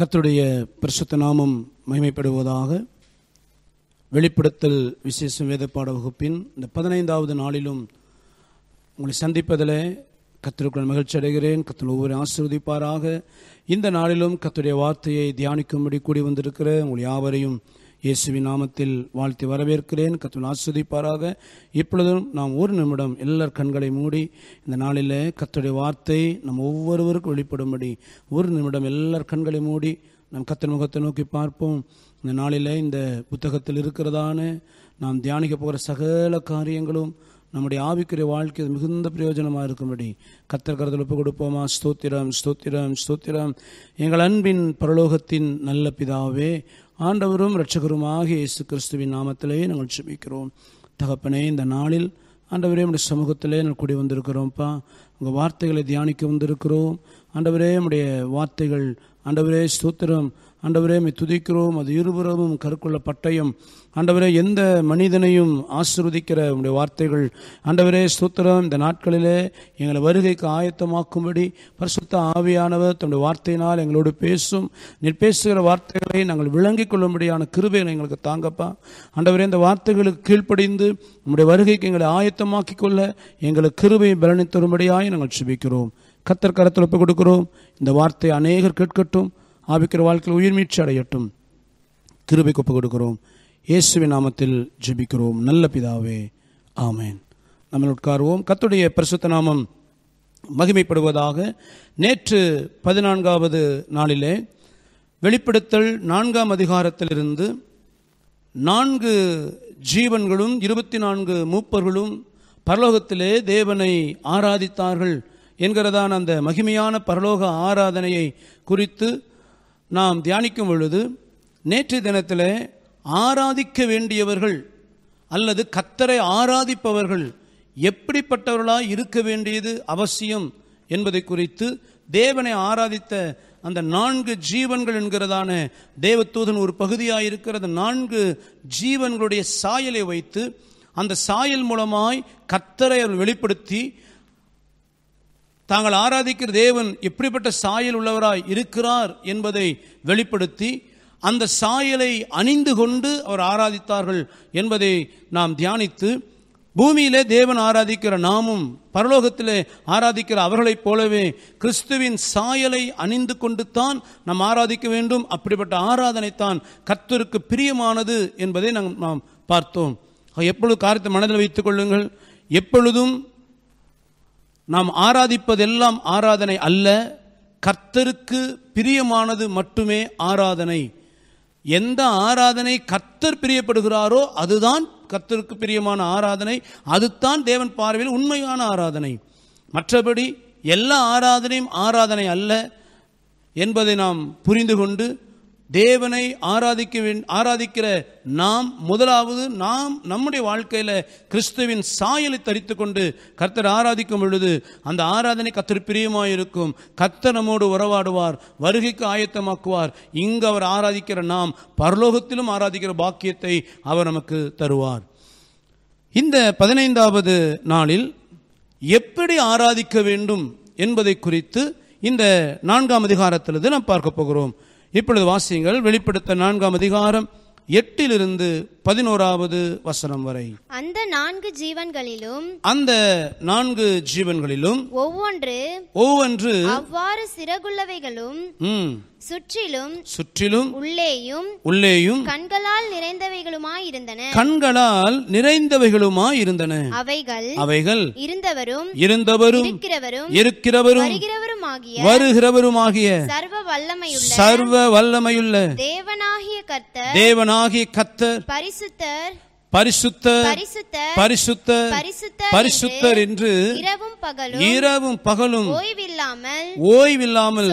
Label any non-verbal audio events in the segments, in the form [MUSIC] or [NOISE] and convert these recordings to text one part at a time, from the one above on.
கத்தருடைய பரிசுத்த நாமம் மகிமைப்படுவதாக வெளிப்படுத்தல் விசேஷம் வேதப்பாட வகுப்பின் இந்த பதினைந்தாவது நாளிலும் உங்களை சந்திப்பதில் கத்திற்குள் மகிழ்ச்சி அடைகிறேன் கத்தர் ஒவ்வொரு ஆசிர்வதிப்பாராக இந்த நாளிலும் கத்துடைய வார்த்தையை தியானிக்கும்படி கூடி வந்திருக்கிற உங்கள் யாவரையும் இயேசுவின் நாமத்தில் வாழ்த்தி வரவேற்கிறேன் கத்துவன் ஆஸ்வதிப்பாராக இப்பொழுதும் நாம் ஒரு நிமிடம் எல்லார் கண்களை மூடி இந்த நாளில் கத்துடைய வார்த்தை நம் ஒவ்வொருவருக்கும் வெளிப்படும்படி ஒரு நிமிடம் எல்லார் கண்களை மூடி நம் கத்தன் முகத்தை நோக்கி பார்ப்போம் இந்த நாளில் இந்த புத்தகத்தில் இருக்கிறதான நாம் தியானிக்க போகிற சகல காரியங்களும் நம்முடைய ஆவிக்குரிய வாழ்க்கை மிகுந்த பிரயோஜனமாக இருக்கும்படி கத்தர்கிறதில் ஒப்பு கொடுப்போமா ஸ்தோத்திரம் ஸ்தோத்திரம் ஸ்தோத்திரம் எங்கள் அன்பின் பரலோகத்தின் நல்ல பிதாவே ஆண்டவரும் இரட்சகருமாக இயேசு கிறிஸ்துவின் நாமத்திலே நாங்கள் செபிக்கிறோம் தகப்பனே இந்த நாளில் ஆண்டவரே நம்முடைய சமூகத்திலே நாங்கள் கூடி வந்திருக்கிறோம்ப்பா உங்கள் வார்த்தைகளை தியானிக்க வந்திருக்கிறோம் ஆண்டவரே நம்முடைய வார்த்தைகள் ஆண்டவரே சூத்திரம் ஆண்டவரே மை துதிக்கிறோம் அது இருபுறமும் கருக்குள்ள பட்டயம் ஆண்டவரே எந்த மனிதனையும் ஆசிர்வதிக்கிற உங்களுடைய வார்த்தைகள் ஆண்டவரே சூத்திரம் இந்த நாட்களிலே எங்களை வருகைக்கு ஆயத்தமாக்கும்படி பரிசுத்த ஆவியானவர் தன்னுடைய வார்த்தையினால் எங்களோடு பேசும் பேசுகிற வார்த்தைகளை நாங்கள் விளங்கிக் கொள்ளும்படியான கிருபைகளை எங்களுக்கு தாங்கப்பா ஆண்டவரே இந்த வார்த்தைகளுக்கு கீழ்ப்படிந்து நம்முடைய வருகைக்கு எங்களை ஆயத்தமாக்கி கொள்ள எங்களுக்கு கிருபையை பலனை நாங்கள் சுபிக்கிறோம் கத்தர் கரத்தில் கொடுக்கிறோம் இந்த வார்த்தை அநேகர் கேட்கட்டும் ஆபிக்கிற வாழ்க்கையில் உயிர் மீட்சி அடையட்டும் கிருபை கொப்பு கொடுக்கிறோம் இயேசுவின் நாமத்தில் ஜெபிக்கிறோம் நல்ல பிதாவே ஆமேன் நம்ம உட்காருவோம் கத்துடைய பிரசுத்த நாமம் மகிமைப்படுவதாக நேற்று பதினான்காவது நாளிலே வெளிப்படுத்தல் நான்காம் அதிகாரத்திலிருந்து நான்கு ஜீவன்களும் இருபத்தி நான்கு மூப்பர்களும் பரலோகத்திலே தேவனை ஆராதித்தார்கள் என்கிறதான அந்த மகிமையான பரலோக ஆராதனையை குறித்து நாம் தியானிக்கும் பொழுது நேற்று தினத்தில் ஆராதிக்க வேண்டியவர்கள் அல்லது கத்தரை ஆராதிப்பவர்கள் எப்படிப்பட்டவர்களாக இருக்க வேண்டியது அவசியம் என்பதை குறித்து தேவனை ஆராதித்த அந்த நான்கு ஜீவன்கள் என்கிறதான தேவத்தூதன் ஒரு பகுதியாக இருக்கிற நான்கு ஜீவன்களுடைய சாயலை வைத்து அந்த சாயல் மூலமாய் கத்தரை அவர் வெளிப்படுத்தி தாங்கள் ஆராதிக்கிற தேவன் எப்படிப்பட்ட சாயல் உள்ளவராய் இருக்கிறார் என்பதை வெளிப்படுத்தி அந்த சாயலை அணிந்து கொண்டு அவர் ஆராதித்தார்கள் என்பதை நாம் தியானித்து பூமியிலே தேவன் ஆராதிக்கிற நாமும் பரலோகத்திலே ஆராதிக்கிற அவர்களைப் போலவே கிறிஸ்துவின் சாயலை அணிந்து கொண்டு தான் நாம் ஆராதிக்க வேண்டும் அப்படிப்பட்ட ஆராதனை தான் கர்த்தருக்கு பிரியமானது என்பதை நாம் நாம் பார்த்தோம் எப்பொழுது காரியத்தை மனதில் வைத்துக் கொள்ளுங்கள் எப்பொழுதும் நாம் ஆராதிப்பதெல்லாம் ஆராதனை அல்ல கர்த்தருக்கு பிரியமானது மட்டுமே ஆராதனை எந்த ஆராதனை கர்த்தர் பிரியப்படுகிறாரோ அதுதான் கர்த்தருக்கு பிரியமான ஆராதனை அதுதான் தேவன் பார்வையில் உண்மையான ஆராதனை மற்றபடி எல்லா ஆராதனையும் ஆராதனை அல்ல என்பதை நாம் புரிந்து கொண்டு தேவனை ஆராதிக்க ஆராதிக்கிற நாம் முதலாவது நாம் நம்முடைய வாழ்க்கையில் கிறிஸ்துவின் சாயலை தரித்து கொண்டு கர்த்தர் ஆராதிக்கும் பொழுது அந்த ஆராதனை கத்தர் பிரியமாக இருக்கும் கர்த்தர் நம்மோடு உறவாடுவார் வருகைக்கு ஆயத்தமாக்குவார் இங்கு அவர் ஆராதிக்கிற நாம் பரலோகத்திலும் ஆராதிக்கிற பாக்கியத்தை அவர் நமக்கு தருவார் இந்த பதினைந்தாவது நாளில் எப்படி ஆராதிக்க வேண்டும் என்பதை குறித்து இந்த நான்காம் அதிகாரத்திலிருந்து நாம் பார்க்க போகிறோம் இப்பொழுது வாசியங்கள் வெளிப்படுத்த நான்காம் அதிகாரம் எட்டிலிருந்து பதினோராவது வசனம் வரை அந்த நான்கு ஜீவன்களிலும் அந்த நான்கு ஜீவன்களிலும் ஒவ்வொன்று ஒவ்வொன்று அவ்வாறு சிறகுள்ளவைகளும் சுற்றிலும் சுற்றிலும் உள்ளேயும் உள்ளேயும் கண்களால் நிறைந்தவைகளுமாய் இருந்தன கண்களால் நிறைந்தவைகளுமாய் இருந்தன அவைகள் அவைகள் இருந்தவரும் இருந்தவரும் இருக்கிறவரும் இருக்கிறவரும் வருகிறவருமாகிய வருகிறவருமாகிய சர்வ வல்லமையுள்ள சர்வ வல்லமையுள்ள தேவனாகிய கர்த்தர் தேவனாகிய கர்த்தர் பரிசுத்தர் பரிசுத்த பரிசுத்த பரிசுத்தர் என்று இரவும் பகலும் இரவும் பகலும் ஓய்வில்லாமல் ஓய்வில்லாமல்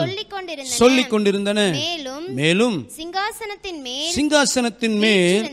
சொல்லிக் கொண்டிருந்தன மேலும் மேலும் சிங்காசனத்தின் மேல் சிங்காசனத்தின் மேல்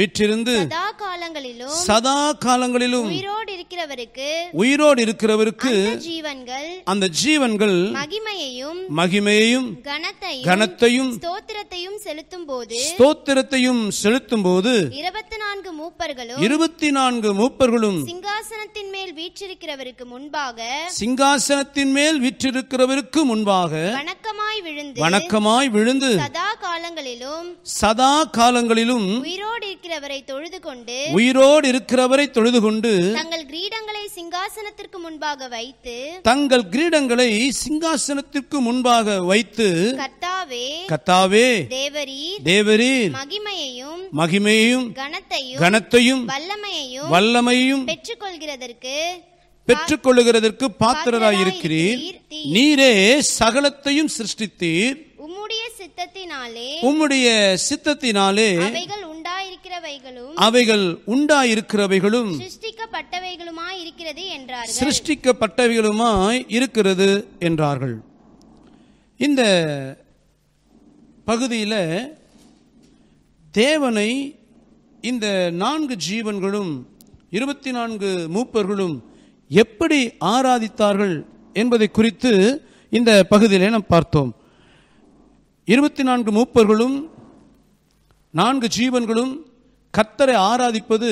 விற்றிருந்து சதா காலங்களிலும் சதா காலங்களிலும் உயிரோடு இருக்கிறவருக்கு உயிரோடு இருக்கிறவருக்கு ஜீவன்கள் அந்த ஜீவன்கள் மகிமையையும் மகிமையையும் கனத்தையும் கனத்தையும் ஸ்தோத்திரத்தையும் செலுத்தும் போது ஸ்தோத்திரத்தையும் செலுத்தும் போது இருபத்தி நான்கு மூப்பர்களும் இருபத்தி நான்கு மூப்பர்களும் சிங்காசனத்தின் மேல் வீற்றிருக்கிறவருக்கு முன்பாக சிங்காசனத்தின் மேல் வீற்றிருக்கிறவருக்கு முன்பாக வணக்கமாய் விழுந்து வணக்கமாய் விழுந்து சதா காலங்களிலும் சதா காலங்களிலும் உயிரோடு இருக்கிறவரை தொழுது கொண்டு உயிரோடு இருக்கிறவரை தொழுது கொண்டு தங்கள் கிரீடங்களை சிங்காசனத்திற்கு முன்பாக வைத்து தங்கள் கிரீடங்களை சிங்காசனத்திற்கு முன்பாக வைத்து கத்தாவே கத்தாவே தேவரி தேவரி மகிமையையும் மகிமையையும் கனத்தையும் கனத்தையும் வல்லமையையும் வல்லமையையும் பெற்றுக்கொள்கிறதற்கு பெற்றுக்கொள்ளுகிறதற்கு பாத்திரராயிருக்கிறீர் நீரே சகலத்தையும் சிருஷ்டித்தீர் உம்முடைய சித்தத்தினாலே உம்முடைய சித்தத்தினாலே அவைகள் உண்டாயிருக்கிறவைகளும் அவைகள் உண்டாயிருக்கிறவைகளும் சிருஷ்டிக்கப்பட்டவைகளுமாய் இருக்கிறது என்றார் சிருஷ்டிக்கப்பட்டவைகளுமாய் இருக்கிறது என்றார்கள் இந்த பகுதியில் தேவனை இந்த நான்கு ஜீவன்களும் இருபத்தி நான்கு மூப்பர்களும் எப்படி ஆராதித்தார்கள் என்பதை குறித்து இந்த பகுதியிலே நாம் பார்த்தோம் இருபத்தி நான்கு மூப்பர்களும் நான்கு ஜீவன்களும் கத்தரை ஆராதிப்பது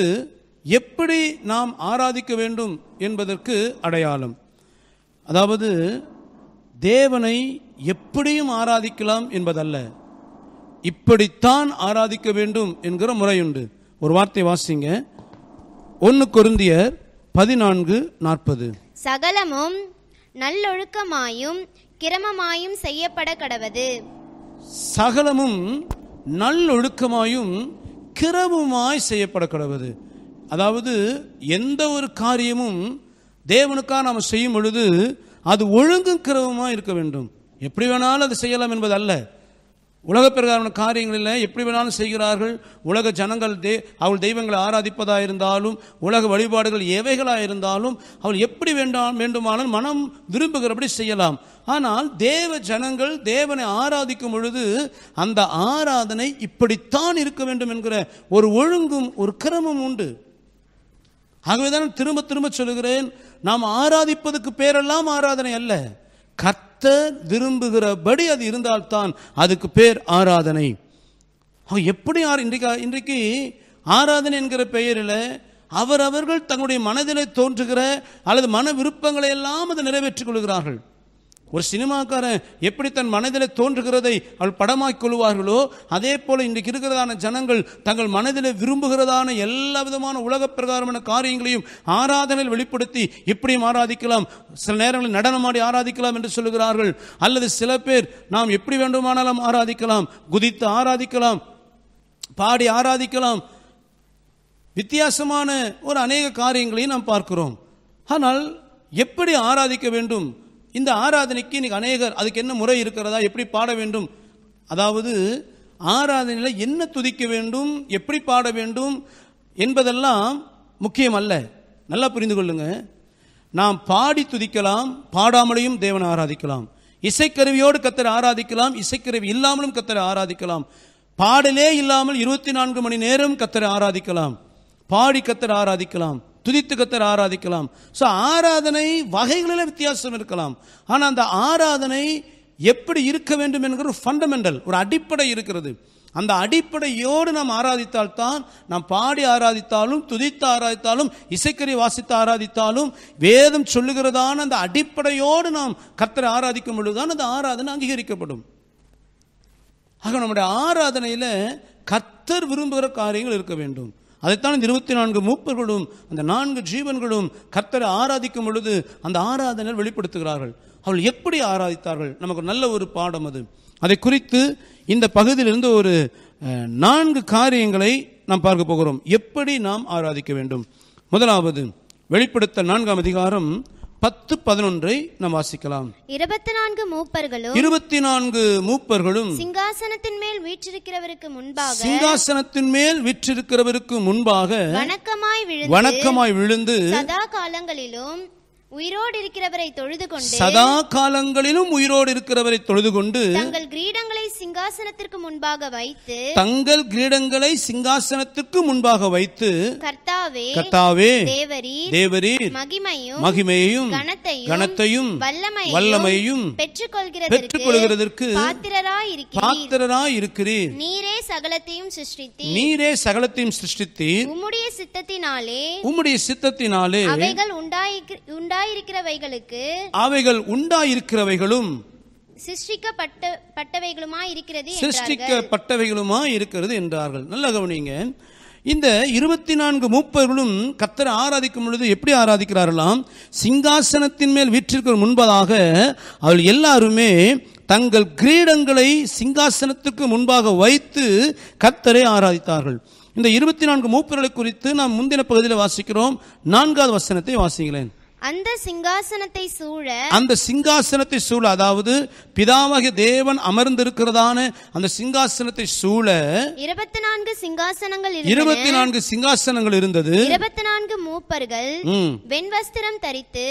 எப்படி நாம் ஆராதிக்க வேண்டும் என்பதற்கு அடையாளம் அதாவது தேவனை எப்படியும் ஆராதிக்கலாம் என்பதல்ல இப்படித்தான் ஆராதிக்க வேண்டும் என்கிற முறையுண்டு ஒரு வார்த்தை வாசிங்க ஒன்று கொருந்தியர் பதினான்கு நாற்பது சகலமும் நல்லொழுக்கமாயும் கிரமமாயும் செய்யப்பட கடவது சகலமும் நல்லொழுக்கமாயும் கிரமமாய் செய்யப்பட கடவது அதாவது எந்த ஒரு காரியமும் தேவனுக்காக நாம் செய்யும் பொழுது அது ஒழுங்கும் கிரமமாக இருக்க வேண்டும் எப்படி வேணாலும் அது செய்யலாம் என்பது அல்ல உலக பிரகாரமான காரியங்களில் எப்படி வேணாலும் செய்கிறார்கள் உலக ஜனங்கள் தே அவள் தெய்வங்களை ஆராதிப்பதாக இருந்தாலும் உலக வழிபாடுகள் எவைகளாக இருந்தாலும் அவள் எப்படி வேண்டாம் வேண்டுமானால் மனம் விரும்புகிறபடி செய்யலாம் ஆனால் தேவ ஜனங்கள் தேவனை ஆராதிக்கும் பொழுது அந்த ஆராதனை இப்படித்தான் இருக்க வேண்டும் என்கிற ஒரு ஒழுங்கும் ஒரு கிரமும் உண்டு ஆகவே தான் திரும்ப திரும்ப சொல்லுகிறேன் நாம் ஆராதிப்பதுக்கு பேரெல்லாம் ஆராதனை அல்ல கர்த்தர் விரும்புகிறபடி அது இருந்தால்தான் அதுக்கு பேர் ஆராதனை எப்படி ஆர் இன்றைக்கு இன்றைக்கு ஆராதனை என்கிற பெயரில் அவரவர்கள் தங்களுடைய மனதிலே தோன்றுகிற அல்லது மன விருப்பங்களை எல்லாம் அதை நிறைவேற்றிக் கொள்கிறார்கள் ஒரு சினிமாக்காரன் எப்படி தன் மனதில் தோன்றுகிறதை அவள் படமாக்கி கொள்வார்களோ அதே போல இன்றைக்கு இருக்கிறதான ஜனங்கள் தங்கள் மனதில் விரும்புகிறதான எல்லா விதமான உலக பிரகாரமான காரியங்களையும் ஆராதனையில் வெளிப்படுத்தி எப்படியும் ஆராதிக்கலாம் சில நேரங்களில் நடனமாடி ஆராதிக்கலாம் என்று சொல்லுகிறார்கள் அல்லது சில பேர் நாம் எப்படி வேண்டுமானாலும் ஆராதிக்கலாம் குதித்து ஆராதிக்கலாம் பாடி ஆராதிக்கலாம் வித்தியாசமான ஒரு அநேக காரியங்களையும் நாம் பார்க்கிறோம் ஆனால் எப்படி ஆராதிக்க வேண்டும் இந்த ஆராதனைக்கு இன்னைக்கு அநேகர் அதுக்கு என்ன முறை இருக்கிறதா எப்படி பாட வேண்டும் அதாவது ஆராதனையில் என்ன துதிக்க வேண்டும் எப்படி பாட வேண்டும் என்பதெல்லாம் முக்கியம் அல்ல நல்லா புரிந்து கொள்ளுங்க நாம் பாடி துதிக்கலாம் பாடாமலையும் தேவனை ஆராதிக்கலாம் இசைக்கருவியோடு கத்தரை ஆராதிக்கலாம் இசைக்கருவி இல்லாமலும் கத்தரை ஆராதிக்கலாம் பாடலே இல்லாமல் இருபத்தி நான்கு மணி நேரம் கத்தரை ஆராதிக்கலாம் பாடி கத்தரை ஆராதிக்கலாம் துதித்து கத்தர் ஆராதிக்கலாம் ஸோ ஆராதனை வகைகளில் வித்தியாசம் இருக்கலாம் ஆனால் அந்த ஆராதனை எப்படி இருக்க வேண்டும் என்கிற ஒரு ஃபண்டமெண்டல் ஒரு அடிப்படை இருக்கிறது அந்த அடிப்படையோடு நாம் ஆராதித்தால்தான் நாம் பாடி ஆராதித்தாலும் துதித்து ஆராதித்தாலும் இசைக்கறி வாசித்து ஆராதித்தாலும் வேதம் சொல்லுகிறதான அந்த அடிப்படையோடு நாம் கத்தரை ஆராதிக்கும் பொழுதுதான் அந்த ஆராதனை அங்கீகரிக்கப்படும் ஆக நம்முடைய ஆராதனையில் கத்தர் விரும்புகிற காரியங்கள் இருக்க வேண்டும் அதைத்தான் இந்த இருபத்தி நான்கு மூப்பர்களும் அந்த நான்கு ஜீவன்களும் கர்த்தரை ஆராதிக்கும் பொழுது அந்த ஆராதனர் வெளிப்படுத்துகிறார்கள் அவள் எப்படி ஆராதித்தார்கள் நமக்கு நல்ல ஒரு பாடம் அது அதை குறித்து இந்த பகுதியிலிருந்து ஒரு நான்கு காரியங்களை நாம் பார்க்க போகிறோம் எப்படி நாம் ஆராதிக்க வேண்டும் முதலாவது வெளிப்படுத்த நான்காம் அதிகாரம் பத்து பதினொன்றை நாம் வாசிக்கலாம் இருபத்தி நான்கு மூப்பர்களும் இருபத்தி நான்கு மூப்பர்களும் சிங்காசனத்தின் மேல் வீற்றிருக்கிறவருக்கு முன்பாக சிங்காசனத்தின் மேல் வீற்றிருக்கிறவருக்கு முன்பாக வணக்கமாய் விழுந்து வணக்கமாய் விழுந்து சதா காலங்களிலும் உயிரோடு இருக்கிறவரை தொழுது கொண்டு சதா காலங்களிலும் உயிரோடு இருக்கிறவரை தொழுது கொண்டு தங்கள் கிரீடங்களை சிங்காசனத்திற்கு முன்பாக வைத்து தங்கள் கிரீடங்களை சிங்காசனத்திற்கு முன்பாக வைத்து கர்த்தாவே கர்த்தாவே தேவரி தேவரி மகிமையும் மகிமையும் கனத்தையும் கனத்தையும் வல்லமையும் வல்லமையும் பெற்றுக்கொள்கிறதற்கு பெற்றுக்கொள்கிறதற்கு பாத்திரராய் இருக்கிறீர் பாத்திரராய் நீரே சகலத்தையும் சிருஷ்டித்தீர் நீரே சகலத்தையும் சிருஷ்டித்தி உம்முடைய சித்தத்தினாலே உம்முடைய சித்தத்தினாலே அவைகள் உண்டாய் உண்டாய் உண்டாயிருக்கிறவைகளுக்கு அவைகள் உண்டாயிருக்கிறவைகளும் இருக்கிறது சிருஷ்டிக்கப்பட்டவைகளுமா இருக்கிறது என்றார்கள் நல்ல கவனிங்க இந்த இருபத்தி நான்கு மூப்பர்களும் கத்தரை ஆராதிக்கும் பொழுது எப்படி ஆராதிக்கிறார்களாம் சிங்காசனத்தின் மேல் வீற்றிருக்கிற முன்பதாக அவள் எல்லாருமே தங்கள் கிரீடங்களை சிங்காசனத்துக்கு முன்பாக வைத்து கத்தரை ஆராதித்தார்கள் இந்த இருபத்தி நான்கு மூப்பர்களை குறித்து நாம் முந்தின பகுதியில் வாசிக்கிறோம் நான்காவது வசனத்தை வாசிக்கிறேன் அந்த சிங்காசனத்தை சூழ அந்த சிங்காசனத்தை சூழ அதாவது பிதாவாகிய தேவன் அமர்ந்திருக்கிறதான அந்த சிங்காசனத்தை சூழ இருபத்தி நான்கு சிங்காசனங்கள் இருபத்தி நான்கு சிங்காசனங்கள் இருந்தது இருபத்தி நான்கு மூப்பர்கள் வெண்வஸ்திரம் தரித்து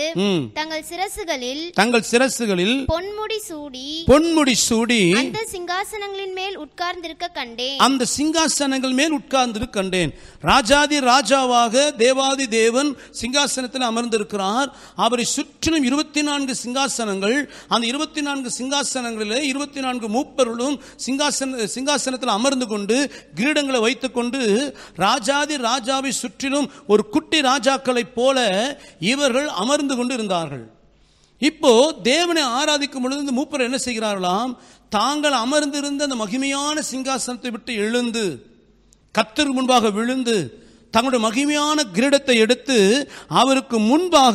தங்கள் சிரசுகளில் தங்கள் சிரசுகளில் பொன்முடி சூடி பொன்முடி சூடி அந்த சிங்காசனங்களின் மேல் உட்கார்ந்திருக்க கண்டேன் அந்த சிங்காசனங்கள் மேல் உட்கார்ந்திருக்க கண்டேன் ராஜாதி ராஜாவாக தேவாதி தேவன் சிங்காசனத்தில் அமர்ந்திருக்கிறார் இருக்கிறார் அவரை சுற்றிலும் இருபத்தி நான்கு சிங்காசனங்கள் அந்த இருபத்தி நான்கு சிங்காசனங்களிலே இருபத்தி நான்கு மூப்பர்களும் சிங்காசன சிங்காசனத்தில் அமர்ந்து கொண்டு கிரீடங்களை வைத்துக்கொண்டு ராஜாதி ராஜாவை சுற்றிலும் ஒரு குட்டி ராஜாக்களைப் போல இவர்கள் அமர்ந்து கொண்டு இருந்தார்கள் இப்போ தேவனை ஆராதிக்கும் பொழுது இந்த மூப்பர் என்ன செய்கிறார்களாம் தாங்கள் அமர்ந்திருந்த அந்த மகிமையான சிங்காசனத்தை விட்டு எழுந்து கத்தர் முன்பாக விழுந்து தங்களுடைய மகிமையான கிரீடத்தை எடுத்து அவருக்கு முன்பாக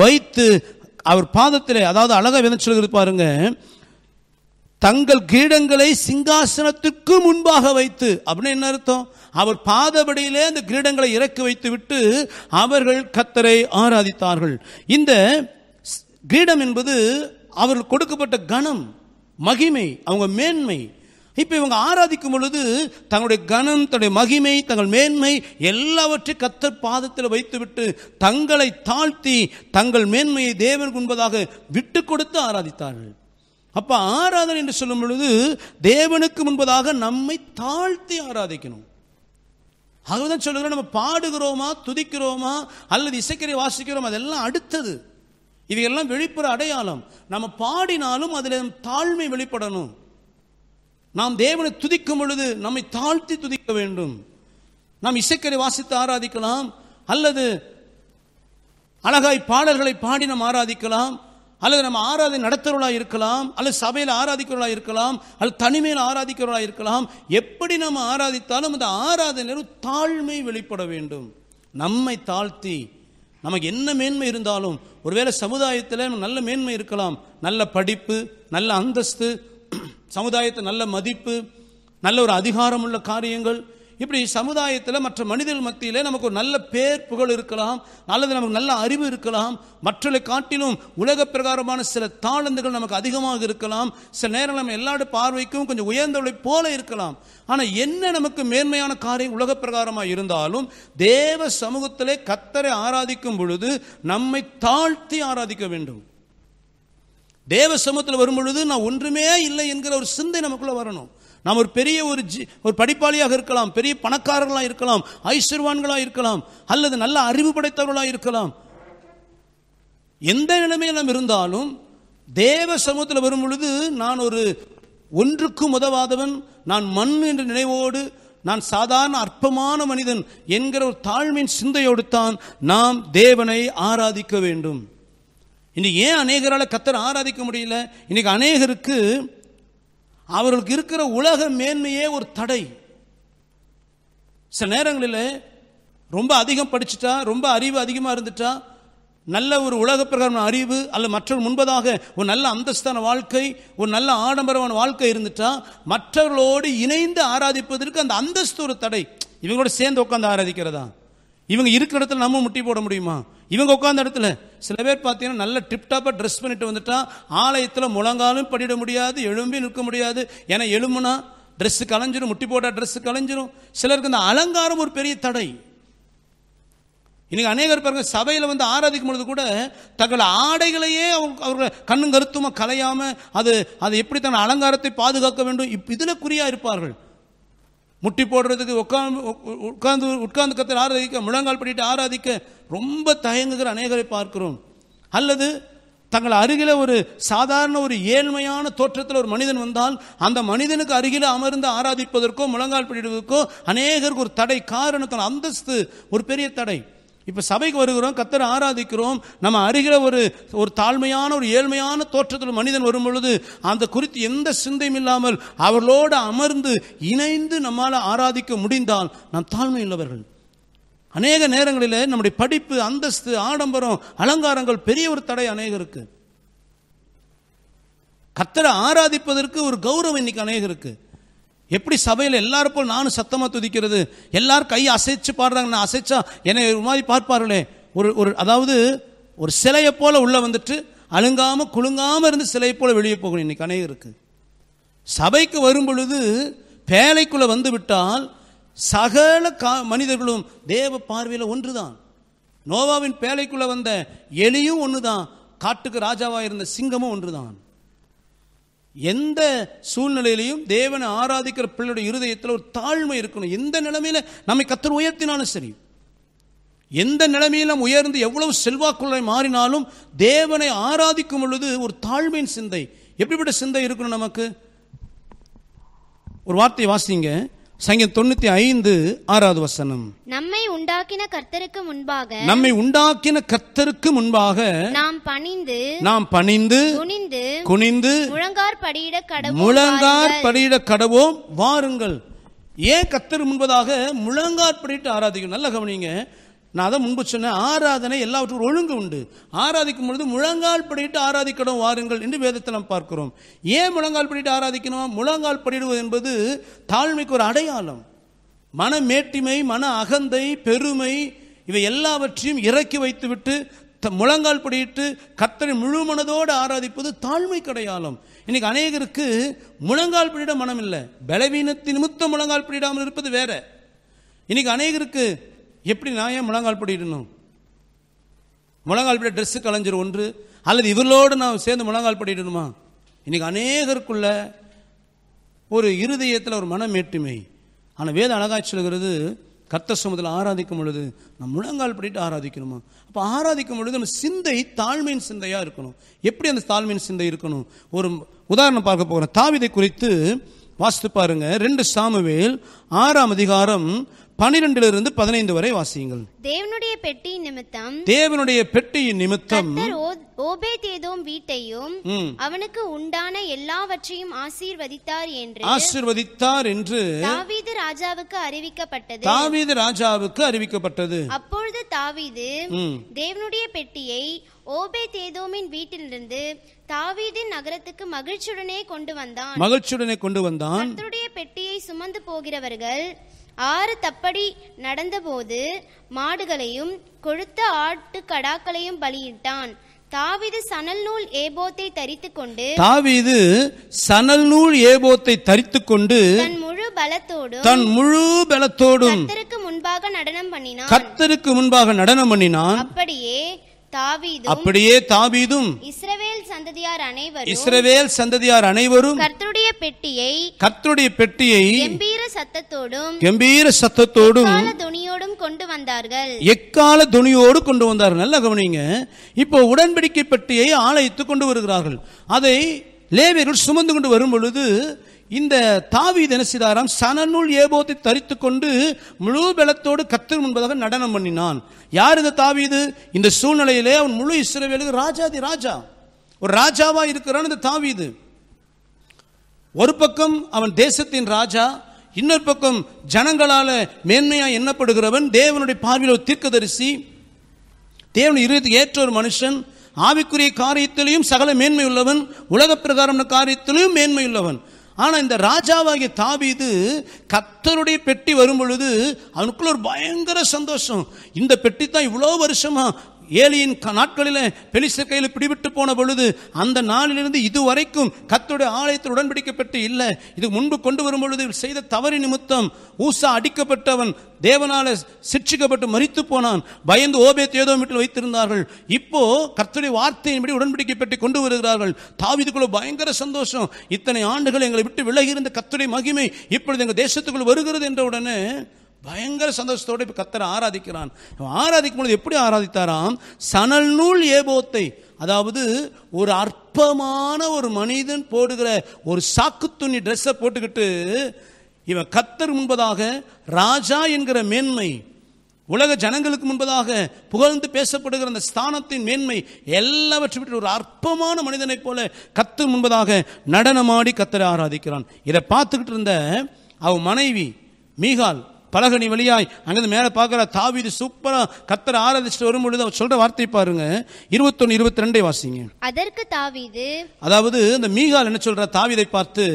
வைத்து அவர் பாதத்தில் அதாவது அழகாக விதைச்சிருக்கிறது பாருங்க தங்கள் கிரீடங்களை சிங்காசனத்திற்கு முன்பாக வைத்து அப்படின்னு என்ன அர்த்தம் அவர் பாதபடியிலே அந்த கிரீடங்களை இறக்கி வைத்து விட்டு அவர்கள் கத்தரை ஆராதித்தார்கள் இந்த கிரீடம் என்பது அவர்கள் கொடுக்கப்பட்ட கணம் மகிமை அவங்க மேன்மை இப்போ இவங்க ஆராதிக்கும் பொழுது தங்களுடைய கனம் தன்னுடைய மகிமை தங்கள் மேன்மை எல்லாவற்றையும் கத்தர் பாதத்தில் வைத்துவிட்டு தங்களை தாழ்த்தி தங்கள் மேன்மையை தேவன் உண்பதாக விட்டு கொடுத்து ஆராதித்தார்கள் அப்போ ஆராதனை என்று சொல்லும் பொழுது தேவனுக்கு முன்பதாக நம்மை தாழ்த்தி ஆராதிக்கணும் அதுதான் சொல்லுகிறோம் நம்ம பாடுகிறோமா துதிக்கிறோமா அல்லது இசைக்கரை வாசிக்கிறோம் அதெல்லாம் அடுத்தது இவையெல்லாம் வெளிப்புற அடையாளம் நம்ம பாடினாலும் அதில் தாழ்மை வெளிப்படணும் நாம் தேவனை துதிக்கும் பொழுது நம்மை தாழ்த்தி துதிக்க வேண்டும் நாம் இசைக்கரை வாசித்து ஆராதிக்கலாம் அல்லது அழகாய் பாடல்களை பாடி நாம் ஆராதிக்கலாம் அல்லது நம்ம ஆராதனை நடத்துறவர்களாக இருக்கலாம் அல்லது சபையில் ஆராதிக்கிறவர்களாக இருக்கலாம் அல்லது தனிமையில் ஆராதிக்கிறவர்களாக இருக்கலாம் எப்படி நம்ம ஆராதித்தாலும் அந்த ஆராதனை தாழ்மை வெளிப்பட வேண்டும் நம்மை தாழ்த்தி நமக்கு என்ன மேன்மை இருந்தாலும் ஒருவேளை சமுதாயத்தில் நல்ல மேன்மை இருக்கலாம் நல்ல படிப்பு நல்ல அந்தஸ்து சமுதாயத்தை நல்ல மதிப்பு நல்ல ஒரு அதிகாரம் உள்ள காரியங்கள் இப்படி சமுதாயத்தில் மற்ற மனிதர்கள் மத்தியில் நமக்கு ஒரு நல்ல பேர் புகழ் இருக்கலாம் நல்லது நமக்கு நல்ல அறிவு இருக்கலாம் மற்றளை காட்டிலும் உலக பிரகாரமான சில தாளந்துகள் நமக்கு அதிகமாக இருக்கலாம் சில நேரம் நம்ம எல்லாடு பார்வைக்கும் கொஞ்சம் உயர்ந்தவளை போல இருக்கலாம் ஆனால் என்ன நமக்கு மேன்மையான காரியம் உலக பிரகாரமாக இருந்தாலும் தேவ சமூகத்திலே கத்தரை ஆராதிக்கும் பொழுது நம்மை தாழ்த்தி ஆராதிக்க வேண்டும் தேவ சமூகத்தில் வரும்பொழுது நான் ஒன்றுமே இல்லை என்கிற ஒரு சிந்தை நமக்குள்ளே வரணும் நாம் ஒரு பெரிய ஒரு ஜி ஒரு படிப்பாளியாக இருக்கலாம் பெரிய பணக்காரர்களாக இருக்கலாம் ஐஸ்வர்வான்களாக இருக்கலாம் அல்லது நல்ல அறிவு படைத்தவர்களாக இருக்கலாம் எந்த நிலைமையில் நாம் இருந்தாலும் தேவ சமூகத்தில் வரும் பொழுது நான் ஒரு ஒன்றுக்கு உதவாதவன் நான் மண் என்ற நினைவோடு நான் சாதாரண அற்பமான மனிதன் என்கிற ஒரு தாழ்மையின் சிந்தையோடு தான் நாம் தேவனை ஆராதிக்க வேண்டும் இன்னைக்கு ஏன் அநேகரால் கத்தரை ஆராதிக்க முடியல இன்னைக்கு அநேகருக்கு அவர்களுக்கு இருக்கிற உலக மேன்மையே ஒரு தடை சில நேரங்களில் ரொம்ப அதிகம் படிச்சுட்டா ரொம்ப அறிவு அதிகமாக இருந்துட்டா நல்ல ஒரு உலக பிரகாரமான அறிவு அல்ல மற்றவர் முன்பதாக ஒரு நல்ல அந்தஸ்தான வாழ்க்கை ஒரு நல்ல ஆடம்பரமான வாழ்க்கை இருந்துட்டா மற்றவர்களோடு இணைந்து ஆராதிப்பதற்கு அந்த அந்தஸ்து ஒரு தடை இவங்களோட சேர்ந்து உட்காந்து ஆராதிக்கிறதா இவங்க இருக்கிற இடத்துல நம்ம முட்டி போட முடியுமா இவங்க உட்காந்த இடத்துல சில பேர் பார்த்தீங்கன்னா நல்ல டிப்டாப்பாக ட்ரெஸ் பண்ணிட்டு வந்துட்டான் ஆலயத்தில் முழங்காலும் படிட முடியாது எழும்பி நிற்க முடியாது ஏன்னா எழும்புனா ட்ரெஸ்ஸு கலைஞ்சிரும் முட்டி போட்டால் ட்ரெஸ்ஸு கலைஞ்சிரும் சிலருக்கு இந்த அலங்காரம் ஒரு பெரிய தடை இன்னைக்கு அநேகர் பாருங்க சபையில் வந்து ஆராதிக்கும் பொழுது கூட தங்கள் ஆடைகளையே அவங்க அவர்கள் கண்ணும் கருத்துமா கலையாமல் அது அது எப்படி தன் அலங்காரத்தை பாதுகாக்க வேண்டும் இப் இதில் குறியாக இருப்பார்கள் முட்டி போடுறதுக்கு உட்காந்து உட்காந்து உட்கார்ந்து கத்தர் ஆராதிக்க முழங்கால் பண்ணிட்டு ஆராதிக்க ரொம்ப தயங்குகிற அநேகரை பார்க்கிறோம் அல்லது தங்கள் அருகில் ஒரு சாதாரண ஒரு ஏழ்மையான தோற்றத்தில் ஒரு மனிதன் வந்தால் அந்த மனிதனுக்கு அருகில் அமர்ந்து ஆராதிப்பதற்கோ முழங்கால் பிடிடுவதற்கோ அநேகருக்கு ஒரு தடை காரணத்தின் அந்தஸ்து ஒரு பெரிய தடை இப்போ சபைக்கு வருகிறோம் கத்தரை ஆராதிக்கிறோம் நம்ம அறிகிற ஒரு ஒரு தாழ்மையான ஒரு ஏழ்மையான தோற்றத்தில் மனிதன் வரும் பொழுது அந்த குறித்து எந்த சிந்தையும் இல்லாமல் அவர்களோடு அமர்ந்து இணைந்து நம்மால் ஆராதிக்க முடிந்தால் நாம் தாழ்மை உள்ளவர்கள் அநேக நேரங்களில் நம்முடைய படிப்பு அந்தஸ்து ஆடம்பரம் அலங்காரங்கள் பெரிய ஒரு தடை அநேகருக்கு கத்தரை ஆராதிப்பதற்கு ஒரு கௌரவம் இன்னைக்கு அநேகருக்கு எப்படி சபையில் எல்லாரும் போல் நானும் சத்தமாக துதிக்கிறது எல்லாரும் கையை அசைச்சு பாடுறாங்க நான் அசைச்சா என்னை ஒரு மாதிரி பார்ப்பார்களே ஒரு ஒரு அதாவது ஒரு சிலையை போல் உள்ளே வந்துட்டு அழுங்காமல் குலுங்காமல் இருந்து சிலையை போல் வெளியே போகணும் இன்னைக்கு அநேகம் இருக்குது சபைக்கு வரும் பொழுது பேலைக்குள்ளே வந்து விட்டால் சகல கா மனிதர்களும் தேவ பார்வையில் ஒன்று தான் நோவாவின் பேலைக்குள்ளே வந்த எலியும் ஒன்று தான் காட்டுக்கு ராஜாவாக இருந்த சிங்கமும் ஒன்று தான் எந்த சூழ்நிலையிலையும் தேவனை ஆராதிக்கிற பிள்ளையுடைய இருதயத்தில் ஒரு தாழ்மை இருக்கணும் எந்த நிலைமையில நம்மை கத்தர் உயர்த்தினாலும் சரி எந்த நிலைமையில நம்ம உயர்ந்து எவ்வளவு செல்வாக்குள்ள மாறினாலும் தேவனை ஆராதிக்கும் பொழுது ஒரு தாழ்மையின் சிந்தை எப்படிப்பட்ட சிந்தை இருக்கணும் நமக்கு ஒரு வார்த்தையை வாசிங்க சங்கீதம் தொண்ணூத்தி ஐந்து ஆறாவது வசனம் நம்மை உண்டாக்கின கர்த்தருக்கு முன்பாக நம்மை உண்டாக்கின கர்த்தருக்கு முன்பாக நாம் பணிந்து நாம் பணிந்து குனிந்து குனிந்து முழங்கார் படியிட கடவோம் முழங்கார் படியிட கடவோம் வாருங்கள் ஏன் கர்த்தர் முன்பதாக முழங்கார் படியிட்டு ஆராதிக்கணும் நல்ல கவனிங்க நான் அதை முன்பு சொன்னேன் ஆராதனை எல்லாவற்றும் ஒழுங்கு உண்டு ஆராதிக்கும் பொழுது முழங்கால் படிட்டு ஆராதிக்கணும் வாருங்கள் என்று வேதத்தை நாம் பார்க்கிறோம் ஏன் முழங்கால் படிட்டு ஆராதிக்கணும் முழங்கால் படிடுவது என்பது தாழ்மைக்கு ஒரு அடையாளம் மன மேட்டிமை மன அகந்தை பெருமை இவை எல்லாவற்றையும் இறக்கி வைத்துவிட்டு முழங்கால் படியிட்டு கத்தனை முழு மனதோடு ஆராதிப்பது தாழ்மை கடையாளம் இன்னைக்கு அநேகருக்கு முழங்கால் பிடிட மனம் இல்லை பலவீனத்தின் நிமித்தம் முழங்கால் பிடிடாமல் இருப்பது வேற இன்னைக்கு அநேகருக்கு எப்படி நான் ஏன் முழங்கால் படிடணும் முழங்கால் படி ட்ரெஸ்ஸு கலைஞர் ஒன்று அல்லது இவர்களோடு நான் சேர்ந்து முழங்கால் படிடணுமா இன்னைக்கு அநேகருக்குள்ள ஒரு இருதயத்தில் ஒரு மனம் ஏற்றுமை ஆனால் வேத அழகாட்சி சொல்கிறது கத்த சுமத்தில் ஆராதிக்கும் பொழுது நம்ம முழங்கால் படிட்டு ஆராதிக்கணுமா அப்போ ஆராதிக்கும் பொழுது நம்ம சிந்தை தாழ்மையின் சிந்தையாக இருக்கணும் எப்படி அந்த தாழ்மையின் சிந்தை இருக்கணும் ஒரு உதாரணம் பார்க்க போகிறோம் தாவிதை குறித்து வாசித்து பாருங்கள் ரெண்டு சாமுவேல் ஆறாம் அதிகாரம் பனிரெண்டிலிருந்து பதினைந்து வரை வாசியுங்கள் தேவனுடைய பெட்டி நிமித்தம் தேவனுடைய பெட்டி நிமித்தம் ஓபேதேதோம் வீட்டையும் அவனுக்கு உண்டான எல்லாவற்றையும் ஆசீர்வதித்தார் என்று ஆசீர்வதித்தார் என்று தாவீது ராஜாவுக்கு அறிவிக்கப்பட்டது தாவீது ராஜாவுக்கு அறிவிக்கப்பட்டது அப்பொழுது தாவீது தேவனுடைய பெட்டியை ஓபே தேதோமின் வீட்டிலிருந்து தாவீதின் நகரத்துக்கு மகிழ்ச்சியுடனே கொண்டு வந்தான் மகிழ்ச்சியுடனே கொண்டு வந்தான் பெட்டியை சுமந்து போகிறவர்கள் ஆறு தப்படி நடந்தபோது மாடுகளையும் கொழுத்த கடாக்களையும் பலியிட்டான் தாவிது சணல் நூல் ஏபோத்தை தரித்து கொண்டு தாவிது சணல் நூல் ஏபோத்தை தரித்து கொண்டு தன் முழு பலத்தோடும் தன் முழு பலத்தோடும் கத்தருக்கு முன்பாக நடனம் பண்ணினான் கத்தருக்கு முன்பாக நடனம் பண்ணினான் அப்படியே தாவீதும் அப்படியே தாவீதும் இஸ்ரவேல் சந்ததியார் அனைவரும் இஸ்ரவேல் சந்ததியார் அனைவரும் கர்த்தருடைய பெட்டியை கர்த்தருடைய பெட்டியை கம்பீர சத்தத்தோடும் கம்பீர சத்தத்தோடும் துணியோடும் கொண்டு வந்தார்கள் எக்கால துணியோடு கொண்டு வந்தார்கள் நல்ல கவனிங்க இப்போ உடன்படிக்கை பெட்டியை ஆலயத்து கொண்டு வருகிறார்கள் அதை லேவியர்கள் சுமந்து கொண்டு வரும் பொழுது இந்த தாவி தினசிதாராம் சனநூல் ஏபோத்தை தரித்து கொண்டு முழு பலத்தோடு கத்தர் முன்பதாக நடனம் பண்ணினான் யார் இந்த தாவிது இந்த சூழ்நிலையிலே அவன் முழு இஸ்ரேவேலுக்கு ராஜாதி ராஜா ஒரு ராஜாவா இருக்கிறான் இந்த தாவிது ஒரு பக்கம் அவன் தேசத்தின் ராஜா இன்னொரு பக்கம் ஜனங்களால மேன்மையா எண்ணப்படுகிறவன் தேவனுடைய பார்வையில் ஒரு தீர்க்கதரிசி தேவன் இருபத்தி ஏற்ற ஒரு மனுஷன் ஆவிக்குரிய காரியத்திலையும் சகல மேன்மை உள்ளவன் உலக பிரகாரம் காரியத்திலையும் மேன்மை உள்ளவன் ஆனால் இந்த ராஜாவாகிய தாவிது கத்தருடைய பெட்டி வரும் பொழுது அவனுக்குள்ள ஒரு பயங்கர சந்தோஷம் இந்த பெட்டி தான் இவ்வளோ வருஷமா ஏலியின் நாட்களில் பெலிசர் கையில் பிடிவிட்டு போன பொழுது அந்த நாளிலிருந்து இதுவரைக்கும் கத்துடைய ஆலயத்தில் உடன்பிடிக்கப்பட்டு இல்லை இது முன்பு கொண்டு வரும் பொழுது செய்த தவறி நிமித்தம் ஊசா அடிக்கப்பட்டவன் தேவனால சிக்ஷிக்கப்பட்டு மறித்து போனான் பயந்து ஓபே மீட்டில் வைத்திருந்தார்கள் இப்போ கர்த்தருடைய வார்த்தையின்படி உடன்பிடிக்கப்பட்டு கொண்டு வருகிறார்கள் தாவிதுக்குள்ள பயங்கர சந்தோஷம் இத்தனை ஆண்டுகள் எங்களை விட்டு விலகியிருந்த கத்துடைய மகிமை இப்பொழுது எங்கள் தேசத்துக்குள் வருகிறது என்ற உடனே பயங்கர சந்தோஷத்தோடு இப்போ கத்தரை ஆராதிக்கிறான் ஆராதிக்கும் பொழுது எப்படி ஆராதித்தாராம் சணல் நூல் ஏபோத்தை அதாவது ஒரு அற்பமான ஒரு மனிதன் போடுகிற ஒரு சாக்கு துணி ட்ரெஸ்ஸை போட்டுக்கிட்டு இவன் கத்தர் முன்பதாக ராஜா என்கிற மேன்மை உலக ஜனங்களுக்கு முன்பதாக புகழ்ந்து பேசப்படுகிற அந்த ஸ்தானத்தின் மேன்மை எல்லாவற்றை விட்டு ஒரு அற்பமான மனிதனைப் போல கத்து முன்பதாக நடனமாடி கத்தரை ஆராதிக்கிறான் இதை பார்த்துக்கிட்டு இருந்த அவன் மனைவி மீகால் பலகனி வழியாய் அங்கிருந்து மேலே பார்க்குற தாவிது சூப்பராக கத்தரை ஆராதிச்சுட்டு வரும் பொழுது அவர் சொல்கிற வார்த்தை பாருங்க இருபத்தொன்று இருபத்தி ரெண்டை வாசிங்க அதற்கு தாவிது அதாவது இந்த மீகால் என்ன சொல்கிற தாவிதை பார்த்து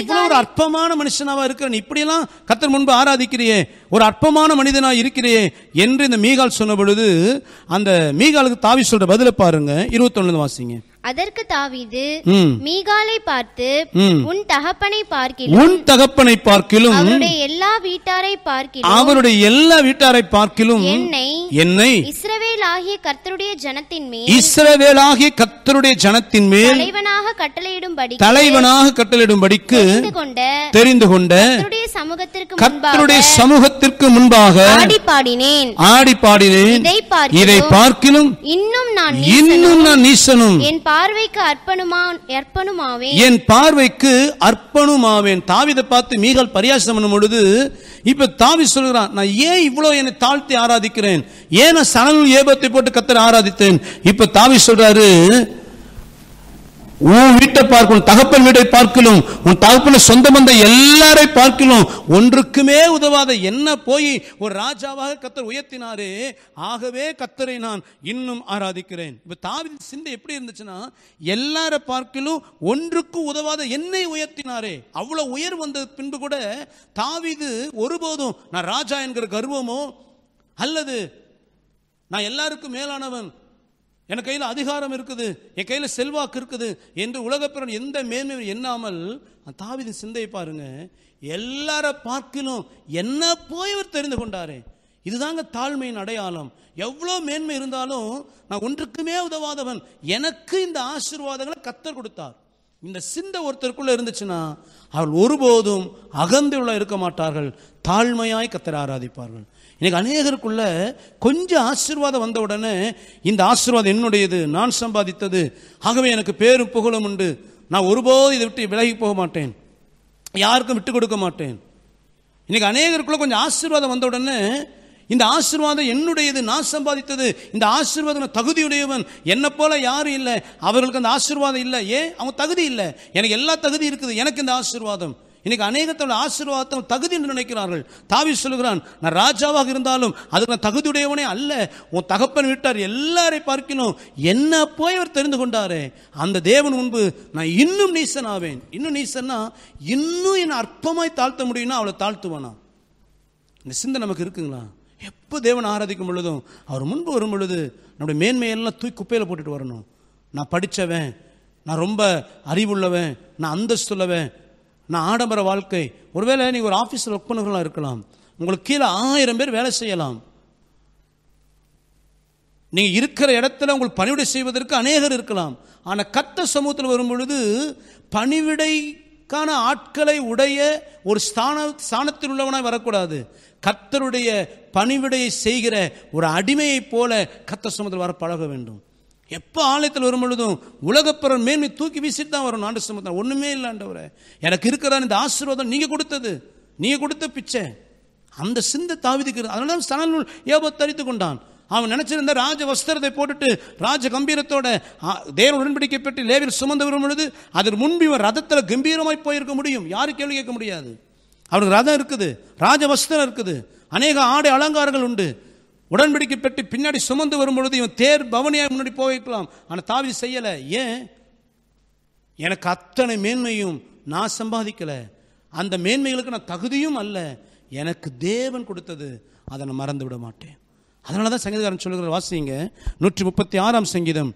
இவ்வளவு ஒரு அற்பமான மனுஷனாவா இருக்கிற நீ இப்படியெல்லாம் கத்தர் முன்பு ஆராதிக்கிறியே ஒரு அற்பமான மனிதனா இருக்கிறியே என்று இந்த மீகால் சொன்ன பொழுது அந்த மீகாலுக்கு தாவி சொல்ற பதில பாருங்க இருபத்தொன்னு வாசிங்க அதற்கு தாவீது மீகாலை பார்த்து உன் தகப்பனை பார்க்கிலும் உன் தகப்பனை பார்க்கிலும் அவருடைய எல்லா வீட்டாரை பார்க்கிலும் அவருடைய எல்லா வீட்டாரை பார்க்கிலும் என்னை என்னை இஸ்ரவேல் ஆகிய கர்த்தருடைய ஜனத்தின் மேல் இஸ்ரவேல் ஆகிய கர்த்தருடைய ஜனத்தின் மேல் தலைவனாக கட்டளையிடும்படி தலைவனாக கட்டளையிடும்படிக்கு தெரிந்து கொண்ட சமூகத்திற்கு கர்த்தருடைய சமூகத்திற்கு முன்பாக ஆடி பாடினேன் ஆடி பாடினேன் இதை பார்க்கிலும் இன்னும் நான் இன்னும் நான் நீசனும் என் பார்வைக்கு அர்ப்பணுமா அர்ப்பணுமாவேன் என் பார்வைக்கு அர்ப்பணுமாவேன் தாவிதை பார்த்து மீகால் பரியாசம் பண்ணும் பொழுது இப்ப தாவி சொல்கிறான் நான் ஏன் இவ்வளவு என்னை தாழ்த்தி ஆராதிக்கிறேன் ஏன் நான் சனல் ஏபத்தை போட்டு கத்தர் ஆராதித்தேன் இப்ப தாவி சொல்றாரு உன் வீட்டை உன் தகப்பன் வீட்டை பார்க்கலும் உன் தகப்பன சொந்த வந்த எல்லாரை பார்க்கலும் ஒன்றுக்குமே உதவாத என்ன போய் ஒரு ராஜாவாக கத்தர் உயர்த்தினாரே ஆகவே கத்தரை நான் இன்னும் ஆராதிக்கிறேன் இப்ப தாவித சிந்தை எப்படி இருந்துச்சுன்னா எல்லாரை பார்க்கலும் ஒன்றுக்கும் உதவாத என்னை உயர்த்தினாரே அவ்வளோ உயர் வந்த பின்பு கூட தாவிது ஒருபோதும் நான் ராஜா என்கிற கர்வமோ அல்லது நான் எல்லாருக்கும் மேலானவன் என் கையில் அதிகாரம் இருக்குது என் கையில் செல்வாக்கு இருக்குது என்று உலகப்பிறன் எந்த மேன்மையும் எண்ணாமல் தாவித சிந்தை பாருங்க எல்லார பார்க்கிலும் என்ன போய் இவர் தெரிந்து கொண்டாரே இதுதாங்க தாழ்மையின் அடையாளம் எவ்வளோ மேன்மை இருந்தாலும் நான் ஒன்றுக்குமே உதவாதவன் எனக்கு இந்த ஆசீர்வாதங்களை கத்தர் கொடுத்தார் இந்த சிந்தை ஒருத்தருக்குள்ளே இருந்துச்சுன்னா அவர்கள் ஒருபோதும் அகந்துள்ள இருக்க மாட்டார்கள் தாழ்மையாய் கத்தரை ஆராதிப்பார்கள் இன்னைக்கு அநேகருக்குள்ள கொஞ்சம் ஆசீர்வாதம் வந்த உடனே இந்த ஆசீர்வாதம் என்னுடையது நான் சம்பாதித்தது ஆகவே எனக்கு பேரும் புகழும் உண்டு நான் ஒருபோது இதை விட்டு விலகி போக மாட்டேன் யாருக்கும் விட்டு கொடுக்க மாட்டேன் இன்னைக்கு அநேகருக்குள்ள கொஞ்சம் ஆசீர்வாதம் வந்த உடனே இந்த ஆசிர்வாதம் என்னுடையது நான் சம்பாதித்தது இந்த ஆசீர்வாதம் தகுதியுடையவன் என்னை போல யாரும் இல்லை அவர்களுக்கு அந்த ஆசிர்வாதம் இல்லை ஏன் அவன் தகுதி இல்லை எனக்கு எல்லா தகுதி இருக்குது எனக்கு இந்த ஆசிர்வாதம் இன்னைக்கு அநேகத்தோட ஆசீர்வாதம் தகுதி என்று நினைக்கிறார்கள் தாவி சொல்கிறான் நான் ராஜாவாக இருந்தாலும் அதுக்கு நான் தகுதியுடையவனே அல்ல உன் தகப்பன் விட்டார் எல்லாரையும் பார்க்கணும் என்ன போய் அவர் தெரிந்து கொண்டாரு அந்த தேவன் முன்பு நான் இன்னும் நீசன் ஆவேன் இன்னும் நீசன்னா இன்னும் என்னை அற்பமாய் தாழ்த்த முடியும்னா அவளை தாழ்த்துவானா இந்த சிந்தை நமக்கு இருக்குங்களா எப்போ தேவன் ஆராதிக்கும் பொழுதும் அவர் முன்பு வரும் பொழுது நம்முடைய மேன்மையெல்லாம் தூக்கி குப்பையில் போட்டுட்டு வரணும் நான் படித்தவன் நான் ரொம்ப அறிவுள்ளவன் நான் அந்தஸ்துள்ளவன் நான் ஆடம்பர வாழ்க்கை ஒருவேளை நீங்கள் ஒரு ஆஃபீஸில் ஒர்க் இருக்கலாம் உங்களுக்கு கீழே ஆயிரம் பேர் வேலை செய்யலாம் நீங்கள் இருக்கிற இடத்துல உங்களுக்கு பணிவிடை செய்வதற்கு அநேகர் இருக்கலாம் ஆனால் கத்த சமூகத்தில் வரும் பொழுது பணிவிடைக்கான ஆட்களை உடைய ஒரு ஸ்தான ஸ்தானத்தில் உள்ளவனாக வரக்கூடாது கத்தருடைய பணிவிடையை செய்கிற ஒரு அடிமையைப் போல கத்த சுமத்தில் வர பழக வேண்டும் எப்போ ஆலயத்தில் வரும் பொழுதும் உலகப்புறம் மேன்மை தூக்கி வீசிட்டு தான் வரும் ஆண்டு சுமத்தில் ஒன்றுமே இல்லாண்டவரை எனக்கு இருக்கிறான் இந்த ஆசீர்வாதம் நீங்கள் கொடுத்தது நீங்கள் கொடுத்த பிச்சை அந்த சிந்த தாவிதிக்கு அதனால தான் சனநூல் ஏபோ தரித்து கொண்டான் அவன் நினைச்சிருந்த ராஜ வஸ்திரத்தை போட்டுட்டு ராஜ கம்பீரத்தோட தேவ உடன்படிக்கை பெற்று லேவில் சுமந்து வரும் பொழுது அதற்கு முன்பு இவன் ரதத்தில் கம்பீரமாய் போயிருக்க முடியும் யாரும் கேள்வி கேட்க முடியாது அவருக்கு ரதம் இருக்குது ராஜவஸ்திரம் இருக்குது அநேக ஆடை அலங்காரங்கள் உண்டு உடன்படிக்கை பெற்று பின்னாடி சுமந்து வரும்பொழுது இவன் தேர் பவனியாக முன்னாடி வைக்கலாம் ஆனால் தாவி செய்யலை ஏன் எனக்கு அத்தனை மேன்மையும் நான் சம்பாதிக்கலை அந்த மேன்மைகளுக்கு நான் தகுதியும் அல்ல எனக்கு தேவன் கொடுத்தது அதை நான் மறந்து விட மாட்டேன் அதனால தான் சங்கீதக்காரன் சொல்லுகிற வாசிங்க நூற்றி முப்பத்தி ஆறாம் சங்கீதம்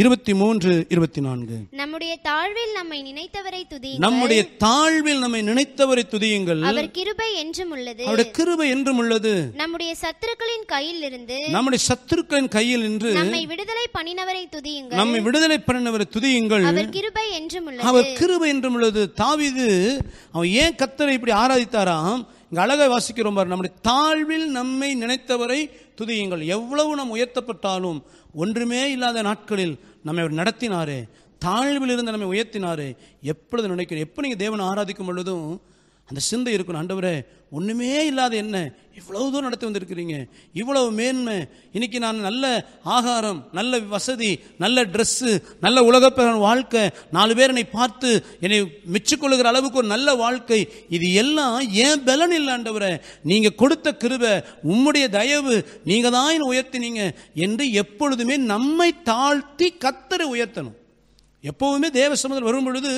இருபத்தி மூன்று இருபத்தி நான்கு நம்முடைய தாழ்வில் நம்மை நினைத்தவரை துதி நம்முடைய தாழ்வில் நம்மை நினைத்தவரை துதியுங்கள் அவர் கிருபை என்றும் உள்ளது அவருடைய கிருபை என்றும் உள்ளது நம்முடைய சத்துருக்களின் கையில் இருந்து நம்முடைய சத்துருக்களின் கையில் இருந்து நம்மை விடுதலை பண்ணினவரை துதியுங்கள் நம்மை விடுதலை பண்ணினவரை துதியுங்கள் அவர் கிருபை என்றும் உள்ளது அவர் கிருபை என்றும் உள்ளது தாவிது அவன் ஏன் கத்தரை இப்படி ஆராதித்தாராம் இங்கே அழகாக வாசிக்கிறோம் பாரு நம்முடைய தாழ்வில் நம்மை நினைத்தவரை துதியுங்கள் எவ்வளவு நாம் உயர்த்தப்பட்டாலும் ஒன்றுமே இல்லாத நாட்களில் நம்மை அவர் நடத்தினாரு தாழ்வில் இருந்து நம்மை உயர்த்தினாரு எப்பொழுது நினைக்கிறேன் எப்போ நீங்கள் தேவனை ஆராதிக்கும் பொழுதும் அந்த சிந்தை இருக்கணும் ஆண்டவரே ஒன்றுமே இல்லாத என்ன இவ்வளவு தூரம் நடத்தி வந்திருக்கிறீங்க இவ்வளவு மேன்மை இன்னைக்கு நான் நல்ல ஆகாரம் நல்ல வசதி நல்ல ட்ரெஸ்ஸு நல்ல உலகப்பெற வாழ்க்கை நாலு பேர் என்னை பார்த்து என்னை மெச்சிக்கொள்ளுகிற அளவுக்கு ஒரு நல்ல வாழ்க்கை இது எல்லாம் ஏன் பலன் இல்லை ஆண்டவரை நீங்கள் கொடுத்த கிருபை உம்முடைய தயவு நீங்கள் தான் என்னை உயர்த்தினீங்க என்று எப்பொழுதுமே நம்மை தாழ்த்தி கத்தரை உயர்த்தணும் எப்போவுமே தேவ சமுதல் வரும் பொழுது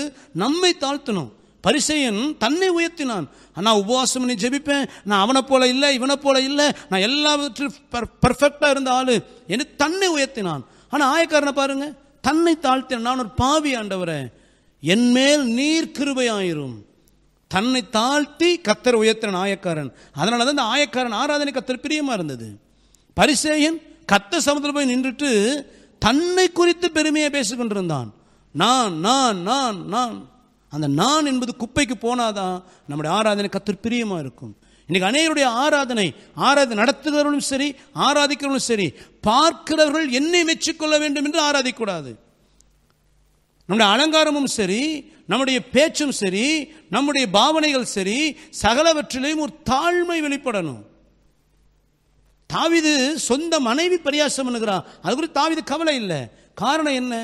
நம்மை தாழ்த்தணும் பரிசையன் தன்னை உயர்த்தினான் ஆனால் உபவாசம் நீ ஜெபிப்பேன் நான் அவனை போல இல்லை இவனை போல இல்லை நான் எல்லாவற்றிலும் பர்ஃபெக்டாக இருந்த ஆள் என்று தன்னை உயர்த்தினான் ஆனால் ஆயக்காரனை பாருங்க தன்னை தாழ்த்தினான் நான் ஒரு பாவி ஆண்டவரை என்மேல் நீர் கிருபையாயிரும் தன்னை தாழ்த்தி கத்தர் உயர்த்தன ஆயக்காரன் அதனால தான் இந்த ஆயக்காரன் ஆராதனை கத்தர் பிரியமாக இருந்தது பரிசேயன் கத்த சமத்தில் போய் நின்றுட்டு தன்னை குறித்து பெருமையை பேசிக்கொண்டிருந்தான் நான் நான் நான் நான் அந்த நான் என்பது குப்பைக்கு போனாதான் நம்முடைய ஆராதனை கத்திர பிரியமாக இருக்கும் இன்னைக்கு அனைவருடைய ஆராதனை ஆராதனை நடத்துகிறவர்களும் சரி ஆராதிக்கிறவர்களும் சரி பார்க்கிறவர்கள் என்னை மெச்சிக்கொள்ள வேண்டும் என்று ஆராதிக்கூடாது நம்முடைய அலங்காரமும் சரி நம்முடைய பேச்சும் சரி நம்முடைய பாவனைகள் சரி சகலவற்றிலையும் ஒரு தாழ்மை வெளிப்படணும் தாவிது சொந்த மனைவி பரியாசம் பண்ணுகிறான் அது குறித்து தாவிது கவலை இல்லை காரணம் என்ன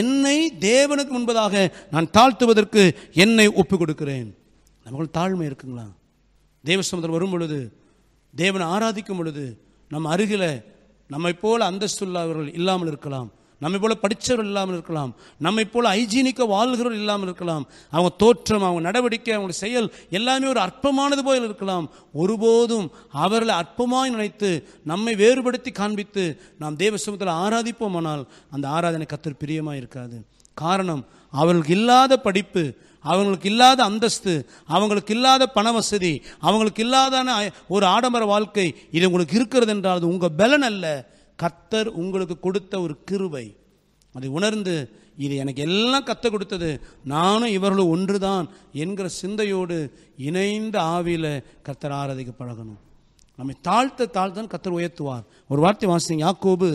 என்னை தேவனுக்கு முன்பதாக நான் தாழ்த்துவதற்கு என்னை ஒப்புக் கொடுக்கிறேன் நமக்கு தாழ்மை இருக்குங்களா தேவசமுதர் வரும் பொழுது தேவனை ஆராதிக்கும் பொழுது நம் அருகில நம்மை போல அந்தஸ்துள்ளவர்கள் இல்லாமல் இருக்கலாம் நம்மை போல் படித்தவர்கள் இல்லாமல் இருக்கலாம் நம்மை போல் ஹைஜீனிக்க வாழ்கிறவர்கள் இல்லாமல் இருக்கலாம் அவங்க தோற்றம் அவங்க நடவடிக்கை அவங்க செயல் எல்லாமே ஒரு அற்பமானது போல் இருக்கலாம் ஒருபோதும் அவர்களை அற்பமாய் நினைத்து நம்மை வேறுபடுத்தி காண்பித்து நாம் தேவ சமூகத்தில் ஆராதிப்போமானால் அந்த ஆராதனை கத்தர் பிரியமாக இருக்காது காரணம் அவர்களுக்கு இல்லாத படிப்பு அவங்களுக்கு இல்லாத அந்தஸ்து அவங்களுக்கு இல்லாத பண வசதி அவங்களுக்கு இல்லாதான ஒரு ஆடம்பர வாழ்க்கை இது உங்களுக்கு இருக்கிறது என்றால் உங்கள் பலன் அல்ல கத்தர் உங்களுக்கு கொடுத்த ஒரு கிருவை அதை உணர்ந்து இது எனக்கு எல்லாம் கற்றுக் கொடுத்தது நானும் இவர்களும் ஒன்று தான் என்கிற சிந்தையோடு இணைந்த ஆவியில் கத்தர் ஆராதிக்க பழகணும் நம்மை தாழ்த்த தாழ்த்தான் கத்தர் உயர்த்துவார் ஒரு வார்த்தை வாசிங்க யாக்கோபு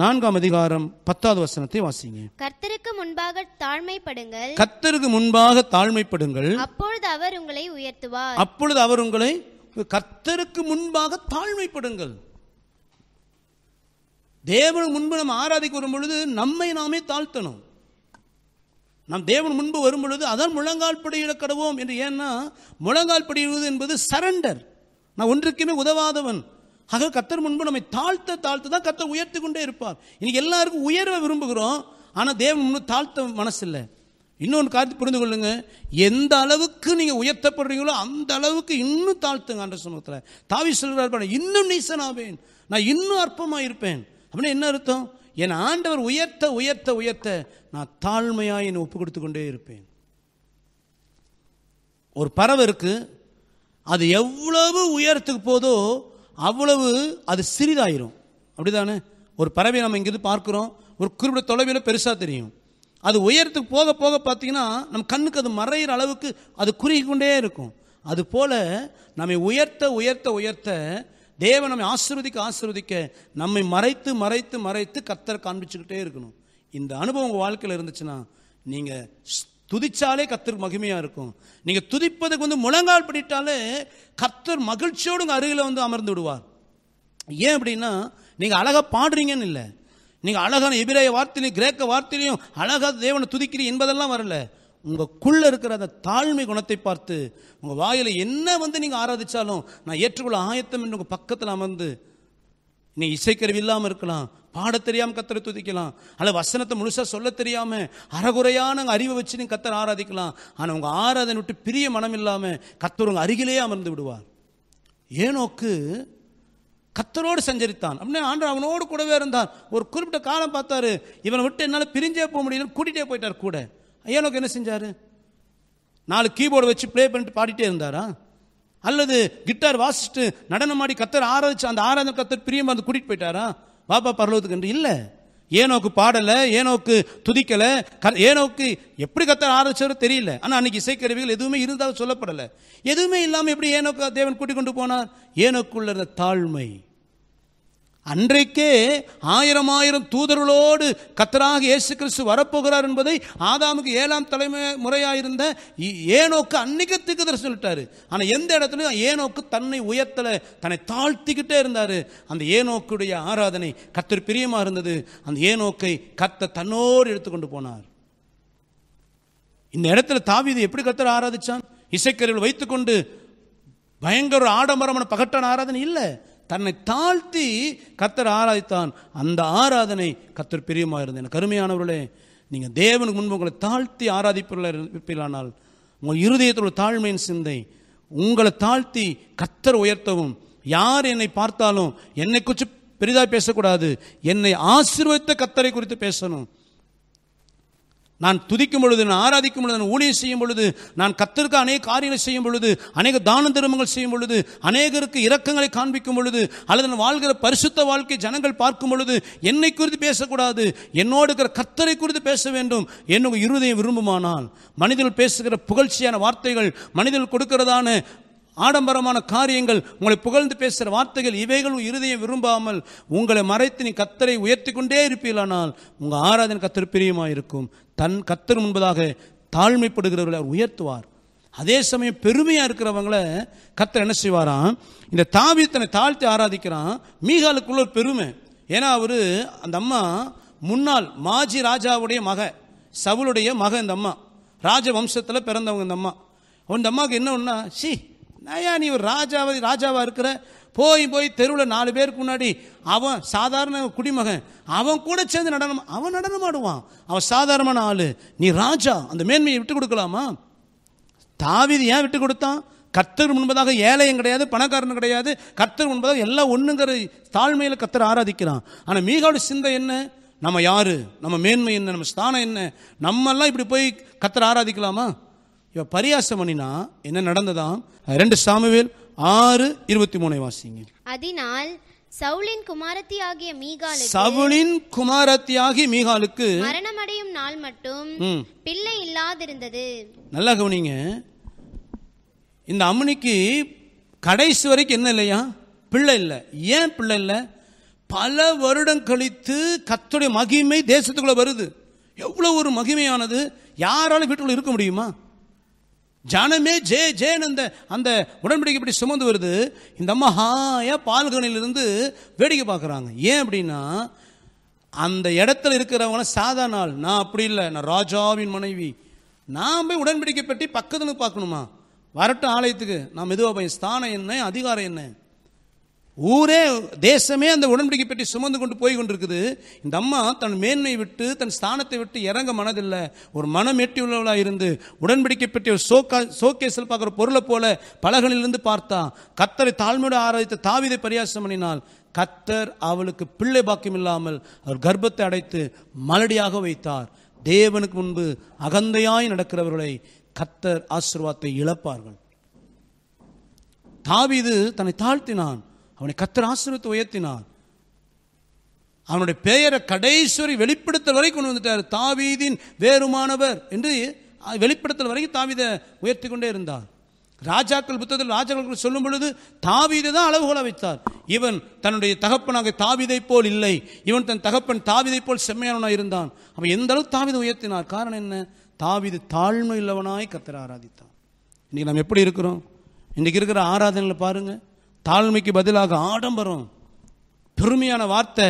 நான்காம் அதிகாரம் பத்தாவது வசனத்தை வாசிங்க கர்த்தருக்கு முன்பாக தாழ்மைப்படுங்கள் கர்த்தருக்கு முன்பாக தாழ்மைப்படுங்கள் அப்பொழுது அவர் உங்களை உயர்த்துவார் அப்பொழுது அவர் உங்களை கர்த்தருக்கு முன்பாக தாழ்மைப்படுங்கள் தேவன் முன்பு நம்ம ஆராதிக்க வரும் பொழுது நம்மை நாமே தாழ்த்தணும் நம் தேவன் முன்பு வரும் பொழுது அதான் முழங்கால் படியில் கடவோம் என்று ஏன்னா முழங்கால் படியிடுவது என்பது சரண்டர் நான் ஒன்றுக்குமே உதவாதவன் ஆக கத்தர் முன்பு நம்மை தாழ்த்த தாழ்த்து தான் கத்தர் உயர்த்தி கொண்டே இருப்பார் இன்னைக்கு எல்லாருக்கும் உயர்வை விரும்புகிறோம் ஆனால் தேவன் முன்பு தாழ்த்த மனசில்லை இன்னொன்று காத்து புரிந்து கொள்ளுங்க எந்த அளவுக்கு நீங்கள் உயர்த்தப்படுறீங்களோ அந்த அளவுக்கு இன்னும் தாழ்த்துங்க அந்த சமூகத்தில் தாவி சொல்கிறார் இன்னும் நீசனாவேன் நான் இன்னும் அற்பமாக இருப்பேன் அப்படின்னு என்ன அர்த்தம் என் ஆண்டவர் உயர்த்த உயர்த்த உயர்த்த நான் தாழ்மையாக என்னை ஒப்பு கொடுத்து கொண்டே இருப்பேன் ஒரு பறவை இருக்குது அது எவ்வளவு உயரத்துக்கு போதோ அவ்வளவு அது சிறிதாயிரும் அப்படிதானே ஒரு பறவை நம்ம இங்கேருந்து பார்க்குறோம் ஒரு குறிப்பிட்ட தொலைவில் பெருசாக தெரியும் அது உயரத்துக்கு போக போக பார்த்தீங்கன்னா நம் கண்ணுக்கு அது மறையிற அளவுக்கு அது குறுகி கொண்டே இருக்கும் அதுபோல் நம்மை உயர்த்த உயர்த்த உயர்த்த தேவன் நம்மை ஆசிர்வதிக்க ஆசிர்வதிக்க நம்மை மறைத்து மறைத்து மறைத்து கத்தரை காண்பிச்சுக்கிட்டே இருக்கணும் இந்த அனுபவம் உங்கள் வாழ்க்கையில் இருந்துச்சுன்னா நீங்கள் துதிச்சாலே கத்தர் மகிமையாக இருக்கும் நீங்கள் துதிப்பதுக்கு வந்து முழங்கால் பண்ணிட்டாலே கத்தர் மகிழ்ச்சியோடு உங்கள் அருகில் வந்து அமர்ந்து விடுவார் ஏன் அப்படின்னா நீங்கள் அழகாக பாடுறீங்கன்னு இல்லை நீங்கள் அழகான எபிரேய வார்த்தையிலையும் கிரேக்க வார்த்தையிலையும் அழகாக தேவனை துதிக்கிறீ என்பதெல்லாம் வரல உங்களுக்குள்ளே இருக்கிற அந்த தாழ்மை குணத்தை பார்த்து உங்கள் வாயில் என்ன வந்து நீங்கள் ஆராதித்தாலும் நான் ஏற்றுக்கொள்ள ஆயத்தம் என்று உங்கள் பக்கத்தில் அமர்ந்து நீ இசைக்கருவி இல்லாமல் இருக்கலாம் பாட தெரியாமல் கத்தரை துதிக்கலாம் அல்ல வசனத்தை முழுசாக சொல்ல தெரியாமல் அறகுறையான அறிவை வச்சு நீங்கள் கத்தரை ஆராதிக்கலாம் ஆனால் உங்கள் ஆராதனை விட்டு பிரிய மனம் இல்லாமல் கத்தர் உங்கள் அருகிலேயே அமர்ந்து விடுவார் ஏனோக்கு கத்தரோடு சஞ்சரித்தான் அப்படின்னு ஆண்டு அவனோடு கூடவே இருந்தான் ஒரு குறிப்பிட்ட காலம் பார்த்தாரு இவனை விட்டு என்னால் பிரிஞ்சே போக முடியலன்னு கூட்டிகிட்டே போயிட்டார் கூட ஐயானோக்கு என்ன செஞ்சார் நாலு கீபோர்டு வச்சு ப்ளே பண்ணிட்டு பாடிட்டே இருந்தாரா அல்லது கிட்டார் வாசிச்சுட்டு நடனம் ஆடி கத்தர் ஆராய்ச்சி அந்த ஆராய்ந்த கத்தர் பிரியமாக வந்து கூட்டிகிட்டு போயிட்டாரா பாப்பா பரலோகத்துக்கு என்று இல்லை ஏனோக்கு பாடலை ஏனோக்கு துதிக்கலை க ஏனோக்கு எப்படி கத்தர் ஆரம்பிச்சாரோ தெரியல ஆனால் அன்றைக்கி இசைக்கருவிகள் எதுவுமே இருந்தால் சொல்லப்படலை எதுவுமே இல்லாமல் எப்படி ஏனோக்கு தேவன் கூட்டிக் கொண்டு போனார் ஏனோக்குள்ள தாழ்மை அன்றைக்கே ஆயிரம் ஆயிரம் தூதர்களோடு கத்தராக இயேசு கிறிஸ்து வரப்போகிறார் என்பதை ஆதாமுக்கு ஏழாம் தலைமை முறையாக இருந்த ஏனோக்கு அன்னைக்கு திக்குதர் சொல்லிட்டாரு ஆனால் எந்த இடத்துலையும் ஏனோக்கு தன்னை உயர்த்தலை தன்னை தாழ்த்திக்கிட்டே இருந்தார் அந்த ஏனோக்குடைய ஆராதனை கத்தர் பிரியமாக இருந்தது அந்த ஏனோக்கை கத்த தன்னோடு எடுத்துக்கொண்டு போனார் இந்த இடத்துல தாவிதை எப்படி கத்தர் ஆராதிச்சான் இசைக்கருவில் வைத்துக்கொண்டு பயங்கர ஆடம்பரமான பகட்டான ஆராதனை இல்லை தன்னை தாழ்த்தி கத்தர் ஆராதித்தான் அந்த ஆராதனை கத்தர் பிரியமாக இருந்தேன் கருமையானவர்களே நீங்கள் தேவனுக்கு முன்பு உங்களை தாழ்த்தி ஆராதிப்பீர்கள் இருப்பீர்களானால் உங்கள் இருதயத்தோட தாழ்மையின் சிந்தை உங்களை தாழ்த்தி கத்தர் உயர்த்தவும் யார் என்னை பார்த்தாலும் என்னை குறித்து பெரிதாக பேசக்கூடாது என்னை ஆசீர்வதித்த கத்தரை குறித்து பேசணும் நான் துதிக்கும் பொழுது நான் ஆராதிக்கும் பொழுது நான் ஊழியம் செய்யும் பொழுது நான் கத்திருக்க அநேக காரியங்களை செய்யும் பொழுது அநேக தான திருமங்கள் செய்யும் பொழுது அநேகருக்கு இரக்கங்களை காண்பிக்கும் பொழுது அல்லது நான் வாழ்கிற பரிசுத்த வாழ்க்கை ஜனங்கள் பார்க்கும் பொழுது என்னை குறித்து பேசக்கூடாது என்னோடு இருக்கிற கத்தரை குறித்து பேச வேண்டும் என்னுடைய இருதயம் விரும்புமானால் மனிதர்கள் பேசுகிற புகழ்ச்சியான வார்த்தைகள் மனிதர்கள் கொடுக்கிறதான ஆடம்பரமான காரியங்கள் உங்களை புகழ்ந்து பேசுகிற வார்த்தைகள் இவைகளும் இருதயம் விரும்பாமல் உங்களை மறைத்து நீ கத்தரை உயர்த்தி கொண்டே இருப்பீர்களானால் உங்கள் ஆராதனை கத்தர் பிரியமாக இருக்கும் தன் கத்தர் முன்பதாக தாழ்மைப்படுகிறவர்களை அவர் உயர்த்துவார் அதே சமயம் பெருமையாக இருக்கிறவங்கள கத்தர் என்ன செய்வாராம் இந்த தாவியத்தனை தாழ்த்தி ஆராதிக்கிறான் மீகாலுக்குள்ள ஒரு பெருமை ஏன்னா அவர் அந்த அம்மா முன்னாள் மாஜி ராஜாவுடைய மக சவுளுடைய மக இந்த அம்மா ராஜ வம்சத்தில் பிறந்தவங்க இந்த அம்மா இந்த அம்மாவுக்கு என்ன ஒன்றா சி ஏன் நீ ஒரு ராஜாவை ராஜாவாக இருக்கிற போய் போய் தெருவில் நாலு பேருக்கு முன்னாடி அவன் சாதாரண குடிமகன் அவன் கூட சேர்ந்து நடனம் அவன் நடனம் ஆடுவான் அவன் சாதாரணமான ஆள் நீ ராஜா அந்த மேன்மையை விட்டு கொடுக்கலாமா தாவிது ஏன் விட்டு கொடுத்தான் கத்தர் முன்பதாக ஏழையும் கிடையாது பணக்காரனும் கிடையாது கத்தர் முன்பதாக எல்லாம் ஒன்றுங்கிற தாழ்மையில் கத்தர் ஆராதிக்கிறான் ஆனால் மீகாவோட சிந்தை என்ன நம்ம யாரு நம்ம மேன்மை என்ன நம்ம ஸ்தானம் என்ன நம்மெல்லாம் இப்படி போய் கத்தர் ஆராதிக்கலாமா இவன் பரியாசம் பண்ணினா என்ன நடந்ததாம் ரெண்டு சாமுவேல் ஆறு இருபத்தி மூணு வாசிங்க அதனால் சவுளின் குமாரத்தி ஆகிய மீகாலுக்கு சவுலின் குமாரத்தி ஆகிய மீகாலுக்கு மரணம் நாள் மட்டும் பிள்ளை இல்லாதிருந்தது நல்லா கவனிங்க இந்த அம்மனிக்கு கடைசி வரைக்கும் என்ன இல்லையா பிள்ளை இல்லை ஏன் பிள்ளை இல்லை பல வருடம் கழித்து கத்துடைய மகிமை தேசத்துக்குள்ள வருது எவ்வளோ ஒரு மகிமையானது யாராலும் வீட்டுக்குள்ள இருக்க முடியுமா ஜானமே ஜே ஜேன்னு அந்த அந்த உடன்படிக்கை இப்படி சுமந்து வருது இந்த அம்மா ஹாயாக பால்கனிலிருந்து வேடிக்கை பார்க்குறாங்க ஏன் அப்படின்னா அந்த இடத்துல இருக்கிறவங்களாம் சாதா நாள் நான் அப்படி இல்லை நான் ராஜாவின் மனைவி நான் போய் உடன்படிக்கை பற்றி பக்கத்தில் பார்க்கணுமா வரட்டும் ஆலயத்துக்கு நான் மெதுவாக போய் ஸ்தானம் என்ன அதிகாரம் என்ன ஊரே தேசமே அந்த உடன்படிக்கை பற்றி சுமந்து கொண்டு போய் கொண்டிருக்குது இந்த அம்மா தன் மேன்மை விட்டு தன் ஸ்தானத்தை விட்டு இறங்க மனதில்லை ஒரு மனம் எட்டியுள்ளவளாக இருந்து உடன்படிக்கை ஒரு சோக்கா சோகேஸில் பார்க்குற பொருளை போல பலகனிலிருந்து பார்த்தா கத்தரை தாழ்மையோடு ஆராதித்த தாவிதை பரியாசம் பண்ணினால் கத்தர் அவளுக்கு பிள்ளை பாக்கியம் இல்லாமல் அவர் கர்ப்பத்தை அடைத்து மலடியாக வைத்தார் தேவனுக்கு முன்பு அகந்தையாய் நடக்கிறவர்களை கத்தர் ஆசிர்வாதத்தை இழப்பார்கள் தாவிது தன்னை தாழ்த்தினான் அவனை கத்திர ஆசிரியத்தை உயர்த்தினான் அவனுடைய பெயரை கடைசுவரி வெளிப்படுத்தல் வரை கொண்டு வந்துட்டார் தாவீதின் வேறுமானவர் என்று வெளிப்படுத்தல் வரைக்கும் தாவித உயர்த்தி கொண்டே இருந்தார் ராஜாக்கள் புத்தகத்தில் ராஜாக்கள் சொல்லும் பொழுது தாவீதை தான் அளவுகோல வைத்தார் இவன் தன்னுடைய தகப்பனாக தாவிதை போல் இல்லை இவன் தன் தகப்பன் தாவிதை போல் செம்மையானவனாக இருந்தான் அவன் எந்த அளவு தாவிதை உயர்த்தினார் காரணம் என்ன தாவிது தாழ்மை இல்லவனாய் கத்திர ஆராதித்தான் இன்றைக்கி நாம் எப்படி இருக்கிறோம் இன்றைக்கி இருக்கிற ஆராதனையில் பாருங்கள் தாழ்மைக்கு பதிலாக ஆடம்பரம் பெருமையான வார்த்தை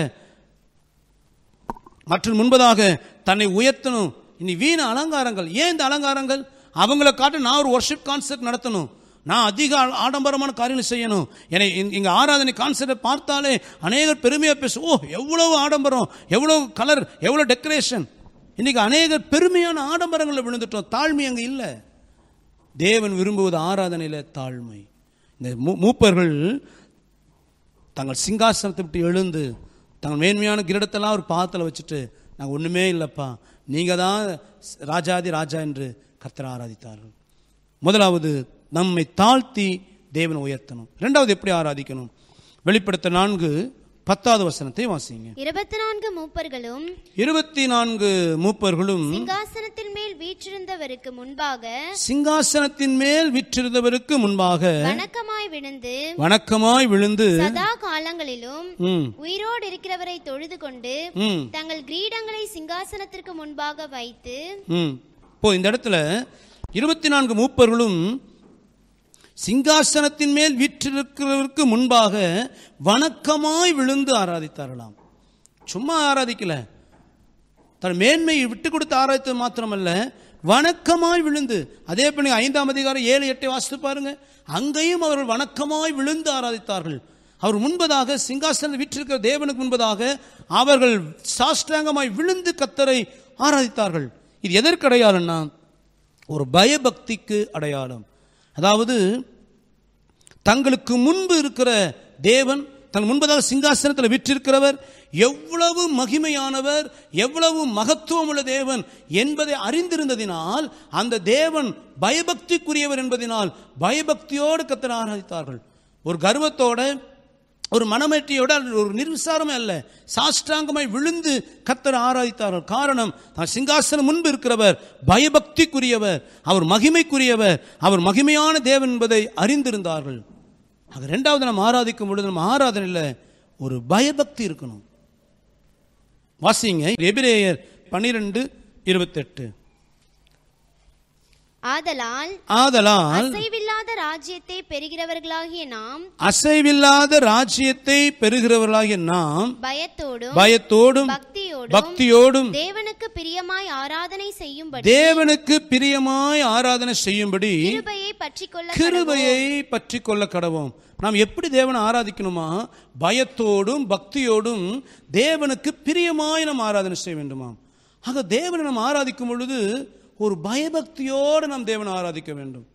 மற்றும் முன்பதாக தன்னை உயர்த்தணும் இனி வீண அலங்காரங்கள் ஏன் இந்த அலங்காரங்கள் அவங்கள காட்ட நான் ஒரு ஒர்ஷிப் கான்செப்ட் நடத்தணும் நான் அதிக ஆடம்பரமான காரியங்கள் செய்யணும் என்னை இங்கே ஆராதனை கான்செப்டை பார்த்தாலே அநேகர் பெருமையாக பேச ஓ எவ்வளவு ஆடம்பரம் எவ்வளோ கலர் எவ்வளோ டெக்கரேஷன் இன்றைக்கி அநேகர் பெருமையான ஆடம்பரங்களில் விழுந்துட்டோம் தாழ்மை அங்கே இல்லை தேவன் விரும்புவது ஆராதனையில் தாழ்மை இந்த மூ மூப்பர்கள் தங்கள் சிங்காசனத்தை விட்டு எழுந்து தங்கள் மேன்மையான கிரீடத்தெல்லாம் ஒரு பாதத்தில் வச்சுட்டு நாங்கள் ஒன்றுமே இல்லைப்பா நீங்கள் தான் ராஜாதி ராஜா என்று கர்த்தரை ஆராதித்தார்கள் முதலாவது நம்மை தாழ்த்தி தேவனை உயர்த்தணும் ரெண்டாவது எப்படி ஆராதிக்கணும் வெளிப்படுத்த நான்கு பத்தாவது வசனத்தை வாசிங்க இருபத்தி நான்கு மூப்பர்களும் இருபத்தி நான்கு மூப்பர்களும் சிங்காசனத்தின் மேல் வீற்றிருந்தவருக்கு முன்பாக சிங்காசனத்தின் மேல் வீற்றிருந்தவருக்கு முன்பாக வணக்கமாய் விழுந்து வணக்கமாய் விழுந்து சதா காலங்களிலும் உயிரோடு இருக்கிறவரை தொழுது கொண்டு தங்கள் கிரீடங்களை சிங்காசனத்திற்கு முன்பாக வைத்து இப்போ இந்த இடத்துல இருபத்தி நான்கு மூப்பர்களும் சிங்காசனத்தின் மேல் வீற்றிருக்கிறவருக்கு முன்பாக வணக்கமாய் விழுந்து ஆராதித்தாரலாம் சும்மா ஆராதிக்கல தன் மேன்மையை விட்டு கொடுத்து ஆராதித்தது மாத்திரமல்ல வணக்கமாய் விழுந்து அதே பண்ணி ஐந்தாம் அதிகாரம் ஏழு எட்டை வாசித்து பாருங்க அங்கேயும் அவர்கள் வணக்கமாய் விழுந்து ஆராதித்தார்கள் அவர் முன்பதாக சிங்காசனம் வீற்றிருக்கிற தேவனுக்கு முன்பதாக அவர்கள் சாஷ்டாங்கமாய் விழுந்து கத்தரை ஆராதித்தார்கள் இது எதற்கு அடையாளம்னா ஒரு பயபக்திக்கு அடையாளம் அதாவது தங்களுக்கு முன்பு இருக்கிற தேவன் தன் முன்பதாக சிங்காசனத்தில் விற்றிருக்கிறவர் எவ்வளவு மகிமையானவர் எவ்வளவு மகத்துவம் உள்ள தேவன் என்பதை அறிந்திருந்ததினால் அந்த தேவன் பயபக்திக்குரியவர் என்பதினால் பயபக்தியோடு கத்தனை ஆராதித்தார்கள் ஒரு கர்வத்தோட ஒரு மனமேற்றியோட ஒரு நிர்விசாரமே அல்ல சாஷ்டாங்கமாய் விழுந்து கத்தர் ஆராதித்தார்கள் காரணம் தான் சிங்காசனம் முன்பு இருக்கிறவர் பயபக்திக்குரியவர் அவர் மகிமைக்குரியவர் அவர் மகிமையான தேவன் என்பதை அறிந்திருந்தார்கள் ஆக ரெண்டாவது நம்ம ஆராதிக்கும் பொழுது நம்ம இல்லை ஒரு பயபக்தி இருக்கணும் வாசிங்க எபிரேயர் பன்னிரெண்டு இருபத்தெட்டு ஆதலால் ஆதலால் அசைவில்லாத ராஜ்யத்தை பெறுகிறவர்களாகிய நாம் அசைவில்லாத ராஜ்யத்தை பெறுகிறவர்களாகிய நாம் பயத்தோடும் பயத்தோடும் பக்தியோடும் பக்தியோடும் தேவனுக்கு பிரியமாய் ஆராதனை செய்யும்படி தேவனுக்கு பிரியமாய் ஆராதனை செய்யும்படி கிருபையை பற்றி கொள்ள கிருபையை பற்றி கொள்ள கடவோம் நாம் எப்படி தேவனை ஆராதிக்கணுமா பயத்தோடும் பக்தியோடும் தேவனுக்கு பிரியமாய் நாம் ஆராதனை செய்ய வேண்டுமாம் ஆக தேவனை நாம் ஆராதிக்கும் பொழுது ஒரு பயபக்தியோடு நாம் தேவனை ஆராதிக்க வேண்டும்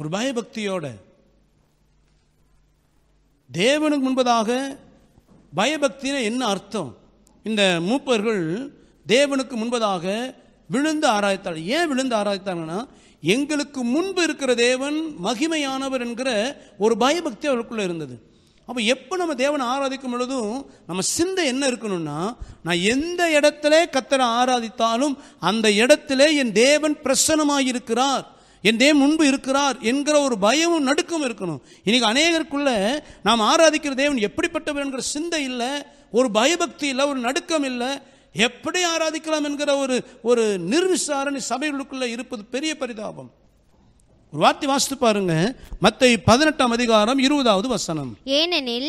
ஒரு பயபக்தியோட தேவனுக்கு முன்பதாக பயபக்தினா என்ன அர்த்தம் இந்த மூப்பர்கள் தேவனுக்கு முன்பதாக விழுந்து ஆராய்த்தாள் ஏன் விழுந்து ஆராய்த்தாங்கன்னா எங்களுக்கு முன்பு இருக்கிற தேவன் மகிமையானவர் என்கிற ஒரு பயபக்தி அவருக்குள்ளே இருந்தது அப்போ எப்போ நம்ம தேவனை ஆராதிக்கும் பொழுதும் நம்ம சிந்தை என்ன இருக்கணும்னா நான் எந்த இடத்துல கத்தரை ஆராதித்தாலும் அந்த இடத்துல என் தேவன் பிரசனமாக இருக்கிறார் என் தேவன் முன்பு இருக்கிறார் என்கிற ஒரு பயமும் நடுக்கமும் இருக்கணும் இன்னைக்கு அநேகருக்குள்ள நாம் ஆராதிக்கிற தேவன் எப்படிப்பட்டவர் என்கிற சிந்தை இல்லை ஒரு பயபக்தி இல்லை ஒரு நடுக்கம் இல்லை எப்படி ஆராதிக்கலாம் என்கிற ஒரு ஒரு நிர்விசாரணை சபைகளுக்குள்ளே இருப்பது பெரிய பரிதாபம் ஒரு வார்த்தை வாசித்து பாருங்க மத்தை பதினெட்டாம் அதிகாரம் இருபதாவது வசனம் ஏனெனில்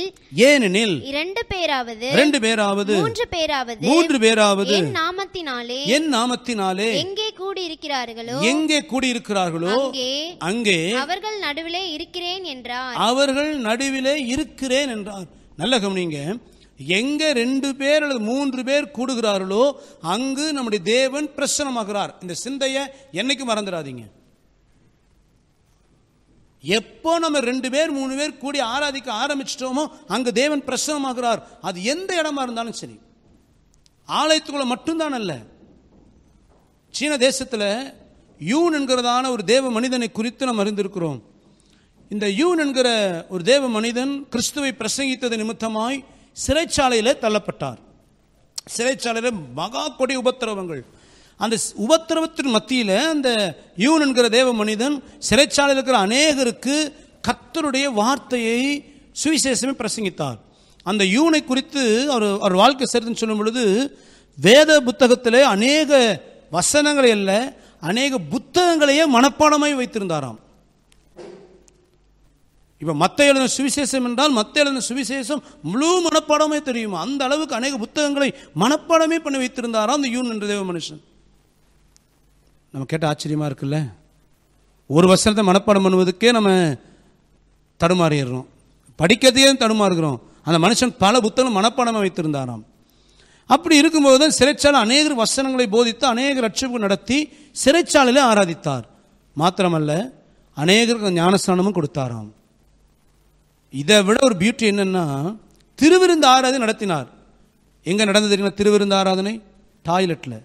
ஏனெனில் இரண்டு பேராவது இரண்டு பேராவது மூன்று பேராவது மூன்று பேராவது என் நாமத்தினாலே என் நாமத்தினாலே எங்கே கூடி இருக்கிறார்களோ எங்கே கூடி இருக்கிறார்களோ அங்கே அவர்கள் நடுவிலே இருக்கிறேன் என்றார் அவர்கள் நடுவிலே இருக்கிறேன் என்றார் நல்ல கவனிங்க எங்க ரெண்டு பேர் அல்லது மூன்று பேர் கூடுகிறார்களோ அங்கு நம்முடைய தேவன் பிரசனமாகிறார் இந்த சிந்தையை என்னைக்கு மறந்துடாதீங்க எப்போ நம்ம ரெண்டு பேர் மூணு பேர் கூடி ஆராதிக்க ஆரம்பிச்சிட்டோமோ அங்கே தேவன் பிரசனமாகிறார் அது எந்த இடமா இருந்தாலும் சரி ஆலயத்துக்குள்ள மட்டும்தான் அல்ல சீன தேசத்தில் யூன் என்கிறதான ஒரு தேவ மனிதனை குறித்து நம்ம அறிந்திருக்கிறோம் இந்த யூன் என்கிற ஒரு தேவ மனிதன் கிறிஸ்துவை பிரசங்கித்தது நிமித்தமாய் சிறைச்சாலையில் தள்ளப்பட்டார் சிறைச்சாலையில் மகா கொடி உபத்திரவங்கள் அந்த உபத்திரவத்தின் மத்தியில் அந்த யூன் என்கிற தேவ மனிதன் சிறைச்சாலையில் இருக்கிற அநேகருக்கு கத்தருடைய வார்த்தையை சுவிசேஷமே பிரசங்கித்தார் அந்த யூனை குறித்து அவர் அவர் வாழ்க்கை சரிதுன்னு சொல்லும் பொழுது வேத புத்தகத்தில் அநேக வசனங்களை அல்ல அநேக புத்தகங்களையே மனப்பாடமாய் வைத்திருந்தாராம் இப்போ மற்ற எழுதின சுவிசேஷம் என்றால் மற்ற எழுதின சுவிசேஷம் முழு மனப்பாடமே தெரியுமா அந்த அளவுக்கு அநேக புத்தகங்களை மனப்பாடமே பண்ணி வைத்திருந்தாராம் அந்த யூன் என்ற தேவ மனுஷன் நம்ம கேட்டால் ஆச்சரியமாக இருக்குல்ல ஒரு வசனத்தை மனப்பாடம் பண்ணுவதுக்கே நம்ம தடுமாறிடுறோம் படிக்கிறதையே தடுமாறுகிறோம் அந்த மனுஷன் பல புத்தகம் மனப்பாடம் வைத்திருந்தாராம் அப்படி இருக்கும்போது தான் சிறைச்சாலை அநேக வசனங்களை போதித்து அநேக ரட்சிப்பு நடத்தி சிறைச்சாலையில் ஆராதித்தார் மாத்திரமல்ல அநேகருக்கு ஞானஸ்தானமும் கொடுத்தாராம் இதை விட ஒரு பியூட்டி என்னென்னா திருவிருந்து ஆராதனை நடத்தினார் எங்கே நடந்தது திருவிருந்த ஆராதனை டாய்லெட்டில்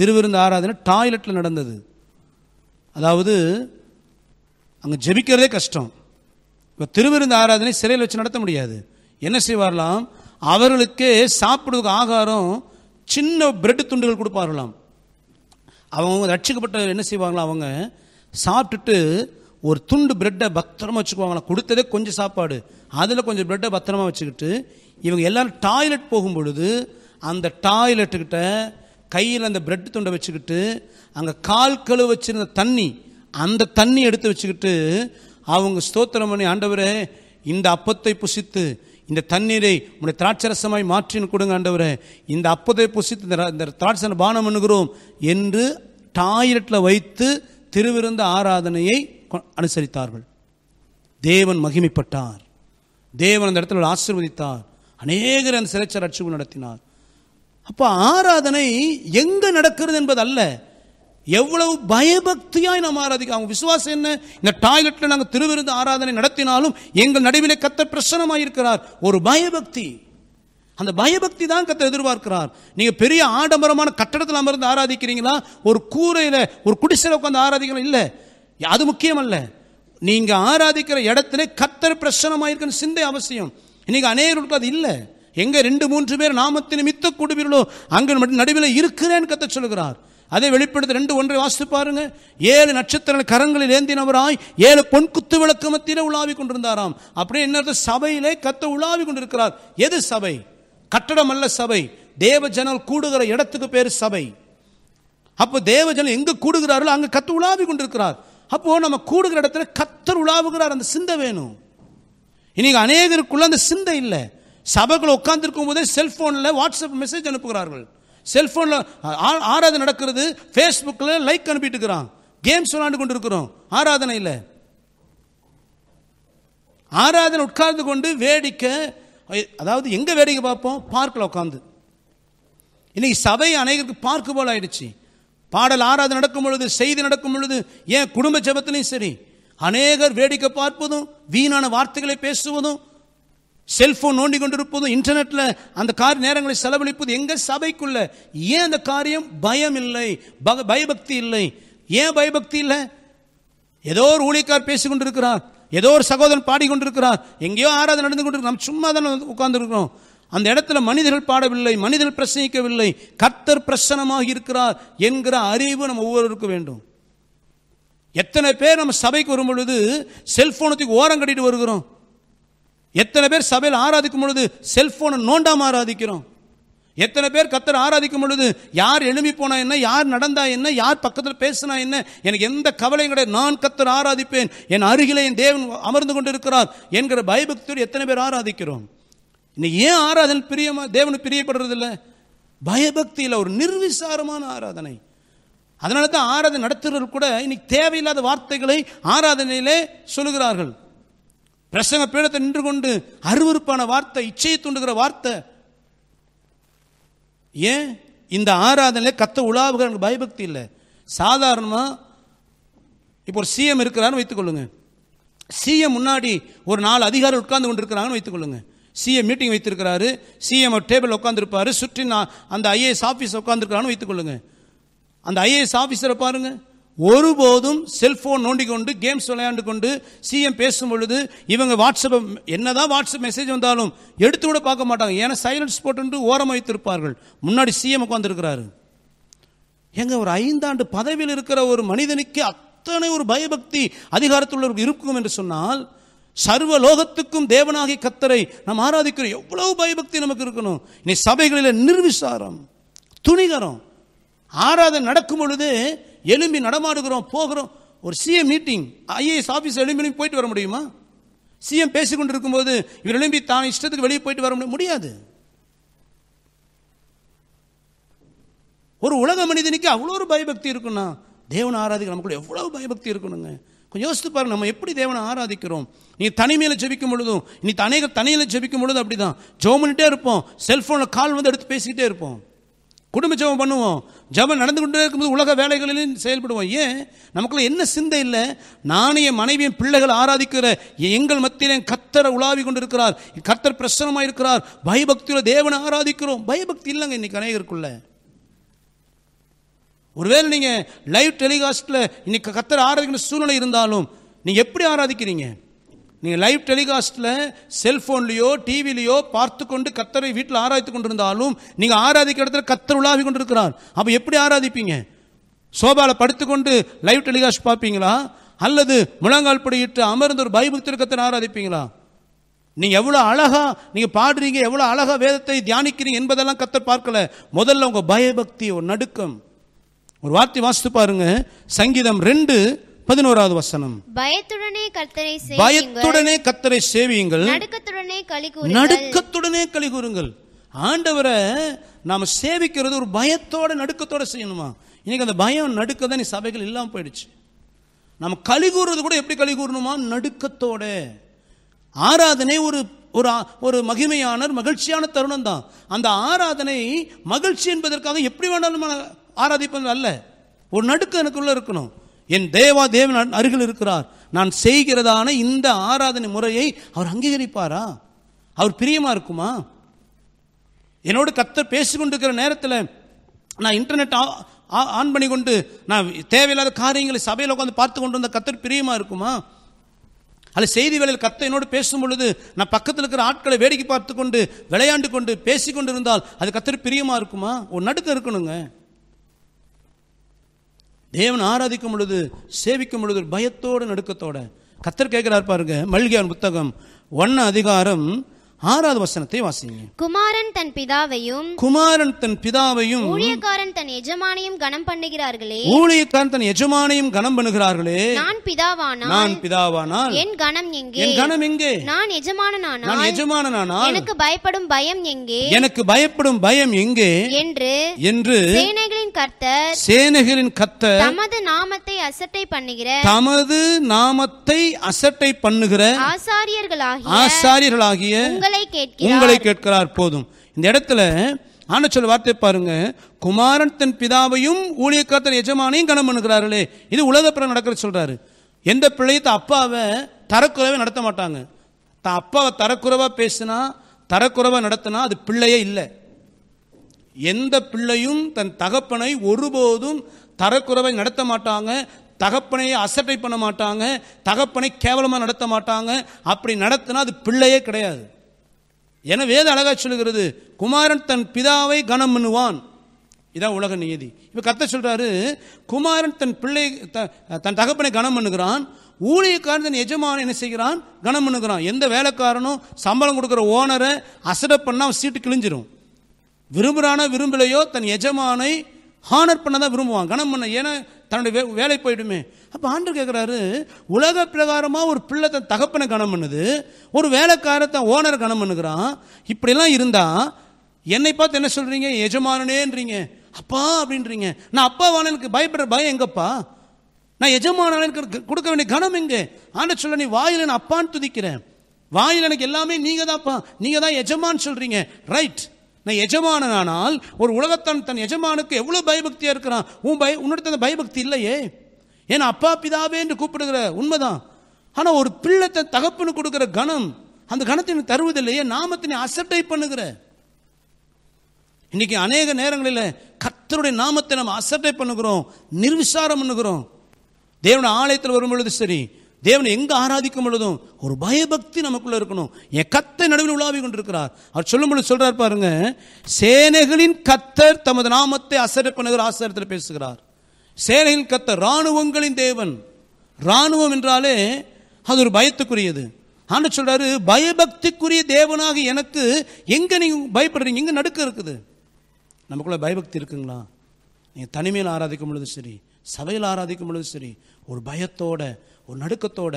திருவிருந்த ஆராதனை டாய்லெட்டில் நடந்தது அதாவது அங்கே ஜெபிக்கிறதே கஷ்டம் இப்போ திருவிருந்த ஆராதனை சிறையில் வச்சு நடத்த முடியாது என்ன செய்வார்களாம் அவர்களுக்கே சாப்பிடுவதுக்கு ஆகாரம் சின்ன பிரெட் துண்டுகள் கொடுப்பார்களாம் அவங்க ரட்சிக்கப்பட்ட என்ன செய்வாங்களாம் அவங்க சாப்பிட்டுட்டு ஒரு துண்டு பிரெட்டை பத்திரமா வச்சுக்குவாங்களாம் கொடுத்ததே கொஞ்சம் சாப்பாடு அதில் கொஞ்சம் பிரெட்டை பத்திரமா வச்சுக்கிட்டு இவங்க எல்லோரும் டாய்லெட் போகும் பொழுது அந்த டாய்லெட்டுக்கிட்ட கையில் அந்த பிரெட் துண்டை வச்சுக்கிட்டு அங்கே கால் கழுவு வச்சுருந்த தண்ணி அந்த தண்ணி எடுத்து வச்சுக்கிட்டு அவங்க ஸ்தோத்திரம் பண்ணி ஆண்டவரே இந்த அப்பத்தை புசித்து இந்த தண்ணீரை உடைய திராட்சரசமாய் மாற்றின்னு கொடுங்க ஆண்டவரே இந்த அப்பத்தை புசித்து இந்த திராட்சரை பானம் பண்ணுகிறோம் என்று டாய்லெட்டில் வைத்து திருவிருந்த ஆராதனையை அனுசரித்தார்கள் தேவன் மகிமைப்பட்டார் தேவன் அந்த இடத்துல ஆசிர்வதித்தார் அநேகர் அந்த சிறைச்சார் அச்சுகள் நடத்தினார் அப்போ ஆராதனை எங்கே நடக்கிறது என்பது அல்ல எவ்வளவு பயபக்தியாய் நாம் ஆராதிக்க அவங்க விசுவாசம் என்ன இந்த டாய்லெட்ல நாங்கள் திருவிருந்து ஆராதனை நடத்தினாலும் எங்கள் நடுவில் கத்த பிரசனமாக இருக்கிறார் ஒரு பயபக்தி அந்த பயபக்தி தான் கத்த எதிர்பார்க்கிறார் நீங்கள் பெரிய ஆடம்பரமான கட்டடத்தில் அமர்ந்து ஆராதிக்கிறீங்களா ஒரு கூரையில் ஒரு குடிசையில் உட்காந்து ஆராதிக்கலாம் இல்லை அது முக்கியம் அல்ல நீங்கள் ஆராதிக்கிற இடத்துல கத்தர் பிரசனமாக சிந்தை அவசியம் இன்னைக்கு அநேகருக்கு அது இல்லை எங்கே ரெண்டு மூன்று பேர் நாமத்தை நிமித்த கூடுவீர்களோ அங்கே நடுவில் இருக்கிறேன்னு கத்த சொல்கிறார் அதை வெளிப்படுத்த ரெண்டு ஒன்றை வாசித்து பாருங்க ஏழு நட்சத்திர கரங்களில் ஏந்தினவராய் ஏழு பொன் குத்து விளக்கு மத்தியிலே உலாவி கொண்டிருந்தாராம் அப்படியே என்ன சபையிலே கத்த உலாவி கொண்டிருக்கிறார் எது சபை கட்டடம் அல்ல சபை தேவ ஜனல் கூடுகிற இடத்துக்கு பேர் சபை அப்போ தேவ ஜனல் எங்கே கூடுகிறார்களோ அங்கே கத்து உலாவி கொண்டிருக்கிறார் அப்போது நம்ம கூடுகிற இடத்துல கத்தர் உலாவுகிறார் அந்த சிந்தை வேணும் இன்னைக்கு அநேகருக்குள்ள அந்த சிந்தை இல்லை சபைகள் உட்காந்துருக்கும் போதே செல்ஃபோனில் வாட்ஸ்அப் மெசேஜ் அனுப்புகிறார்கள் செல்ஃபோனில் ஆராதனை நடக்கிறது ஃபேஸ்புக்கில் லைக் அனுப்பிட்டு இருக்கிறான் கேம்ஸ் விளாண்டு கொண்டு இருக்கிறோம் ஆராதனையில் ஆராதனை உட்கார்ந்து கொண்டு வேடிக்கை அதாவது எங்கே வேடிக்கை பார்ப்போம் பார்க்கில் உட்காந்து இன்னைக்கு சபை அநேகருக்கு பார்க்கு போல் ஆயிடுச்சு பாடல் ஆராதனை நடக்கும் பொழுது செய்தி நடக்கும் பொழுது ஏன் குடும்ப ஜபத்திலையும் சரி அநேகர் வேடிக்கை பார்ப்பதும் வீணான வார்த்தைகளை பேசுவதும் செல்ஃபோன் நோண்டி கொண்டிருப்பதும் இன்டர்நெட்டில் அந்த கார் நேரங்களை செலவழிப்பது எங்கள் சபைக்குள்ள ஏன் அந்த காரியம் பயம் இல்லை பயபக்தி இல்லை ஏன் பயபக்தி இல்லை ஏதோ ஒரு ஊழியக்கார் பேசிக்கொண்டிருக்கிறார் ஏதோ ஒரு சகோதரன் பாடிக்கொண்டிருக்கிறார் எங்கேயோ ஆராதனை நடந்து கொண்டிருக்கிறோம் நம்ம சும்மா தானே உட்கார்ந்துருக்கிறோம் அந்த இடத்துல மனிதர்கள் பாடவில்லை மனிதர்கள் பிரசனிக்கவில்லை கர்த்தர் பிரசனமாக இருக்கிறார் என்கிற அறிவு நம்ம ஒவ்வொருவருக்கும் வேண்டும் எத்தனை பேர் நம்ம சபைக்கு வரும் பொழுது செல்போனத்துக்கு ஓரம் கட்டிட்டு வருகிறோம் எத்தனை பேர் சபையில் ஆராதிக்கும் பொழுது செல்ஃபோனை நோண்டாமல் ஆராதிக்கிறோம் எத்தனை பேர் கத்தர் ஆராதிக்கும் பொழுது யார் எழுமி போனா என்ன யார் நடந்தா என்ன யார் பக்கத்தில் பேசினா என்ன எனக்கு எந்த கவலையும் கிடையாது நான் கத்தர் ஆராதிப்பேன் என் அருகிலே என் தேவன் அமர்ந்து கொண்டு இருக்கிறார் என்கிற பயபக்தியோடு எத்தனை பேர் ஆராதிக்கிறோம் இன்னைக்கு ஏன் ஆராதனை பிரியமா தேவனுக்கு பிரியப்படுறதில்ல பயபக்தியில் ஒரு நிர்விசாரமான ஆராதனை அதனால தான் ஆராதனை நடத்துகிறவர்கள் கூட இன்னைக்கு தேவையில்லாத வார்த்தைகளை ஆராதனையிலே சொல்லுகிறார்கள் பிரசங்க பீடத்தை நின்று கொண்டு அருவறுப்பான வார்த்தை இச்சையை தூண்டுகிற வார்த்தை ஏன் இந்த ஆராதனையில் கத்த உலாவுகிற பயபக்தி இல்லை சாதாரணமாக இப்போ ஒரு சிஎம் இருக்கிறான்னு வைத்துக்கொள்ளுங்க சிஎம் முன்னாடி ஒரு நாலு அதிகாரி உட்கார்ந்து கொண்டு இருக்கிறாங்கன்னு வைத்துக்கொள்ளுங்க சிஎம் மீட்டிங் வைத்திருக்கிறாரு சிஎம் டேபிள் உட்காந்துருப்பார் சுற்றி நான் அந்த ஐஏஎஸ் ஆஃபீஸ் உட்காந்துருக்கிறான்னு வைத்துக்கொள்ளுங்க அந்த ஐஏஎஸ் ஆஃபீஸரை பாருங்கள் ஒருபோதும் செல்ஃபோன் நோண்டி கொண்டு கேம்ஸ் விளையாண்டு கொண்டு சிஎம் பேசும் பொழுது இவங்க வாட்ஸ்அப் என்னதான் வாட்ஸ்அப் மெசேஜ் வந்தாலும் எடுத்து கூட பார்க்க மாட்டாங்க ஏன்னா சைலன்ஸ் போட்டு ஓரம் வைத்திருப்பார்கள் முன்னாடி சிஎம் உட்காந்துருக்கிறாரு எங்க ஒரு ஐந்தாண்டு பதவியில் இருக்கிற ஒரு மனிதனுக்கு அத்தனை ஒரு பயபக்தி அதிகாரத்துள்ளவர்கள் இருக்கும் என்று சொன்னால் சர்வ லோகத்துக்கும் தேவனாகி கத்தரை நாம் ஆராதிக்கிறோம் எவ்வளவு பயபக்தி நமக்கு இருக்கணும் இனி சபைகளில் நிர்விசாரம் துணிகரம் ஆராதனை நடக்கும் பொழுது எலும்பி நடமாடுகிறோம் போகிறோம் ஒரு சிஎம் மீட்டிங் ஐஏஎஸ் ஆஃபீஸ் எலும்பி போயிட்டு வர முடியுமா சிஎம் பேசிக்கொண்டு இருக்கும்போது இவர் எலும்பி தான் இஷ்டத்துக்கு வெளியே போயிட்டு வர முடியாது ஒரு உலக மனிதனுக்கு அவ்வளோ ஒரு பயபக்தி இருக்கணும் தேவனை ஆராதிக்க நமக்குள்ள எவ்வளோ பயபக்தி இருக்கணுங்க கொஞ்சம் யோசித்து பாருங்க நம்ம எப்படி தேவனை ஆராதிக்கிறோம் நீ தனிமையில் ஜெபிக்கும் பொழுதும் நீ தனிக தனியில் ஜெபிக்கும் பொழுதும் அப்படி தான் ஜோம் பண்ணிட்டே இருப்போம் செல்ஃபோனில் கால் வந்து எடுத்து பேசிக்கிட்டே இருப்போம் குடும்ப ஜெபம் பண்ணுவோம் ஜபம் நடந்து கொண்டே இருக்கும்போது உலக வேலைகளிலும் செயல்படுவோம் ஏன் நமக்குள்ள என்ன சிந்தை இல்லை நானே மனைவியின் பிள்ளைகள் ஆராதிக்கிற எங்கள் என் கத்தரை உலாவி கொண்டிருக்கிறார் கத்தர் பிரசனமாக இருக்கிறார் பயபக்தியில் தேவனை ஆராதிக்கிறோம் பயபக்தி இல்லைங்க இன்னைக்கு அநேகருக்குள்ள ஒருவேளை நீங்கள் லைவ் டெலிகாஸ்ட்டில் இன்னைக்கு கத்தரை ஆராதிக்கிற சூழ்நிலை இருந்தாலும் நீங்கள் எப்படி ஆராதிக்கிறீங்க நீங்கள் லைவ் டெலிகாஸ்ட்டில் செல்ஃபோன்லேயோ டிவிலேயோ பார்த்து கொண்டு கத்தரை வீட்டில் ஆராய்த்து கொண்டிருந்தாலும் நீங்கள் ஆராதிக்க இடத்துல கத்தர் உலாவி கொண்டிருக்கிறார் அப்போ எப்படி ஆராதிப்பீங்க சோபாவில் படுத்துக்கொண்டு லைவ் டெலிகாஸ்ட் பார்ப்பீங்களா அல்லது முழங்கால் படியிட்டு அமர்ந்து ஒரு பைபிள் திருக்கத்தை ஆராதிப்பீங்களா நீங்கள் எவ்வளோ அழகாக நீங்கள் பாடுறீங்க எவ்வளோ அழகாக வேதத்தை தியானிக்கிறீங்க என்பதெல்லாம் கத்தர் பார்க்கல முதல்ல உங்கள் பயபக்தி ஒரு நடுக்கம் ஒரு வார்த்தை வாசித்து பாருங்க சங்கீதம் ரெண்டு பதினோராவது வசனம் பயத்துடனே கர்த்தரை பயத்துடனே கர்த்தரை சேவியுங்கள் நடுக்கத்துடனே களி நடுக்கத்துடனே களி கூறுங்கள் ஆண்டவரை நாம் சேவிக்கிறது ஒரு பயத்தோட நடுக்கத்தோட செய்யணுமா இன்னைக்கு அந்த பயம் நடுக்க தான் நீ சபைகள் இல்லாம போயிடுச்சு நம்ம களி கூறுறது கூட எப்படி களி கூறணுமா நடுக்கத்தோட ஆராதனை ஒரு ஒரு ஒரு மகிமையான மகிழ்ச்சியான தருணம் தான் அந்த ஆராதனை மகிழ்ச்சி என்பதற்காக எப்படி வேணாலும் ஆராதிப்பது அல்ல ஒரு நடுக்கம் எனக்குள்ளே இருக்கணும் என் தேவா தேவன் அருகில் இருக்கிறார் நான் செய்கிறதான இந்த ஆராதனை முறையை அவர் அங்கீகரிப்பாரா அவர் பிரியமாக இருக்குமா என்னோடு கத்தர் பேசிக்கொண்டிருக்கிற நேரத்தில் நான் இன்டர்நெட் ஆன் பண்ணி கொண்டு நான் தேவையில்லாத காரியங்களை சபையில் உட்காந்து பார்த்து கொண்டு வந்த கத்தர் பிரியமாக இருக்குமா அது செய்தி வேளையில் கத்தை என்னோடு பேசும் பொழுது நான் பக்கத்தில் இருக்கிற ஆட்களை வேடிக்கை பார்த்து கொண்டு விளையாண்டு கொண்டு பேசிக்கொண்டு இருந்தால் அது கத்தர் பிரியமாக இருக்குமா ஒரு நடுக்கம் இருக்கணுங்க தேவன் ஆராதிக்கும் பொழுது சேவிக்கும் பொழுது பயத்தோடு நடுக்கத்தோட கத்தர் கேட்கிறார் பாருங்க மல்கியான் புத்தகம் ஒன்ன அதிகாரம் ஆறாவது வசனத்தை வாசிங்க குமாரன் தன் பிதாவையும் குமாரன் தன் பிதாவையும் ஊழியக்காரன் தன் எஜமானையும் கனம் பண்ணுகிறார்களே ஊழியக்காரன் தன் எஜமானையும் கனம் பண்ணுகிறார்களே நான் பிதாவானா நான் பிதாவானால் என் கனம் எங்கே என் கனம் எங்கே நான் எஜமானனானால் நான் எஜமானனானால் எனக்கு பயப்படும் பயம் எங்கே எனக்கு பயப்படும் பயம் எங்கே என்று என்று சேனைகளின் கர்த்தர் சேனைகளின் கர்த்தர் தமது நாமத்தை அசட்டை பண்ணுகிற தமது நாமத்தை அசட்டை பண்ணுகிற ஆசாரியர்களாகிய ஆசாரியர்களாகிய உங்கள் உங்களை கேட்கிறார் உங்களை கேட்கிறார் போதும் இந்த இடத்துல ஆன சொல் வார்த்தை பாருங்க குமாரன் தன் பிதாவையும் ஊழியக்காரத்தன் எஜமானையும் கனம் பண்ணுகிறார்களே இது உலக உலகப்புறம் நடக்கிற சொல்றாரு எந்த பிள்ளையும் தான் அப்பாவை தரக்குறைவை நடத்த மாட்டாங்க தான் அப்பாவை தரக்குறைவாக பேசினா தரக்குறைவாக நடத்தினா அது பிள்ளையே இல்லை எந்த பிள்ளையும் தன் தகப்பனை ஒருபோதும் தரக்குறவை நடத்த மாட்டாங்க தகப்பனையை அசட்டை பண்ண மாட்டாங்க தகப்பனை கேவலமாக நடத்த மாட்டாங்க அப்படி நடத்தினா அது பிள்ளையே கிடையாது என வேத அழகாக சொல்லுகிறது குமாரன் தன் பிதாவை கனம் பண்ணுவான் இதான் உலக நியதி இப்போ கத்த சொல்கிறாரு குமாரன் தன் பிள்ளை தன் தகப்பனை கனம் பண்ணுகிறான் ஊழியக்காரன் தன் எஜமானன் என்ன செய்கிறான் கனம் பண்ணுகிறான் எந்த வேலைக்காரனும் சம்பளம் கொடுக்குற ஓனரை அசட பண்ணால் சீட்டு கிழிஞ்சிரும் விரும்புகிறானோ விரும்பலையோ தன் எஜமானை ஹானர் பண்ண தான் விரும்புவான் கனம் பண்ண ஏன்னா தன்னுடைய வே வேலை போயிடுமே அப்போ ஆண்டு கேட்குறாரு உலக பிரகாரமாக ஒரு பிள்ளை தன் தகப்பனை கனம் பண்ணுது ஒரு வேலைக்காரத்தை ஓனர் கனம் பண்ணுகிறான் இப்படிலாம் இருந்தால் என்னை பார்த்து என்ன சொல்கிறீங்க எஜமானனேன்றீங்க அப்பா அப்படின்றீங்க நான் அப்பா வானனுக்கு பயப்படுற பயம் எங்கப்பா நான் எஜமானனுக்கு எனக்கு கொடுக்க வேண்டிய கனம் எங்கே ஆண்ட சொல்ல நீ வாயில் நான் அப்பான்னு துதிக்கிறேன் வாயில் எனக்கு எல்லாமே நீங்கள் தான்ப்பா நீங்கள் தான் எஜமான்னு சொல்கிறீங்க ரைட் நான் எஜமானனானால் ஒரு உலகத்தான் தன் எஜமானுக்கு எவ்வளோ பயபக்தியாக இருக்கிறான் உன் பய உன்னிடத்து அந்த பயபக்தி இல்லையே ஏன்னா அப்பா பிதாவே என்று கூப்பிடுகிற உண்மைதான் ஆனால் ஒரு பிள்ளைத்தன் தகப்புன்னு கொடுக்குற கணம் அந்த கணத்தின் தருவதில்லையே நாமத்தினை அசட்டை பண்ணுகிற இன்றைக்கி அநேக நேரங்களில் கத்தருடைய நாமத்தை நம்ம அசட்டை பண்ணுகிறோம் நிர்விசாரம் பண்ணுகிறோம் தேவனுடைய ஆலயத்தில் வரும் பொழுது சரி தேவனை எங்கே ஆராதிக்கும் பொழுதும் ஒரு பயபக்தி நமக்குள்ளே இருக்கணும் என் கத்தை நடுவில் உலாவி கொண்டிருக்கிறார் அவர் சொல்லும் பொழுது சொல்கிறார் பாருங்க சேனைகளின் கத்தர் தமது நாமத்தை அசரப்பனகர் பண்ணுகிற ஆசிரியத்தில் பேசுகிறார் சேனையின் கத்தர் இராணுவங்களின் தேவன் இராணுவம் என்றாலே அது ஒரு பயத்துக்குரியது ஆண்டு சொல்கிறாரு பயபக்திக்குரிய தேவனாக எனக்கு எங்கே நீங்கள் பயப்படுறீங்க எங்கே நடுக்க இருக்குது நமக்குள்ளே பயபக்தி இருக்குங்களா நீங்கள் தனிமையில் ஆராதிக்கும் பொழுது சரி சபையில் ஆராதிக்கும் பொழுது சரி ஒரு பயத்தோட ஒரு நடுக்கத்தோட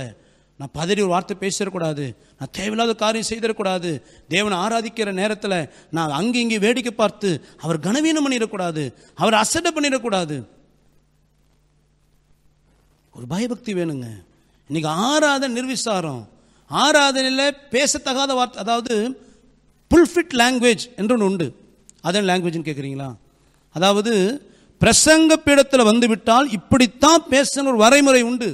நான் பதறி ஒரு வார்த்தை பேசிடக்கூடாது நான் தேவையில்லாத காரியம் செய்திடக்கூடாது தேவனை ஆராதிக்கிற நேரத்தில் நான் அங்கே இங்கே வேடிக்கை பார்த்து அவர் கனவீனம் பண்ணிடக்கூடாது அவர் அசட்டை பண்ணிடக்கூடாது ஒரு பயபக்தி வேணுங்க இன்னைக்கு ஆராதனை நிர்விசாரம் ஆராதனையில் பேசத்தகாத வார்த்தை அதாவது புல்ஃபிட் லாங்குவேஜ் என்று ஒன்று உண்டு அதன் லாங்குவேஜ்னு கேட்குறீங்களா அதாவது பிரசங்க பீடத்தில் வந்துவிட்டால் இப்படித்தான் பேசணும் ஒரு வரைமுறை உண்டு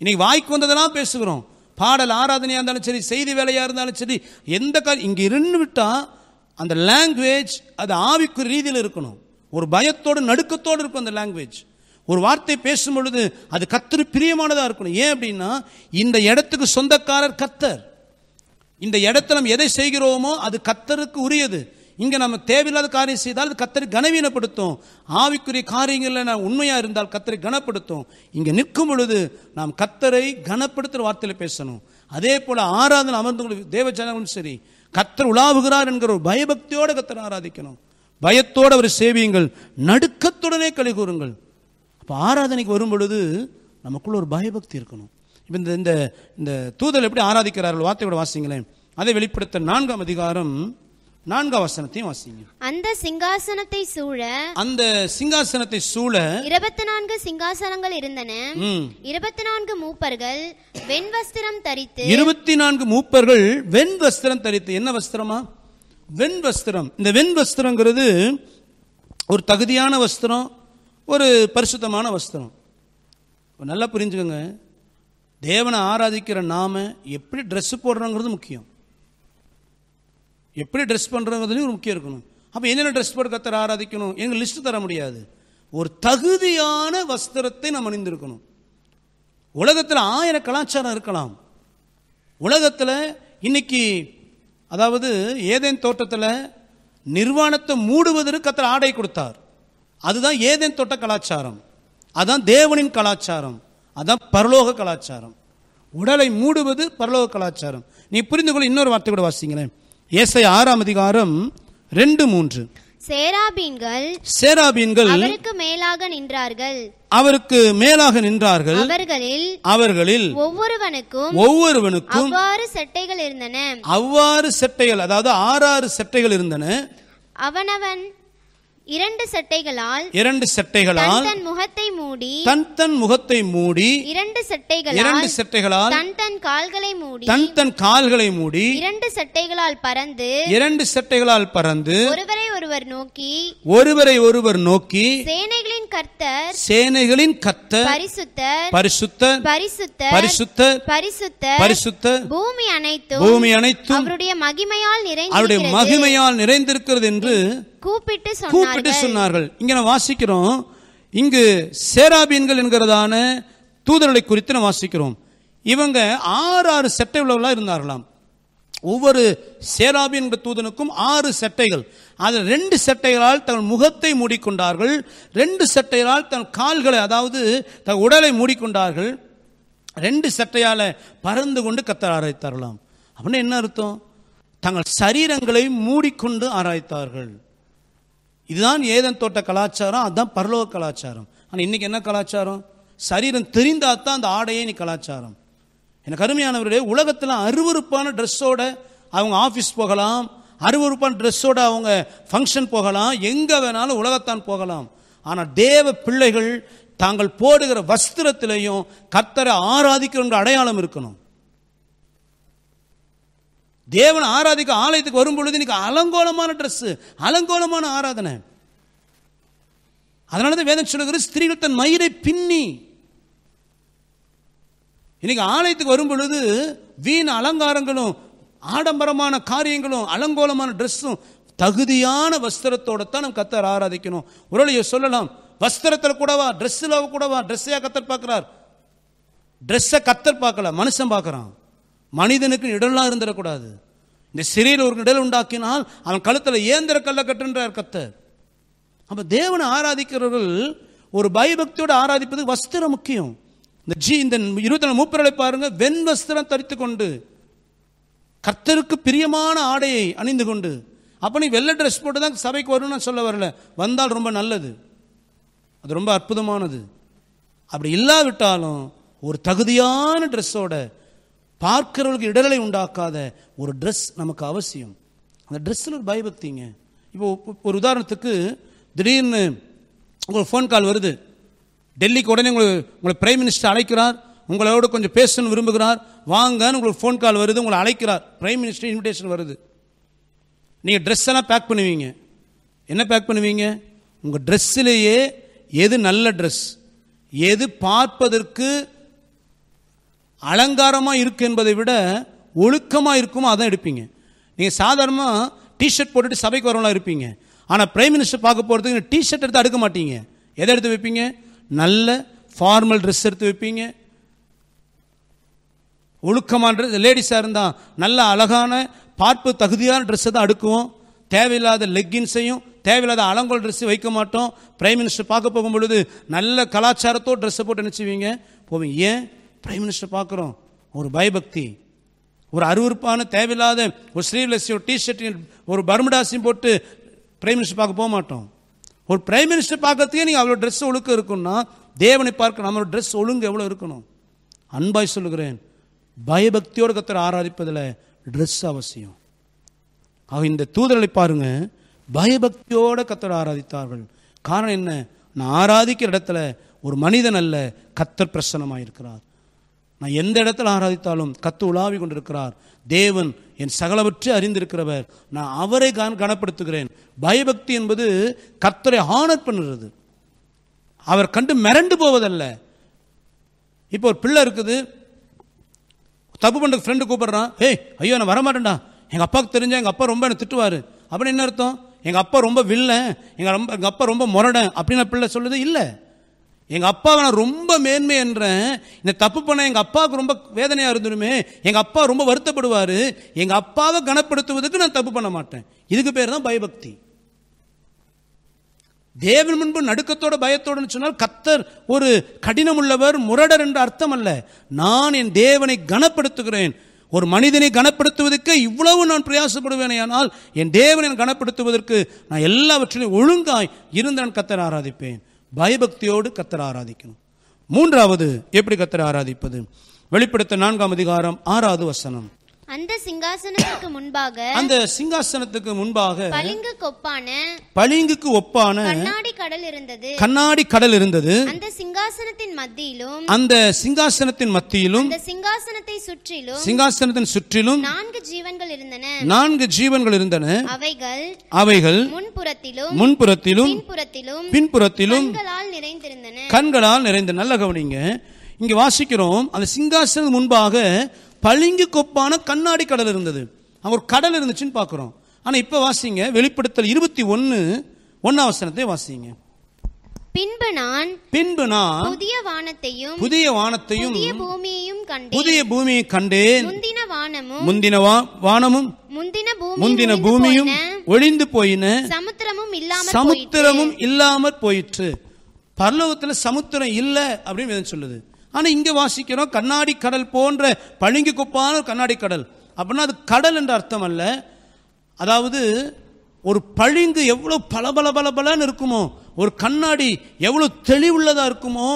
இன்னைக்கு வாய்க்கு வந்ததெல்லாம் பேசுகிறோம் பாடல் ஆராதனையாக இருந்தாலும் சரி செய்தி வேலையாக இருந்தாலும் சரி எந்த க இங்கே இருந்து விட்டால் அந்த லாங்குவேஜ் அது ஆவிக்கு ரீதியில் இருக்கணும் ஒரு பயத்தோடு நடுக்கத்தோடு இருக்கும் அந்த லாங்குவேஜ் ஒரு வார்த்தை பேசும் பொழுது அது கத்தர் பிரியமானதாக இருக்கணும் ஏன் அப்படின்னா இந்த இடத்துக்கு சொந்தக்காரர் கத்தர் இந்த இடத்துல நம்ம எதை செய்கிறோமோ அது கத்தருக்கு உரியது இங்கே நம்ம தேவையில்லாத காரியம் செய்தால் அது கத்தரை கனவீனப்படுத்தும் ஆவிக்குரிய காரியங்களில் நான் உண்மையாக இருந்தால் கத்தரை கனப்படுத்தும் இங்கே நிற்கும் பொழுது நாம் கத்தரை கனப்படுத்துகிற வார்த்தையில் பேசணும் அதே போல் ஆராதனை அமர்ந்து தேவ ஜனங்களும் சரி கத்தர் உலாவுகிறார் என்கிற ஒரு பயபக்தியோடு கத்தரை ஆராதிக்கணும் பயத்தோடு அவர் சேவியுங்கள் நடுக்கத்துடனே கழி கூறுங்கள் அப்போ ஆராதனைக்கு வரும் பொழுது நமக்குள்ள ஒரு பயபக்தி இருக்கணும் இப்போ இந்த இந்த தூதல் எப்படி ஆராதிக்கிறார்கள் வார்த்தையோட வாசிங்களேன் அதை வெளிப்படுத்த நான்காம் அதிகாரம் நான்காம் வசனத்தையும் வாசிங்க அந்த சிங்காசனத்தை சூழ அந்த சிங்காசனத்தை சூழ இருபத்தி நான்கு சிங்காசனங்கள் இருந்தன இருபத்தி நான்கு மூப்பர்கள் வெண் வஸ்திரம் தரித்து இருபத்தி நான்கு மூப்பர்கள் வெண் வஸ்திரம் தரித்து என்ன வஸ்திரமா வெண் வஸ்திரம் இந்த வெண் வஸ்திரங்கிறது ஒரு தகுதியான வஸ்திரம் ஒரு பரிசுத்தமான வஸ்திரம் நல்லா புரிஞ்சுக்கோங்க தேவனை ஆராதிக்கிற நாம எப்படி ட்ரெஸ்ஸு போடுறோங்கிறது முக்கியம் எப்படி ட்ரெஸ் பண்ணுறதுலையும் ஒரு முக்கியம் இருக்கணும் அப்போ என்னென்ன ட்ரெஸ் போட்டு கத்தரை ஆராதிக்கணும் எங்கள் லிஸ்ட்டு தர முடியாது ஒரு தகுதியான வஸ்திரத்தை நாம் அணிந்திருக்கணும் உலகத்தில் ஆயிரம் கலாச்சாரம் இருக்கலாம் உலகத்தில் இன்னைக்கு அதாவது ஏதேன் தோட்டத்தில் நிர்வாணத்தை மூடுவதற்கு கத்தர் ஆடை கொடுத்தார் அதுதான் ஏதேன் தோட்ட கலாச்சாரம் அதுதான் தேவனின் கலாச்சாரம் அதுதான் பரலோக கலாச்சாரம் உடலை மூடுவது பரலோக கலாச்சாரம் நீ புரிந்து கொள்ள இன்னொரு வார்த்தை கூட வாசிங்களேன் ஏசை ஆறாம் அதிகாரம் ரெண்டு மூன்று சேராபீன்கள் சேராபீன்கள் அவருக்கு மேலாக நின்றார்கள் அவருக்கு மேலாக நின்றார்கள் அவர்களில் அவர்களில் ஒவ்வொருவனுக்கும் ஒவ்வொருவனுக்கும் அவ்வாறு சட்டைகள் இருந்தன அவ்வாறு செட்டைகள் அதாவது ஆறாறு செட்டைகள் இருந்தன அவனவன் இரண்டு சட்டைகளால் இரண்டு சட்டைகளால் தன் முகத்தை மூடி தன் தன் முகத்தை மூடி இரண்டு சட்டைகளால் இரண்டு சட்டைகளால் தன் தன் கால்களை மூடி தன் தன் கால்களை மூடி இரண்டு சட்டைகளால் பறந்து இரண்டு சட்டைகளால் பறந்து ஒருவரை ஒருவர் நோக்கி ஒருவரை ஒருவர் நோக்கி சேனைகளின் கர்த்தர் சேனைகளின் கர்த்தர் பரிசுத்த பரிசுத்த பரிசுத்த பரிசுத்த பரிசுத்த பரிசுத்த பூமி அனைத்தும் பூமி அனைத்தும் அவருடைய மகிமையால் நிறைந்து அவருடைய மகிமையால் நிறைந்திருக்கிறது என்று கூப்பிட்டு கூப்பிட்டு சொன்னார்கள் இங்க நான் வாசிக்கிறோம் இங்கு சேராபீன்கள் என்கிறதான தூதர்களை குறித்து நான் வாசிக்கிறோம் இவங்க ஆறு ஆறு செட்டை உள்ளவர்களாக இருந்தார்களாம் ஒவ்வொரு சேராபி என்ற தூதனுக்கும் ஆறு சட்டைகள் அதில் ரெண்டு சட்டைகளால் தன் முகத்தை மூடிக்கொண்டார்கள் ரெண்டு சட்டைகளால் தன் கால்களை அதாவது தன் உடலை மூடிக்கொண்டார்கள் ரெண்டு சட்டையால் பறந்து கொண்டு கத்தர் ஆராய்த்தார்களாம் அப்படின்னு என்ன அர்த்தம் தங்கள் சரீரங்களை மூடிக்கொண்டு ஆராய்த்தார்கள் இதுதான் ஏதன் தோட்ட கலாச்சாரம் அதுதான் பரலோக கலாச்சாரம் ஆனால் இன்றைக்கி என்ன கலாச்சாரம் சரீரம் தெரிந்தால் தான் அந்த ஆடையே நீ கலாச்சாரம் எனக்கு அருமையானவருடைய உலகத்தில் அருவறுப்பான ட்ரெஸ்ஸோட அவங்க ஆஃபீஸ் போகலாம் அருவறுப்பான ட்ரெஸ்ஸோட அவங்க ஃபங்க்ஷன் போகலாம் எங்கே வேணாலும் உலகத்தான் போகலாம் ஆனால் தேவ பிள்ளைகள் தாங்கள் போடுகிற வஸ்திரத்திலையும் கத்தரை ஆராதிக்கிற அடையாளம் இருக்கணும் தேவனை ஆராதிக்க ஆலயத்துக்கு வரும் பொழுது இன்னைக்கு அலங்கோலமான ட்ரெஸ்ஸு அலங்கோலமான ஆராதனை அதனால தான் வேதம் சொல்லுகிற ஸ்திரீகள் தன் மயிரை பின்னி இன்னைக்கு ஆலயத்துக்கு வரும் பொழுது வீண் அலங்காரங்களும் ஆடம்பரமான காரியங்களும் அலங்கோலமான ட்ரெஸ்ஸும் தகுதியான வஸ்திரத்தோட தான் நம்ம கத்தர் ஆராதிக்கணும் உரலையை சொல்லலாம் வஸ்திரத்தில் கூடவா ட்ரெஸ்ஸில் கூடவா ட்ரெஸ்ஸையாக கத்தர் பார்க்குறார் ட்ரெஸ்ஸை கத்தர் பார்க்கல மனுஷன் பார்க்குறான் மனிதனுக்கு இடம்லாம் இருந்துடக்கூடாது இந்த சிறையில் ஒரு இடல் உண்டாக்கினால் அவன் கழுத்தில் இயந்திர கல்ல கட்டுன்றார் கத்தர் அப்போ தேவனை ஆராதிக்கிறவர்கள் ஒரு பயபக்தியோடு ஆராதிப்பது வஸ்திரம் முக்கியம் இந்த ஜி இந்த இருபத்தி நாலு மூப்பர்களை பாருங்க வெண் வஸ்திரம் தரித்து கொண்டு கர்த்தருக்கு பிரியமான ஆடையை அணிந்து கொண்டு அப்போ நீ வெள்ளை ட்ரெஸ் போட்டு தான் சபைக்கு வரும்னு சொல்ல வரல வந்தால் ரொம்ப நல்லது அது ரொம்ப அற்புதமானது அப்படி இல்லாவிட்டாலும் ஒரு தகுதியான ட்ரெஸ்ஸோட பார்க்கிறவர்களுக்கு இடரலை உண்டாக்காத ஒரு ட்ரெஸ் நமக்கு அவசியம் அந்த ட்ரெஸ்ஸில் ஒரு பயபக்திங்க இப்போ ஒரு உதாரணத்துக்கு திடீர்னு உங்களுக்கு ஃபோன் கால் வருது டெல்லிக்கு உடனே உங்களுக்கு உங்களை பிரைம் மினிஸ்டர் அழைக்கிறார் உங்களோட கொஞ்சம் பேசணும்னு விரும்புகிறார் வாங்கன்னு உங்களுக்கு ஃபோன் கால் வருது உங்களை அழைக்கிறார் பிரைம் மினிஸ்டர் இன்விடேஷன் வருது நீங்கள் ட்ரெஸ் எல்லாம் பேக் பண்ணுவீங்க என்ன பேக் பண்ணுவீங்க உங்கள் ட்ரெஸ்ஸிலேயே எது நல்ல ட்ரெஸ் எது பார்ப்பதற்கு அலங்காரமாக இருக்குது என்பதை விட ஒழுக்கமாக இருக்குமோ அதான் எடுப்பீங்க நீங்கள் சாதாரணமாக டிஷர்ட் போட்டுட்டு சபைக்கு வரவங்களாம் இருப்பீங்க ஆனால் பிரைம் மினிஸ்டர் பார்க்க போகிறதுக்கு டிஷர்ட் எடுத்து அடுக்க மாட்டீங்க எதை எடுத்து வைப்பீங்க நல்ல ஃபார்மல் ட்ரெஸ் எடுத்து வைப்பீங்க ஒழுக்கமான ட்ரெஸ் லேடிஸாக இருந்தால் நல்ல அழகான பார்ப்பு தகுதியான ட்ரெஸ்ஸை தான் அடுக்குவோம் தேவையில்லாத லெக்கின்ஸையும் தேவையில்லாத அலங்கோல் ட்ரெஸ்ஸையும் வைக்க மாட்டோம் பிரைம் மினிஸ்டர் பார்க்க போகும் பொழுது நல்ல கலாச்சாரத்தோடு ட்ரெஸ்ஸை போட்டு நினச்சிவிங்க போவீங்க ஏன் பிரைம் மினிஸ்டர் பார்க்குறோம் ஒரு பயபக்தி ஒரு அருவறுப்பான தேவையில்லாத ஒரு ஸ்ரீவ்லஸ் ஒரு டிஷர்ட் ஒரு பர்மடாஸையும் போட்டு பிரைம் மினிஸ்டர் பார்க்க போக மாட்டோம் ஒரு பிரைம் மினிஸ்டர் பார்க்கறதுக்கே நீங்கள் அவ்வளோ ட்ரெஸ் ஒழுக்க இருக்குன்னா தேவனை பார்க்க நம்மளோட ட்ரெஸ் ஒழுங்கு எவ்வளோ இருக்கணும் அன்பாய் சொல்லுகிறேன் பயபக்தியோடு கத்தர் ஆராதிப்பதில் ட்ரெஸ் அவசியம் அவங்க இந்த தூதர்களை பாருங்க பயபக்தியோடு கத்தர் ஆராதித்தார்கள் காரணம் என்ன நான் ஆராதிக்கிற இடத்துல ஒரு மனிதன் அல்ல கத்தர் பிரசன்னமாக இருக்கிறார் நான் எந்த இடத்துல ஆராதித்தாலும் கத்து உலாவி கொண்டிருக்கிறார் தேவன் என் சகலவற்றை அறிந்திருக்கிறவர் நான் அவரை கான் கனப்படுத்துகிறேன் பயபக்தி என்பது கர்த்தரை ஆனர் பண்ணுறது அவர் கண்டு மிரண்டு போவதல்ல இப்போ ஒரு பிள்ளை இருக்குது தப்பு பண்ண ஃப்ரெண்டு கூப்பிட்றான் ஏய் ஐயோ நான் வரமாட்டேன்டா எங்கள் அப்பாவுக்கு தெரிஞ்சால் எங்கள் அப்பா ரொம்ப என்னை திட்டுவார் அப்படின்னு என்ன அர்த்தம் எங்கள் அப்பா ரொம்ப வில்லன் எங்கள் ரொம்ப எங்கள் அப்பா ரொம்ப முரடன் அப்படின்னு பிள்ளை சொல்லுது இல்லை எங்கள் அப்பாவை நான் ரொம்ப மேன்மை என்றேன் இந்த தப்பு பண்ண எங்கள் அப்பாவுக்கு ரொம்ப வேதனையாக இருந்துருமே எங்கள் அப்பா ரொம்ப வருத்தப்படுவார் எங்கள் அப்பாவை கனப்படுத்துவதற்கு நான் தப்பு பண்ண மாட்டேன் இதுக்கு பேர் தான் பயபக்தி தேவன் முன்பு நடுக்கத்தோட பயத்தோடு சொன்னால் கத்தர் ஒரு கடினம் உள்ளவர் முரடர் என்ற அர்த்தம் அல்ல நான் என் தேவனை கனப்படுத்துகிறேன் ஒரு மனிதனை கனப்படுத்துவதற்கு இவ்வளவு நான் பிரயாசப்படுவேன் ஆனால் என் தேவனை கனப்படுத்துவதற்கு நான் எல்லாவற்றிலும் ஒழுங்காய் இருந்து நான் கத்தர் ஆராதிப்பேன் பயபக்தியோடு கத்தர் ஆராதிக்கணும் மூன்றாவது எப்படி கத்தர் ஆராதிப்பது வெளிப்படுத்த நான்காம் அதிகாரம் ஆறாவது வசனம் அந்த சிங்காசனத்துக்கு முன்பாக அந்த சிங்காசனத்துக்கு முன்பாக பளிங்கு கொப்பான பளிங்குக்கு ஒப்பான கண்ணாடி கடல் இருந்தது கண்ணாடி கடல் இருந்தது அந்த சிங்காசனத்தின் மத்தியிலும் அந்த சிங்காசனத்தின் மத்தியிலும் அந்த சிங்காசனத்தை சுற்றிலும் சிங்காசனத்தின் சுற்றிலும் நான்கு ஜீவன்கள் இருந்தன நான்கு ஜீவன்கள் இருந்தன அவைகள் அவைகள் முன்புறத்திலும் முன்புறத்திலும் பின்புறத்திலும் பின்புறத்திலும் கண்களால் நிறைந்திருந்தன கண்களால் நிறைந்த நல்ல கவனிங்க இங்க வாசிக்கிறோம் அந்த சிங்காசனம் முன்பாக பளிங்கு கொப்பான கண்ணாடி கடல் இருந்தது அங்கே ஒரு கடல் இருந்துச்சுன்னு பார்க்குறோம் ஆனால் இப்போ வாசிங்க வெளிப்படுத்தல் இருபத்தி ஒன்று ஒன்றாம் வசனத்தை வாசிங்க பின்பு நான் பின்பு நான் புதிய வானத்தையும் புதிய வானத்தையும் புதிய பூமியையும் கண்டேன் புதிய பூமியை கண்டேன் முந்தின வானமும் முந்தின வா வானமும் முந்தின பூமி முந்தின பூமியும் ஒழிந்து போயின சமுத்திரமும் இல்லாமல் சமுத்திரமும் இல்லாம போயிற்று பரலோகத்துல சமுத்திரம் இல்லை அப்படின்னு சொல்லுது ஆனால் இங்கே வாசிக்கிறோம் கண்ணாடி கடல் போன்ற பழுங்கி குப்பான ஒரு கண்ணாடி கடல் அப்படின்னா அது கடல் என்ற அர்த்தம் அல்ல அதாவது ஒரு பளிங்கு எவ்வளோ பல பல பல பலன்னு இருக்குமோ ஒரு கண்ணாடி எவ்வளோ தெளிவுள்ளதாக இருக்குமோ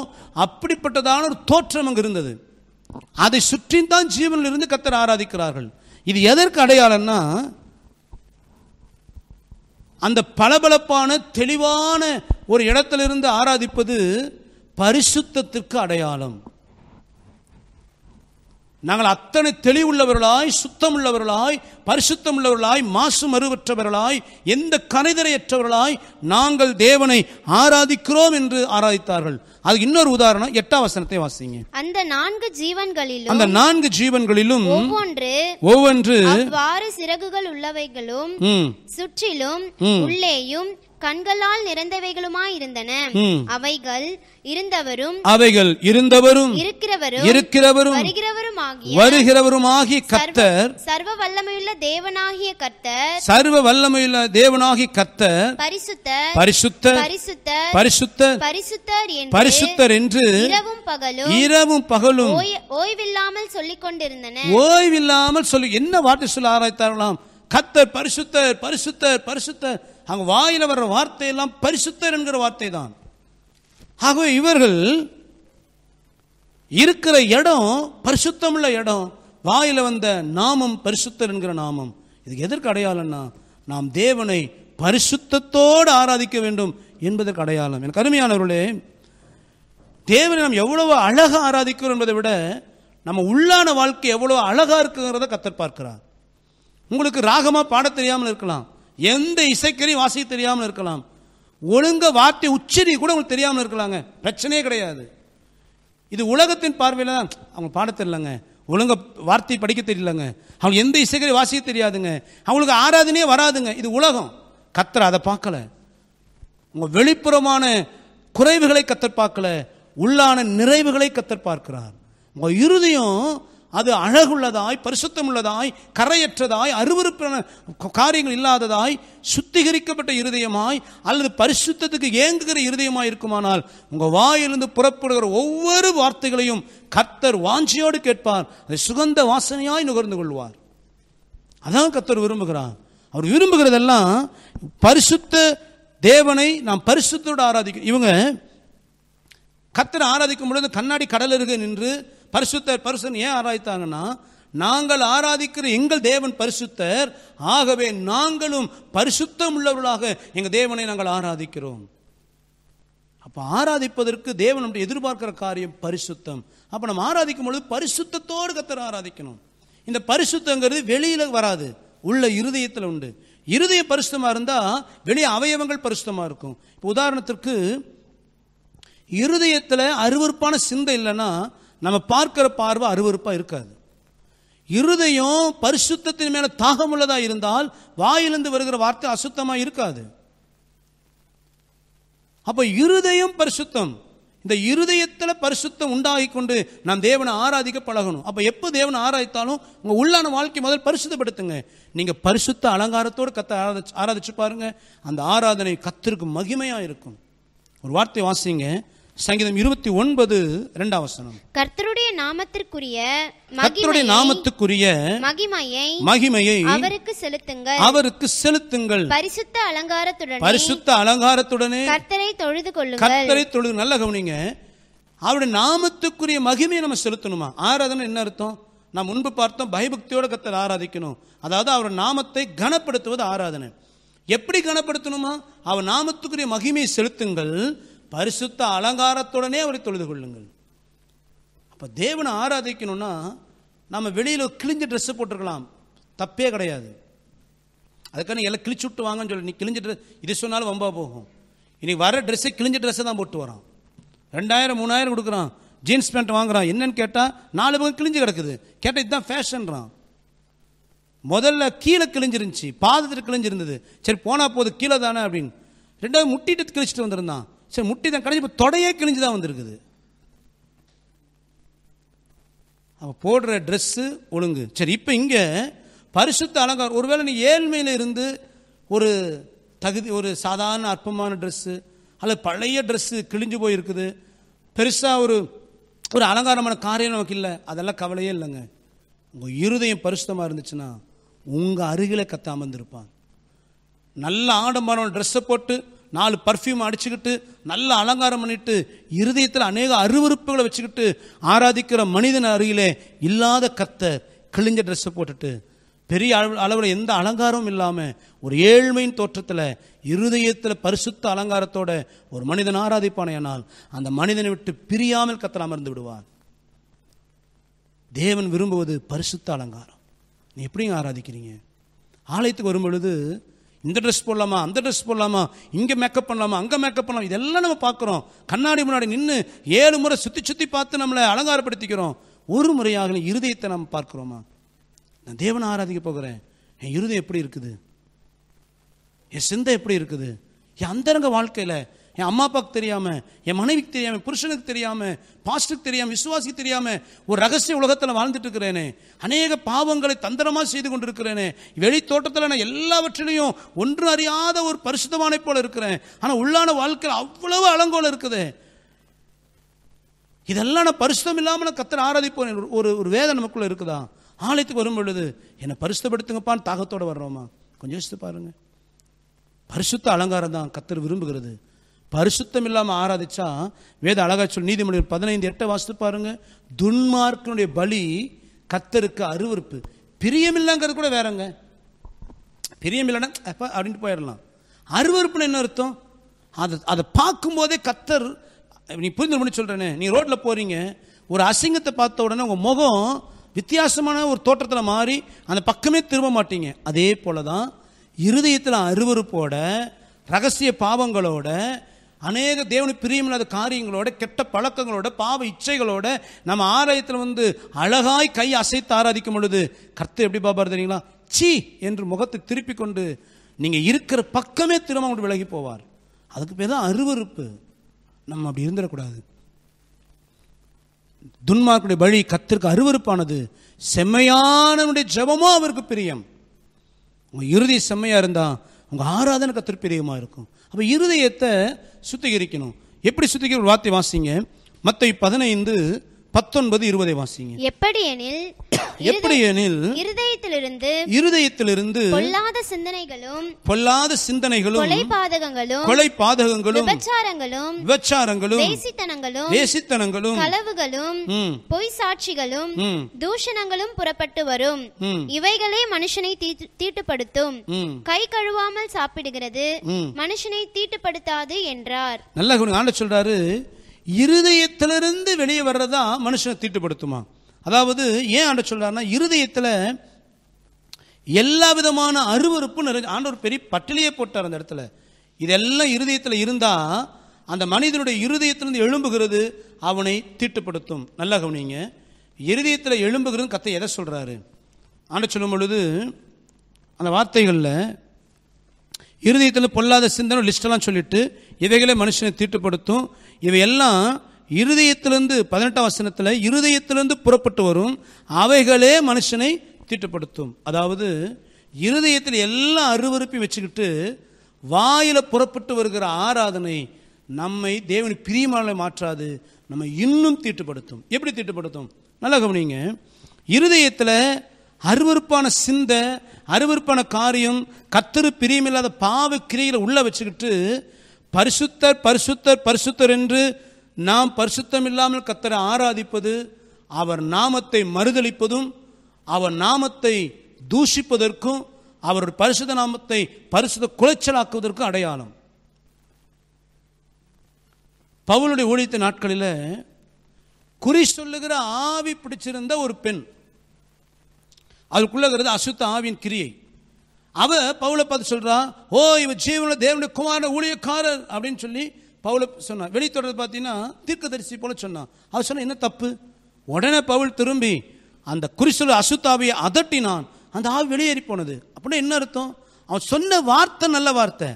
அப்படிப்பட்டதான ஒரு தோற்றம் அங்கே இருந்தது அதை சுற்றி தான் ஜீவனில் இருந்து கத்தர் ஆராதிக்கிறார்கள் இது எதற்கு அடையாளம்னா அந்த பளபளப்பான தெளிவான ஒரு இடத்திலிருந்து ஆராதிப்பது பரிசுத்திற்கு அடையாளம் நாங்கள் அத்தனை தெளிவுள்ளவர்களாய் சுத்தமுள்ளவர்களாய் பரிசுத்தமுள்ளவர்களாய் மாசு மறுவற்றவர்களாய் எந்த கனைதரையற்றவர்களாய் நாங்கள் தேவனை ஆராதிக்கிறோம் என்று ஆராதித்தார்கள் அது இன்னொரு உதாரணம் எட்டாம் வசனத்தை வாசிங்க அந்த நான்கு ஜீவன்களிலும் அந்த நான்கு ஜீவன்களிலும் ஒவ்வொன்று ஒவ்வொன்று அவ்வாறு சிறகுகள் உள்ளவைகளும் சுற்றிலும் உள்ளேயும் கண்களால் நிறைந்தவைகளுமாய் இருந்தன அவைகள் இருந்தவரும் அவைகள் இருந்தவரும் இருக்கிறவரும் இருக்கிறவரும் வருகிறவரும் ஆகி கர்த்தர் சர்வ வல்லமையுள்ள தேவனாகிய கர்த்தர் சர்வ வல்லமையுள்ள தேவனாகி கர்த்தர் பரிசுத்த பரிசுத்த பரிசுத்த பரிசுத்த பரிசுத்தர் பரிசுத்தர் என்று இரவும் பகலும் இரவும் பகலும் ஓய்வில்லாமல் சொல்லிக் கொண்டிருந்தன ஓய்வில்லாமல் சொல்லி என்ன வார்த்தை சொல்ல ஆராய்த்தார்களாம் கத்தர் பரிசுத்தர் பரிசுத்தர் பரிசுத்தர் அங்க வாயில் வர்ற வார்த்தையெல்லாம் பரிசுத்தர் என்கிற வார்த்தை தான் ஆகவே இவர்கள் இருக்கிற இடம் பரிசுத்தமுள்ள இடம் வாயில் வந்த நாமம் பரிசுத்தர் என்கிற நாமம் இதுக்கு எதற்கு அடையாளம்னா நாம் தேவனை பரிசுத்தத்தோடு ஆராதிக்க வேண்டும் என்பதற்கு அடையாளம் எனக்கு அருமையானவர்களே தேவனை நாம் எவ்வளவு அழகாக ஆராதிக்கிறோம் என்பதை விட நம்ம உள்ளான வாழ்க்கை எவ்வளோ அழகாக இருக்குங்கிறத கத்தர் பார்க்கிறார் உங்களுக்கு ராகமாக பாட தெரியாமல் இருக்கலாம் எந்த இசைக்கரையும் வாசிக்க தெரியாமல் இருக்கலாம் ஒழுங்க வார்த்தை உச்சரி கூட உங்களுக்கு தெரியாமல் இருக்கலாங்க பிரச்சனையே கிடையாது இது உலகத்தின் பார்வையில் தான் அவங்க பாட தெரியலங்க ஒழுங்க வார்த்தை படிக்க தெரியலங்க அவங்க எந்த இசைக்கறி வாசிக்க தெரியாதுங்க அவங்களுக்கு ஆராதனையே வராதுங்க இது உலகம் கத்தரை அதை பார்க்கல உங்கள் வெளிப்புறமான குறைவுகளை கத்தர் பார்க்கல உள்ளான நிறைவுகளை கத்தர் பார்க்கிறார் உங்கள் இறுதியும் அது அழகுள்ளதாய் பரிசுத்தமுள்ளதாய் கரையற்றதாய் அருவறுப்பு காரியங்கள் இல்லாததாய் சுத்திகரிக்கப்பட்ட இருதயமாய் அல்லது பரிசுத்தத்துக்கு ஏங்குகிற இருதயமாய் இருக்குமானால் உங்கள் வாயிலிருந்து புறப்படுகிற ஒவ்வொரு வார்த்தைகளையும் கத்தர் வாஞ்சியோடு கேட்பார் அதை சுகந்த வாசனையாய் நுகர்ந்து கொள்வார் அதான் கத்தர் விரும்புகிறார் அவர் விரும்புகிறதெல்லாம் பரிசுத்த தேவனை நாம் பரிசுத்தோடு ஆராதிக்கும் இவங்க கத்தரை ஆராதிக்கும் பொழுது கண்ணாடி கடல் நின்று பரிசுத்தர் பரிசு ஏன் ஆராய்த்தாங்கன்னா நாங்கள் ஆராதிக்கிற எங்கள் தேவன் பரிசுத்தர் ஆகவே நாங்களும் பரிசுத்தம் உள்ளவர்களாக எங்கள் தேவனை நாங்கள் ஆராதிக்கிறோம் அப்போ ஆராதிப்பதற்கு தேவன் எதிர்பார்க்கிற காரியம் பரிசுத்தம் அப்போ நம்ம ஆராதிக்கும் பொழுது பரிசுத்தத்தோடு கத்தரை ஆராதிக்கணும் இந்த பரிசுத்தங்கிறது வெளியில் வராது உள்ள இருதயத்தில் உண்டு இருதய பரிசுத்தமாக இருந்தால் வெளியே அவயவங்கள் பரிசுத்தமாக இருக்கும் இப்போ உதாரணத்திற்கு இருதயத்தில் அருவறுப்பான சிந்தை இல்லைன்னா நம்ம பார்க்கிற பார்வை அருவறுப்பாக இருக்காது இருதயம் பரிசுத்தத்தின் மேல தாகம் உள்ளதாக இருந்தால் வாயிலிருந்து வருகிற வார்த்தை அசுத்தமாக இருக்காது அப்போ இருதயம் பரிசுத்தம் இந்த இருதயத்தில் பரிசுத்தம் உண்டாகி கொண்டு நான் தேவனை ஆராதிக்க பழகணும் அப்போ எப்போ தேவனை ஆராதித்தாலும் உங்கள் உள்ளான வாழ்க்கை முதல் பரிசுத்தப்படுத்துங்க நீங்கள் பரிசுத்த அலங்காரத்தோடு கத்த ஆராதிச்சு ஆராதிச்சு பாருங்கள் அந்த ஆராதனை கத்திற்கு மகிமையாக இருக்கும் ஒரு வார்த்தை வாசிங்க சங்கீதம் இருபத்தி ஒன்பது இரண்டாம் வசனம் கர்த்தருடைய நாமத்திற்குரிய கர்த்தருடைய நாமத்துக்குரிய மகிமையை மகிமையை அவருக்கு செலுத்துங்கள் அவருக்கு செலுத்துங்கள் பரிசுத்த அலங்காரத்துடன் பரிசுத்த அலங்காரத்துடனே கர்த்தரை தொழுது கொள்ளுங்கள் கர்த்தரை தொழுது நல்ல கவனிங்க அவருடைய நாமத்துக்குரிய மகிமையை நம்ம செலுத்தணுமா ஆராதனை என்ன அர்த்தம் நாம் முன்பு பார்த்தோம் பயபக்தியோட கத்தர் ஆராதிக்கணும் அதாவது அவர் நாமத்தை கனப்படுத்துவது ஆராதனை எப்படி கனப்படுத்தணுமா அவர் நாமத்துக்குரிய மகிமையை செலுத்துங்கள் பரிசுத்த அலங்காரத்துடனே அவரை தொழுது கொள்ளுங்கள் அப்போ தேவனை ஆராதிக்கணும்னா நம்ம வெளியில் கிழிஞ்ச ட்ரெஸ் போட்டிருக்கலாம் தப்பே கிடையாது அதுக்கான எல்லாம் கிழிச்சு விட்டு வாங்கன்னு சொல்லி நீ கிழிஞ்ச ட்ரெஸ் இது சொன்னாலும் வம்பா போகும் இனி வர ட்ரெஸ்ஸு கிழிஞ்ச ட்ரெஸ்ஸை தான் போட்டு வரான் ரெண்டாயிரம் மூணாயிரம் கொடுக்குறான் ஜீன்ஸ் பேண்ட் வாங்குறான் என்னன்னு கேட்டால் நாலு பக்கம் கிழிஞ்சு கிடக்குது கேட்டால் இதுதான் ஃபேஷன்றான் முதல்ல கீழே கிழிஞ்சிருந்துச்சு பாதத்தில் கிழிஞ்சிருந்தது சரி போனால் போகுது கீழே தானே அப்படின்னு ரெண்டாவது முட்டிட்டு கிழிச்சிட்டு வந்திருந்தான் சரி முட்டி தான் கடைஞ்சி இப்போ தொடையே கிழிஞ்சு தான் வந்திருக்குது அவன் போடுற ட்ரெஸ்ஸு ஒழுங்கு சரி இப்போ இங்கே பரிசுத்த அலங்காரம் ஒருவேளை நீ ஏழ்மையில் இருந்து ஒரு தகுதி ஒரு சாதாரண அற்பமான ட்ரெஸ்ஸு அல்லது பழைய ட்ரெஸ்ஸு கிழிஞ்சு போயிருக்குது பெருசாக ஒரு ஒரு அலங்காரமான காரியம் நமக்கு இல்லை அதெல்லாம் கவலையே இல்லைங்க உங்கள் இருதயம் பரிசுத்தமாக இருந்துச்சுன்னா உங்கள் அருகில் கத்தாமந்திருப்பான் நல்ல ஆடம்பரம் ட்ரெஸ்ஸை போட்டு நாலு பர்ஃப்யூம் அடிச்சுக்கிட்டு நல்ல அலங்காரம் பண்ணிட்டு இருதயத்தில் அநேக அருவறுப்புகளை வச்சுக்கிட்டு ஆராதிக்கிற மனிதன் அருகிலே இல்லாத கத்தர் கிழிஞ்ச ட்ரெஸ்ஸை போட்டுட்டு பெரிய அளவு அளவில் எந்த அலங்காரமும் இல்லாமல் ஒரு ஏழ்மையின் தோற்றத்தில் இருதயத்தில் பரிசுத்த அலங்காரத்தோட ஒரு மனிதன் ஆராதிப்பானையானால் அந்த மனிதனை விட்டு பிரியாமல் கத்தல் அமர்ந்து விடுவார் தேவன் விரும்புவது பரிசுத்த அலங்காரம் நீ எப்படிங்க ஆராதிக்கிறீங்க ஆலயத்துக்கு வரும் பொழுது இந்த ட்ரெஸ் போடலாமா அந்த ட்ரெஸ் போடலாமா இங்கே மேக்கப் பண்ணலாமா அங்கே மேக்கப் பண்ணலாம் இதெல்லாம் நம்ம பார்க்குறோம் கண்ணாடி முன்னாடி நின்று ஏழு முறை சுற்றி சுற்றி பார்த்து நம்மளை அலங்காரப்படுத்திக்கிறோம் ஒரு முறையாக இருதயத்தை நம்ம பார்க்குறோமா நான் தேவனை ஆராதிக்க போகிறேன் என் இருதயம் எப்படி இருக்குது என் சிந்தை எப்படி இருக்குது என் அந்தரங்க வாழ்க்கையில் என் அம்மா அப்பாவுக்கு தெரியாமல் என் மனைவிக்கு தெரியாமல் புருஷனுக்கு தெரியாமல் பாஸ்டுக்கு தெரியாமல் விசுவாசிக்கு தெரியாமல் ஒரு ரகசிய உலகத்தில் வாழ்ந்துட்டு இருக்கிறேனே அநேக பாவங்களை தந்திரமாக செய்து கொண்டிருக்கிறேனே வெளி தோட்டத்தில் நான் எல்லாவற்றிலையும் ஒன்று அறியாத ஒரு பரிசுத்தமானை போல இருக்கிறேன் ஆனால் உள்ளான வாழ்க்கையில் அவ்வளவு அலங்கோலம் இருக்குது இதெல்லாம் நான் பரிசுத்தம் இல்லாமல் நான் கத்தனை ஆராதிப்போம் ஒரு ஒரு வேதனை நமக்குள்ளே இருக்குதா ஆலயத்துக்கு வரும் பொழுது என்னை பரிசுத்தப்படுத்துங்கப்பான்னு தாகத்தோடு வர்றோமா கொஞ்சம் யோசித்து பாருங்கள் பரிசுத்த அலங்காரம் தான் கத்தர் விரும்புகிறது பரிசுத்தம் இல்லாமல் ஆராதிச்சா வேத அழகா சொல் நீதிமொழி பதினைந்து எட்டை வாசித்து பாருங்க துன்மார்க்கனுடைய பலி கத்தருக்கு அருவறுப்பு பிரியமில்லைங்கிறது கூட வேறங்க பிரியமில்லைன்னா அப்போ அப்படின்ட்டு போயிடலாம் அருவறுப்புன்னு என்ன அர்த்தம் அதை அதை பார்க்கும்போதே கத்தர் நீ புரிந்து பண்ணி சொல்கிறேனே நீ ரோட்டில் போகிறீங்க ஒரு அசிங்கத்தை பார்த்த உடனே உங்கள் முகம் வித்தியாசமான ஒரு தோற்றத்தில் மாறி அந்த பக்கமே திரும்ப மாட்டீங்க அதே போல தான் இருதயத்தில் அருவறுப்போட ரகசிய பாவங்களோட அநேக தேவனு பிரியமில்லாத காரியங்களோட கெட்ட பழக்கங்களோட பாவ இச்சைகளோட நம்ம ஆலயத்தில் வந்து அழகாய் கை அசைத்து ஆராதிக்கும் பொழுது கர்த்தர் எப்படி பாபார் தெரியுங்களா சி என்று முகத்தை திருப்பி கொண்டு நீங்கள் இருக்கிற பக்கமே திரும்ப கொண்டு விலகி போவார் அதுக்கு பேர் தான் அருவறுப்பு நம்ம அப்படி இருந்துடக்கூடாது துன்மார்க்குடைய வழி கத்திற்கு அருவறுப்பானது செம்மையானவனுடைய ஜபமோ அவருக்கு பிரியம் உங்கள் இறுதி செம்மையாக இருந்தால் உங்கள் ஆராதனை கத்திர இருக்கும் அப்போ இருதயத்தை சுத்திகரிக்கணும் எப்படி சுத்திகரிக்கிற வார்த்தை வாசிங்க மற்ற பதினைந்து பத்தொன்பது இருபதை வாசிங்க எப்படி எனில் [COUGHS] எப்படி எனில் இருதயத்திலிருந்து இருதயத்திலிருந்து பொல்லாத சிந்தனைகளும் பொல்லாத சிந்தனைகளும் கொலை பாதகங்களும் கொலை பாதகங்களும் விபச்சாரங்களும் விபச்சாரங்களும் தேசித்தனங்களும் தேசித்தனங்களும் களவுகளும் பொய் சாட்சிகளும் தூஷணங்களும் புறப்பட்டு வரும் இவைகளே மனுஷனை தீட்டுப்படுத்தும் கை கழுவாமல் சாப்பிடுகிறது மனுஷனை தீட்டுப்படுத்தாது என்றார் நல்ல ஆண்டு சொல்றாரு இருதயத்திலிருந்து வெளியே வர்றதா மனுஷனை தீட்டுப்படுத்துமா அதாவது ஏன் ஆண்ட சொல்கிறாருன்னா இருதயத்தில் எல்லா விதமான அருவறுப்பும் நிறைய ஆண்டவர் பெரிய பட்டிலையே போட்டார் அந்த இடத்துல இதெல்லாம் இருதயத்தில் இருந்தால் அந்த மனிதனுடைய இருதயத்திலிருந்து எழும்புகிறது அவனை தீட்டுப்படுத்தும் நல்லா கவனிங்க இருதயத்தில் எழும்புகிறது கத்தை எதை சொல்கிறாரு ஆண்ட சொல்லும் பொழுது அந்த வார்த்தைகளில் இருதயத்தில் பொல்லாத சிந்தனை லிஸ்டெல்லாம் சொல்லிட்டு இவைகளே மனுஷனை தீட்டுப்படுத்தும் இவையெல்லாம் இருதயத்திலிருந்து பதினெட்டாம் வசனத்தில் இருதயத்திலிருந்து புறப்பட்டு வரும் அவைகளே மனுஷனை தீட்டுப்படுத்தும் அதாவது இருதயத்தில் எல்லா அருவறுப்பையும் வச்சுக்கிட்டு வாயில் புறப்பட்டு வருகிற ஆராதனை நம்மை தேவன் பிரியமான மாற்றாது நம்ம இன்னும் தீட்டுப்படுத்தும் எப்படி தீட்டுப்படுத்தும் நல்லா கவனிங்க இருதயத்தில் அருவறுப்பான சிந்தை அருவிற்பான காரியம் கத்திரு பிரியமில்லாத பாவ கிரியில் உள்ளே வச்சுக்கிட்டு பரிசுத்தர் பரிசுத்தர் பரிசுத்தர் என்று நாம் பரிசுத்தம் இல்லாமல் கத்தரை ஆராதிப்பது அவர் நாமத்தை மறுதளிப்பதும் அவர் நாமத்தை தூஷிப்பதற்கும் அவர் பரிசுத்த நாமத்தை பரிசுத குலைச்சலாக்குவதற்கும் அடையாளம் பவுளுடைய ஊழியத்தின் நாட்களில் குறி சொல்லுகிற ஆவி பிடிச்சிருந்த ஒரு பெண் அதுக்குள்ளே அசுத்த ஆவின் கிரியை அவ பவுல பார்த்து சொல்கிறா ஓ இவ ஜீவன தேவனுடைய குமார ஊழியக்காரர் அப்படின்னு சொல்லி பவுல சொன்னான் வெளித்தொடர் பார்த்தீங்கன்னா தீர்க்கதரிசி போல சொன்னான் அவர் சொன்ன என்ன தப்பு உடனே பவுல் திரும்பி அந்த குறிசொல அசுத்தாவியை அதட்டினான் அந்த ஆவி வெளியேறி போனது அப்படின்னா என்ன அர்த்தம் அவன் சொன்ன வார்த்தை நல்ல வார்த்தை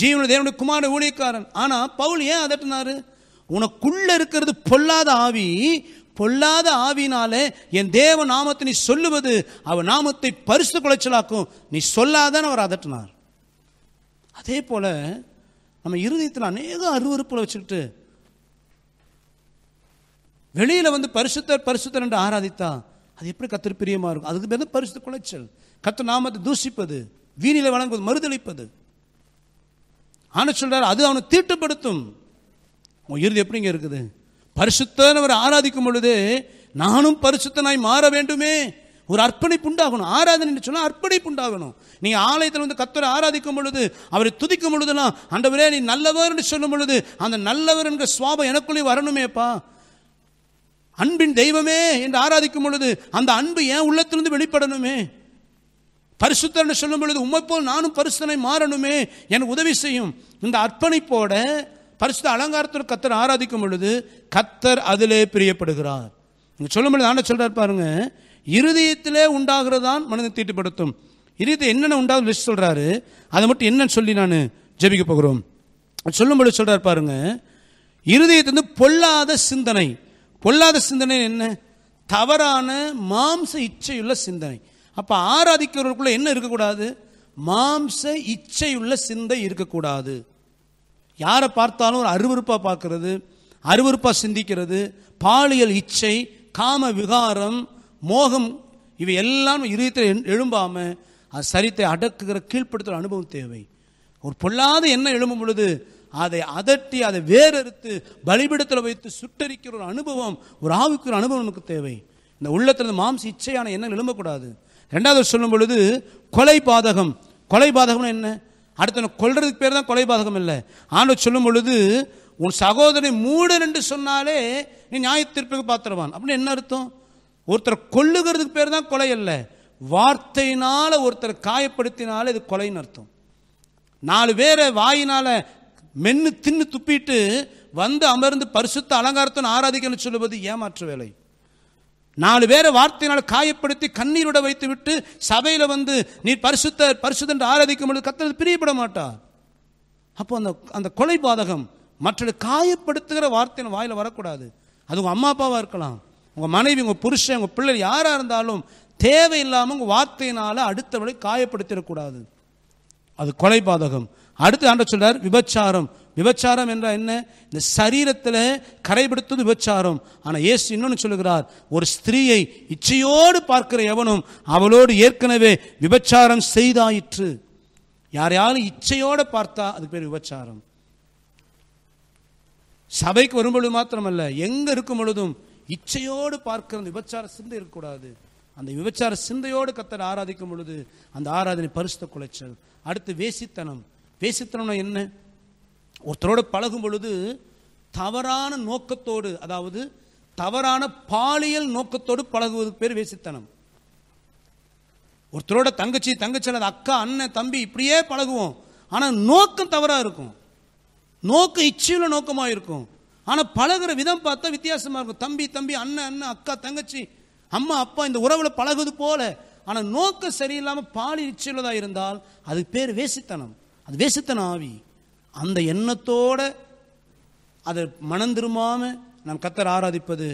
ஜீவன தேவனுடைய குமார ஊழியக்காரன் ஆனால் பவுல் ஏன் அதட்டினாரு உனக்குள்ளே இருக்கிறது பொல்லாத ஆவி பொல்லாத ஆவினாலே என் தேவ நாமத்தை நீ சொல்லுவது அவ நாமத்தை பரிசு குலைச்சலாக்கும் நீ சொல்லாதான் அவர் அதட்டினார் அதே போல் நம்ம இருதயத்தில் அநேக அருவறுப்புல வச்சுக்கிட்டு வெளியில் வந்து பரிசுத்தர் பரிசுத்தர் என்று ஆராதித்தா அது எப்படி கத்திர பிரியமா இருக்கும் அதுக்கு பேர் பரிசுத்த குலைச்சல் கத்த நாமத்தை தூசிப்பது வீணில வழங்குவது மறுதளிப்பது ஆனால் சொல்றாரு அது அவனை தீட்டுப்படுத்தும் உன் இறுதி எப்படிங்க இருக்குது பரிசுத்தனவர் ஆராதிக்கும் பொழுது நானும் பரிசுத்தனாய் மாற வேண்டுமே ஒரு அர்ப்பணிப்பு உண்டாகணும் ஆராதனை சொன்னால் அர்ப்பணிப்பு உண்டாகணும் நீங்கள் ஆலயத்தில் வந்து கத்தரை ஆராதிக்கும் பொழுது அவரை துதிக்கும் பொழுதுலாம் ஆண்டவரே நீ நல்லவர்னு சொல்லும் பொழுது அந்த நல்லவர் என்ற சுவாபம் எனக்குள்ளே வரணுமேப்பா அன்பின் தெய்வமே என்று ஆராதிக்கும் பொழுது அந்த அன்பு என் உள்ளத்திலிருந்து வெளிப்படணுமே பரிசுத்தன்னு சொல்லும் பொழுது உம்மை போல் நானும் பரிசுத்தனை மாறணுமே எனக்கு உதவி செய்யும் இந்த அர்ப்பணிப்போட பரிசுத்த அலங்காரத்தில் கத்தர் ஆராதிக்கும் பொழுது கத்தர் அதிலே பிரியப்படுகிறார் நீங்கள் சொல்லும் பொழுது ஆண்ட சொல்கிறார் பாருங்க இருதயத்திலே உண்டாகிறது தான் மனதை தீட்டுப்படுத்தும் இருதயம் என்னென்ன உண்டாகும் லிஸ்ட் சொல்கிறாரு அதை மட்டும் என்னன்னு சொல்லி நான் ஜெபிக்க போகிறோம் சொல்லும் பொழுது சொல்கிறார் பாருங்க இருதயத்திலிருந்து பொல்லாத சிந்தனை பொல்லாத சிந்தனை என்ன தவறான மாம்ச இச்சையுள்ள சிந்தனை அப்போ ஆராதிக்கிறவருக்குள்ளே என்ன இருக்கக்கூடாது மாம்ச இச்சையுள்ள சிந்தை இருக்கக்கூடாது யாரை பார்த்தாலும் ஒரு அருவறுப்பாக பார்க்கறது அருவறுப்பாக சிந்திக்கிறது பாலியல் இச்சை காம விகாரம் மோகம் இவை எல்லாம் இதயத்தில் எழும்பாமல் அது சரித்தை அடக்குகிற கீழ்ப்படுத்துகிற அனுபவம் தேவை ஒரு பொல்லாத எண்ணம் எழும்பும் பொழுது அதை அதட்டி அதை வேறறுத்து பலிபிடத்தில் வைத்து சுட்டரிக்கிற ஒரு அனுபவம் ஒரு ஒரு அனுபவம் நமக்கு தேவை இந்த உள்ளத்திலிருந்து மாம்ச இச்சையான எண்ணம் எழும்பக்கூடாது ரெண்டாவது சொல்லும் பொழுது கொலை பாதகம் கொலை பாதகம்னு என்ன அடுத்தவனை கொள்றதுக்கு பேர் தான் கொலை பாதகம் இல்லை ஆண்டு சொல்லும் பொழுது உன் சகோதரனை மூடன் என்று சொன்னாலே நீ நியாயத்திற்பு பாத்திரவான் அப்படின்னு என்ன அர்த்தம் ஒருத்தரை கொள்ளுகிறதுக்கு பேர் தான் கொலை இல்லை வார்த்தையினால் ஒருத்தரை காயப்படுத்தினால இது கொலைன்னு அர்த்தம் நாலு பேரை வாயினால் மென்று தின்னு துப்பிட்டு வந்து அமர்ந்து பரிசுத்த அலங்காரத்தை ஆராதிக்கணும்னு சொல்லுவது ஏமாற்று வேலை நாலு பேரை வார்த்தையினால் காயப்படுத்தி கண்ணீரோட வைத்து விட்டு சபையில் வந்து நீ பரிசுத்த பரிசுத்தன்று ஆராதிக்கும் பொழுது கத்தனை பிரியப்பட மாட்டார் அப்போ அந்த அந்த கொலை பாதகம் மற்றது காயப்படுத்துகிற வார்த்தையின் வாயில் வரக்கூடாது அது உங்கள் அம்மா அப்பாவாக இருக்கலாம் உங்கள் மனைவி உங்கள் புருஷன் உங்கள் பிள்ளை யாராக இருந்தாலும் தேவையில்லாமல் உங்கள் வார்த்தையினால் அடுத்தவளை காயப்படுத்திடக்கூடாது அது கொலை பாதகம் அடுத்து ஆண்ட சொல்றார் விபச்சாரம் விபச்சாரம் என்றால் என்ன இந்த சரீரத்தில் கரைபிடித்தது விபச்சாரம் ஆனால் ஏசு இன்னொன்று சொல்லுகிறார் ஒரு ஸ்திரீயை இச்சையோடு பார்க்கிற எவனும் அவளோடு ஏற்கனவே விபச்சாரம் செய்தாயிற்று யாரையாலும் இச்சையோடு பார்த்தா அதுக்கு பேர் விபச்சாரம் சபைக்கு வரும்பொழுது மாத்திரமல்ல எங்கே இருக்கும் பொழுதும் இச்சையோடு பார்க்கிற விபச்சார சிந்தை இருக்கக்கூடாது அந்த விபச்சார சிந்தையோடு கத்தரை ஆராதிக்கும் பொழுது அந்த ஆராதனை பரிசுத்த குலைச்சல் அடுத்து வேசித்தனம் வேசித்தனம்னா என்ன ஒருத்தரோடு பழகும் பொழுது தவறான நோக்கத்தோடு அதாவது தவறான பாலியல் நோக்கத்தோடு பழகுவதுக்கு பேர் வேசித்தனம் ஒருத்தரோட தங்கச்சி தங்கச்சி அல்லது அக்கா அண்ணன் தம்பி இப்படியே பழகுவோம் ஆனால் நோக்கம் தவறாக இருக்கும் நோக்கம் இச்சையில் நோக்கமாக இருக்கும் ஆனால் பழகிற விதம் பார்த்தா வித்தியாசமாக இருக்கும் தம்பி தம்பி அண்ணன் அண்ணன் அக்கா தங்கச்சி அம்மா அப்பா இந்த உறவில் பழகுது போல ஆனால் நோக்கம் சரியில்லாமல் பாலியல் இச்சையுள்ளதாக இருந்தால் அது பேர் வேசித்தனம் அது வேசித்தனம் ஆவி அந்த எண்ணத்தோடு அதை மனம் திரும்பாமல் நம் கத்தர் ஆராதிப்பது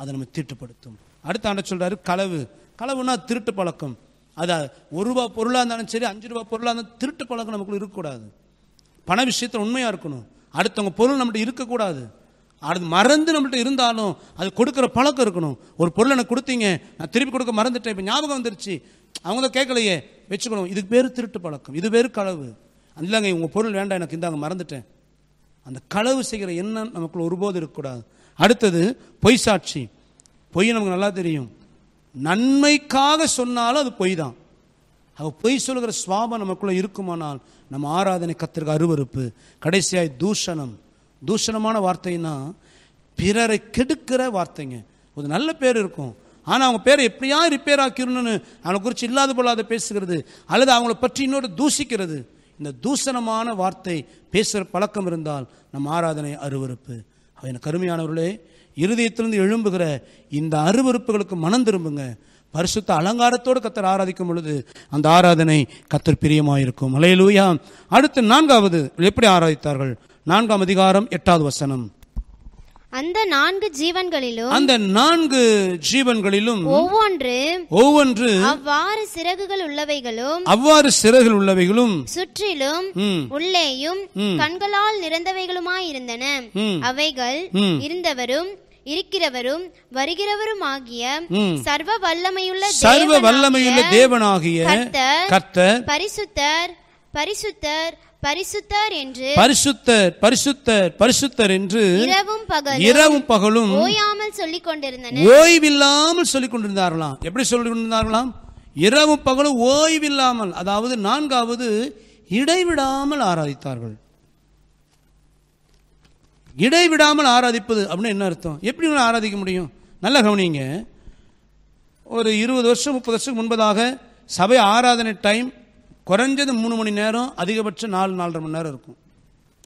அதை நம்ம தீட்டுப்படுத்தும் அடுத்த ஆண்டை சொல்கிறாரு களவு களவுனா திருட்டு பழக்கம் அது ஒரு ரூபா பொருளாக இருந்தாலும் சரி அஞ்சு ரூபா பொருளாக இருந்தாலும் திருட்டு பழக்கம் நமக்குள்ளே இருக்கக்கூடாது பண விஷயத்தில் உண்மையாக இருக்கணும் அடுத்தவங்க பொருள் நம்மகிட்ட இருக்கக்கூடாது அது மறந்து நம்மள்ட்ட இருந்தாலும் அது கொடுக்குற பழக்கம் இருக்கணும் ஒரு பொருள் எனக்கு கொடுத்தீங்க நான் திருப்பி கொடுக்க மறந்துட்டேன் இப்போ ஞாபகம் வந்துருச்சு அவங்க தான் கேட்கலையே வச்சுக்கணும் இதுக்கு பேர் திருட்டு பழக்கம் இது பேர் களவு இல்லைங்க உங்கள் பொருள் வேண்டாம் எனக்கு இந்தாங்க மறந்துட்டேன் அந்த களவு செய்கிற எண்ணம் நமக்குள்ள ஒருபோது இருக்கக்கூடாது அடுத்தது பொய் சாட்சி பொய் நமக்கு நல்லா தெரியும் நன்மைக்காக சொன்னாலும் அது பொய் தான் அவ பொய் சொல்கிற சுவாபம் நமக்குள்ளே இருக்குமானால் நம்ம ஆராதனை கத்திருக்க அருவறுப்பு கடைசியாய் தூஷணம் தூஷணமான வார்த்தைன்னா பிறரை கெடுக்கிற வார்த்தைங்க ஒரு நல்ல பேர் இருக்கும் ஆனால் அவங்க பேரை எப்படியா ரிப்பேர் ஆக்கிடணும்னு அவனை குறித்து இல்லாத அதை பேசுகிறது அல்லது அவங்கள பற்றி இன்னொரு தூசிக்கிறது இந்த தூசணமான வார்த்தை பேசுகிற பழக்கம் இருந்தால் நம் ஆராதனை அருவறுப்பு அவன் கருமையானவர்களே இருதயத்திலிருந்து எழும்புகிற இந்த அருவறுப்புகளுக்கு மனம் திரும்புங்க பரிசுத்த அலங்காரத்தோடு கத்தர் ஆராதிக்கும் பொழுது அந்த ஆராதனை கத்தர் பிரியமாயிருக்கும் அலையலூயா அடுத்து நான்காவது எப்படி ஆராதித்தார்கள் நான்காம் அதிகாரம் எட்டாவது வசனம் அந்த நான்கு ஜீவன்களிலும் அந்த நான்கு ஜீவன்களிலும் ஒவ்வொன்று ஒவ்வொன்று அவ்வாறு சிறகுகள் உள்ளவைகளும் அவ்வாறு சிறகுகள் உள்ளவைகளும் சுற்றிலும் உள்ளேயும் கண்களால் நிறந்தவைகளுமாயிருந்தன அவைகள் இருந்தவரும் இருக்கிறவரும் வருகிறவரும் ஆகிய சர்வ வல்லமையுள்ள சர்வ வல்லமையுள்ள தேவனாகிய கர்த்தர் பரிசுத்தர் பரிசுத்தர் பரிசுத்தர் என்று பரிசுத்தர் பரிசுத்தர் பரிசுத்தர் என்று இரவும் பகலும் இரவும் பகலும் ஓயாமல் சொல்லிக் கொண்டிருந்தனர் ஓய்வில்லாமல் சொல்லிக் கொண்டிருந்தார்களாம் எப்படி சொல்லிக் கொண்டிருந்தார்களாம் இரவும் பகலும் ஓய்வில்லாமல் அதாவது நான்காவது இடைவிடாமல் ஆராதித்தார்கள் இடைவிடாமல் ஆராதிப்பது அப்படின்னு என்ன அர்த்தம் எப்படி ஆராதிக்க முடியும் நல்ல கவனிங்க ஒரு இருபது வருஷம் முப்பது வருஷத்துக்கு முன்பதாக சபை ஆராதனை டைம் குறைஞ்சது மூணு மணி நேரம் அதிகபட்சம் நாலு நாலரை மணி நேரம் இருக்கும்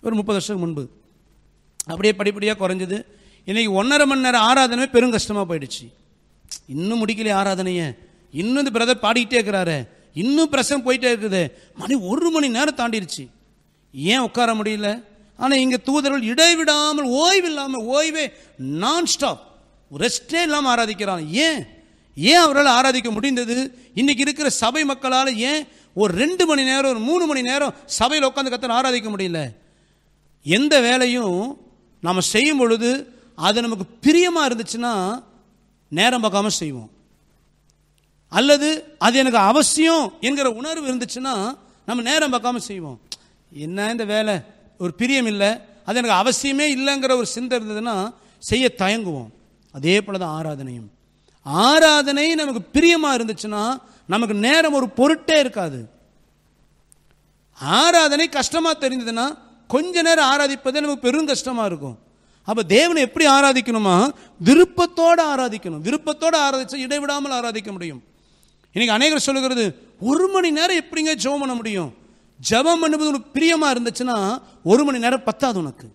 ஒரு முப்பது வருஷத்துக்கு முன்பு அப்படியே படிப்படியாக குறைஞ்சது இன்றைக்கி ஒன்றரை மணி நேரம் ஆராதனை பெரும் கஷ்டமாக போயிடுச்சு இன்னும் முடிக்கலையே ஆராதனையே இன்னும் இந்த பிரதர் பாடிக்கிட்டே இருக்கிறாரு இன்னும் பிரசம் போயிட்டே இருக்குது மணி ஒரு மணி நேரம் தாண்டிடுச்சு ஏன் உட்கார முடியல ஆனால் இங்கே தூதர்கள் இடைவிடாமல் ஓய்வு இல்லாமல் ஓய்வே நான் ஸ்டாப் ரெஸ்டே இல்லாமல் ஆராதிக்கிறான் ஏன் ஏன் அவரால் ஆராதிக்க முடிந்தது இன்றைக்கி இருக்கிற சபை மக்களால் ஏன் ஒரு ரெண்டு மணி நேரம் ஒரு மூணு மணி நேரம் சபையில் உட்காந்து கத்தனை ஆராதிக்க முடியல எந்த வேலையும் நம்ம செய்யும் பொழுது அது நமக்கு பிரியமாக இருந்துச்சுன்னா நேரம் பார்க்காம செய்வோம் அல்லது அது எனக்கு அவசியம் என்கிற உணர்வு இருந்துச்சுன்னா நம்ம நேரம் பார்க்காம செய்வோம் என்ன இந்த வேலை ஒரு பிரியம் இல்லை அது எனக்கு அவசியமே இல்லைங்கிற ஒரு சிந்தை இருந்ததுன்னா செய்ய தயங்குவோம் அதே போல் தான் ஆராதனையும் ஆராதனை நமக்கு பிரியமாக இருந்துச்சுன்னா நமக்கு நேரம் ஒரு பொருட்டே இருக்காது ஆராதனை கஷ்டமாக தெரிஞ்சதுன்னா கொஞ்ச நேரம் ஆராதிப்பதே நமக்கு பெரும் கஷ்டமாக இருக்கும் அப்போ தேவனை எப்படி ஆராதிக்கணுமா விருப்பத்தோடு ஆராதிக்கணும் விருப்பத்தோடு ஆராதிச்சா இடைவிடாமல் ஆராதிக்க முடியும் இன்னைக்கு அநேகர் சொல்லுகிறது ஒரு மணி நேரம் எப்படிங்க ஜெபம் பண்ண முடியும் ஜபம் பண்ணுவது உனக்கு பிரியமாக இருந்துச்சுன்னா ஒரு மணி நேரம் பத்தாது உனக்கு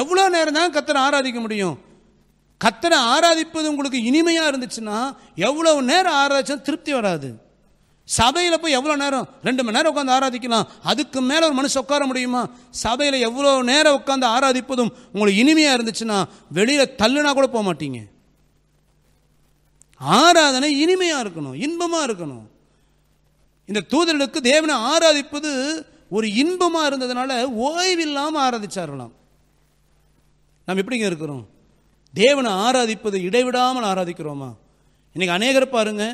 எவ்வளோ நேரம் தான் கத்தரை ஆராதிக்க முடியும் கத்தனை ஆராதிப்பது உங்களுக்கு இனிமையாக இருந்துச்சுன்னா எவ்வளோ நேரம் ஆராய்ச்சுன்னா திருப்தி வராது சபையில் போய் எவ்வளோ நேரம் ரெண்டு மணி நேரம் உட்காந்து ஆராதிக்கலாம் அதுக்கு மேலே ஒரு மனுஷன் உட்கார முடியுமா சபையில் எவ்வளோ நேரம் உட்காந்து ஆராதிப்பதும் உங்களுக்கு இனிமையாக இருந்துச்சுன்னா வெளியில் தள்ளுனா கூட போக மாட்டீங்க ஆராதனை இனிமையாக இருக்கணும் இன்பமாக இருக்கணும் இந்த தூதர்களுக்கு தேவனை ஆராதிப்பது ஒரு இன்பமாக இருந்ததுனால ஓய்வில்லாமல் ஆராதிச்சார்களாம் நம்ம எப்படிங்க இருக்கிறோம் தேவனை ஆராதிப்பது இடைவிடாமல் ஆராதிக்கிறோமா இன்றைக்கி அநேகர் பாருங்க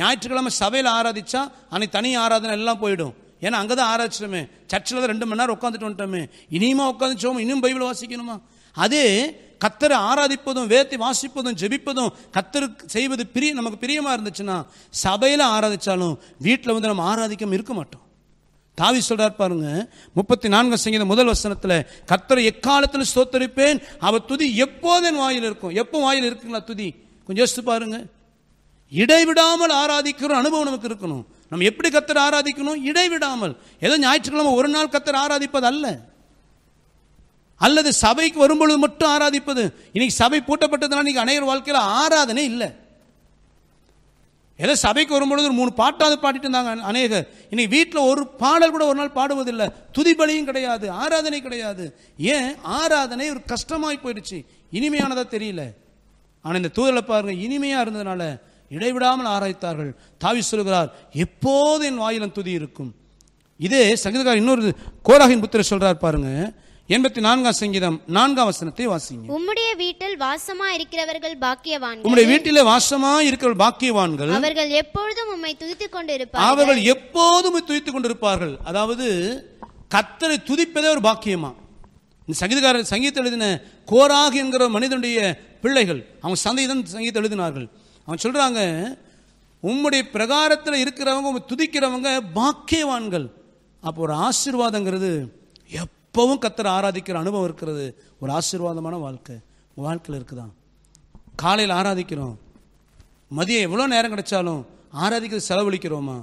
ஞாயிற்றுக்கிழமை சபையில் ஆராதிச்சா அன்னைக்கு தனி ஆராதனை எல்லாம் போயிடும் ஏன்னா அங்கே தான் ஆராய்ச்சிட்டோமே சர்ச்சில் தான் ரெண்டு மணி நேரம் உட்காந்துட்டு வந்துட்டோமே இனியுமா உட்காந்துச்சோமோ இன்னும் பைபிள் வாசிக்கணுமா அதே கத்தரை ஆராதிப்பதும் வேத்தி வாசிப்பதும் ஜெபிப்பதும் கத்தருக்கு செய்வது பிரிய நமக்கு பிரியமாக இருந்துச்சுன்னா சபையில் ஆராதிச்சாலும் வீட்டில் வந்து நம்ம ஆராதிக்கம் இருக்க மாட்டோம் தாவி சொல்றார் பாருங்க முப்பத்தி நான்கு சங்கீத முதல் வசனத்தில் கத்தரை எக்காலத்தில் சோத்தரிப்பேன் அவர் துதி எப்போது என் வாயில் இருக்கும் எப்போ வாயில் இருக்குங்களா துதி கொஞ்சம் யோசித்து பாருங்க இடைவிடாமல் ஆராதிக்கிற அனுபவம் நமக்கு இருக்கணும் நம்ம எப்படி கத்தர் ஆராதிக்கணும் இடைவிடாமல் ஏதோ ஞாயிற்றுக்கிழமை ஒரு நாள் கத்தர் ஆராதிப்பது அல்ல அல்லது சபைக்கு வரும்பொழுது மட்டும் ஆராதிப்பது இன்னைக்கு சபை பூட்டப்பட்டதுனால இன்னைக்கு அநேகர் வாழ்க்கையில் ஆராதனை இல்லை ஏதோ சபைக்கு வரும்பொழுது ஒரு மூணு பாட்டாவது பாடிட்டு இருந்தாங்க அநேகர் இன்னைக்கு வீட்டில் ஒரு பாடல் கூட ஒரு நாள் பாடுவதில்லை துதிபலியும் கிடையாது ஆராதனை கிடையாது ஏன் ஆராதனை ஒரு கஷ்டமாய் போயிடுச்சு இனிமையானதாக தெரியல ஆனால் இந்த தூதலை பாருங்கள் இனிமையாக இருந்ததுனால இடைவிடாமல் ஆராய்த்தார்கள் தாவி சொல்கிறார் எப்போது என் வாயிலும் துதி இருக்கும் இதே சங்கீதக்காரர் இன்னொரு கோராகின் புத்திர சொல்கிறார் பாருங்கள் எண்பத்தி நான்காம் சங்கீதம் நான்காம் வசனத்தை வாசிங்க உம்முடைய வீட்டில் வாசமா இருக்கிறவர்கள் பாக்கியவான் உம்முடைய வீட்டில வாசமா இருக்கிறவர்கள் பாக்கியவான்கள் அவர்கள் எப்பொழுதும் உம்மை துதித்துக் கொண்டிருப்பார்கள் அவர்கள் எப்போதும் துதித்துக் கொண்டிருப்பார்கள் அதாவது கத்தரை துதிப்பதே ஒரு பாக்கியமா இந்த சங்கீதக்காரர் சங்கீதம் எழுதின கோராக் என்கிற மனிதனுடைய பிள்ளைகள் அவங்க சந்தேகம் சங்கீதம் எழுதினார்கள் அவன் சொல்றாங்க உம்முடைய பிரகாரத்தில் இருக்கிறவங்க துதிக்கிறவங்க பாக்கியவான்கள் அப்போ ஒரு ஆசீர்வாதங்கிறது எப் இப்போவும் கத்தரை ஆராதிக்கிற அனுபவம் இருக்கிறது ஒரு ஆசீர்வாதமான வாழ்க்கை வாழ்க்கையில் இருக்குதான் காலையில் ஆராதிக்கிறோம் மதியம் எவ்வளோ நேரம் கிடைச்சாலும் ஆராதிக்கிறது செலவழிக்கிறோமா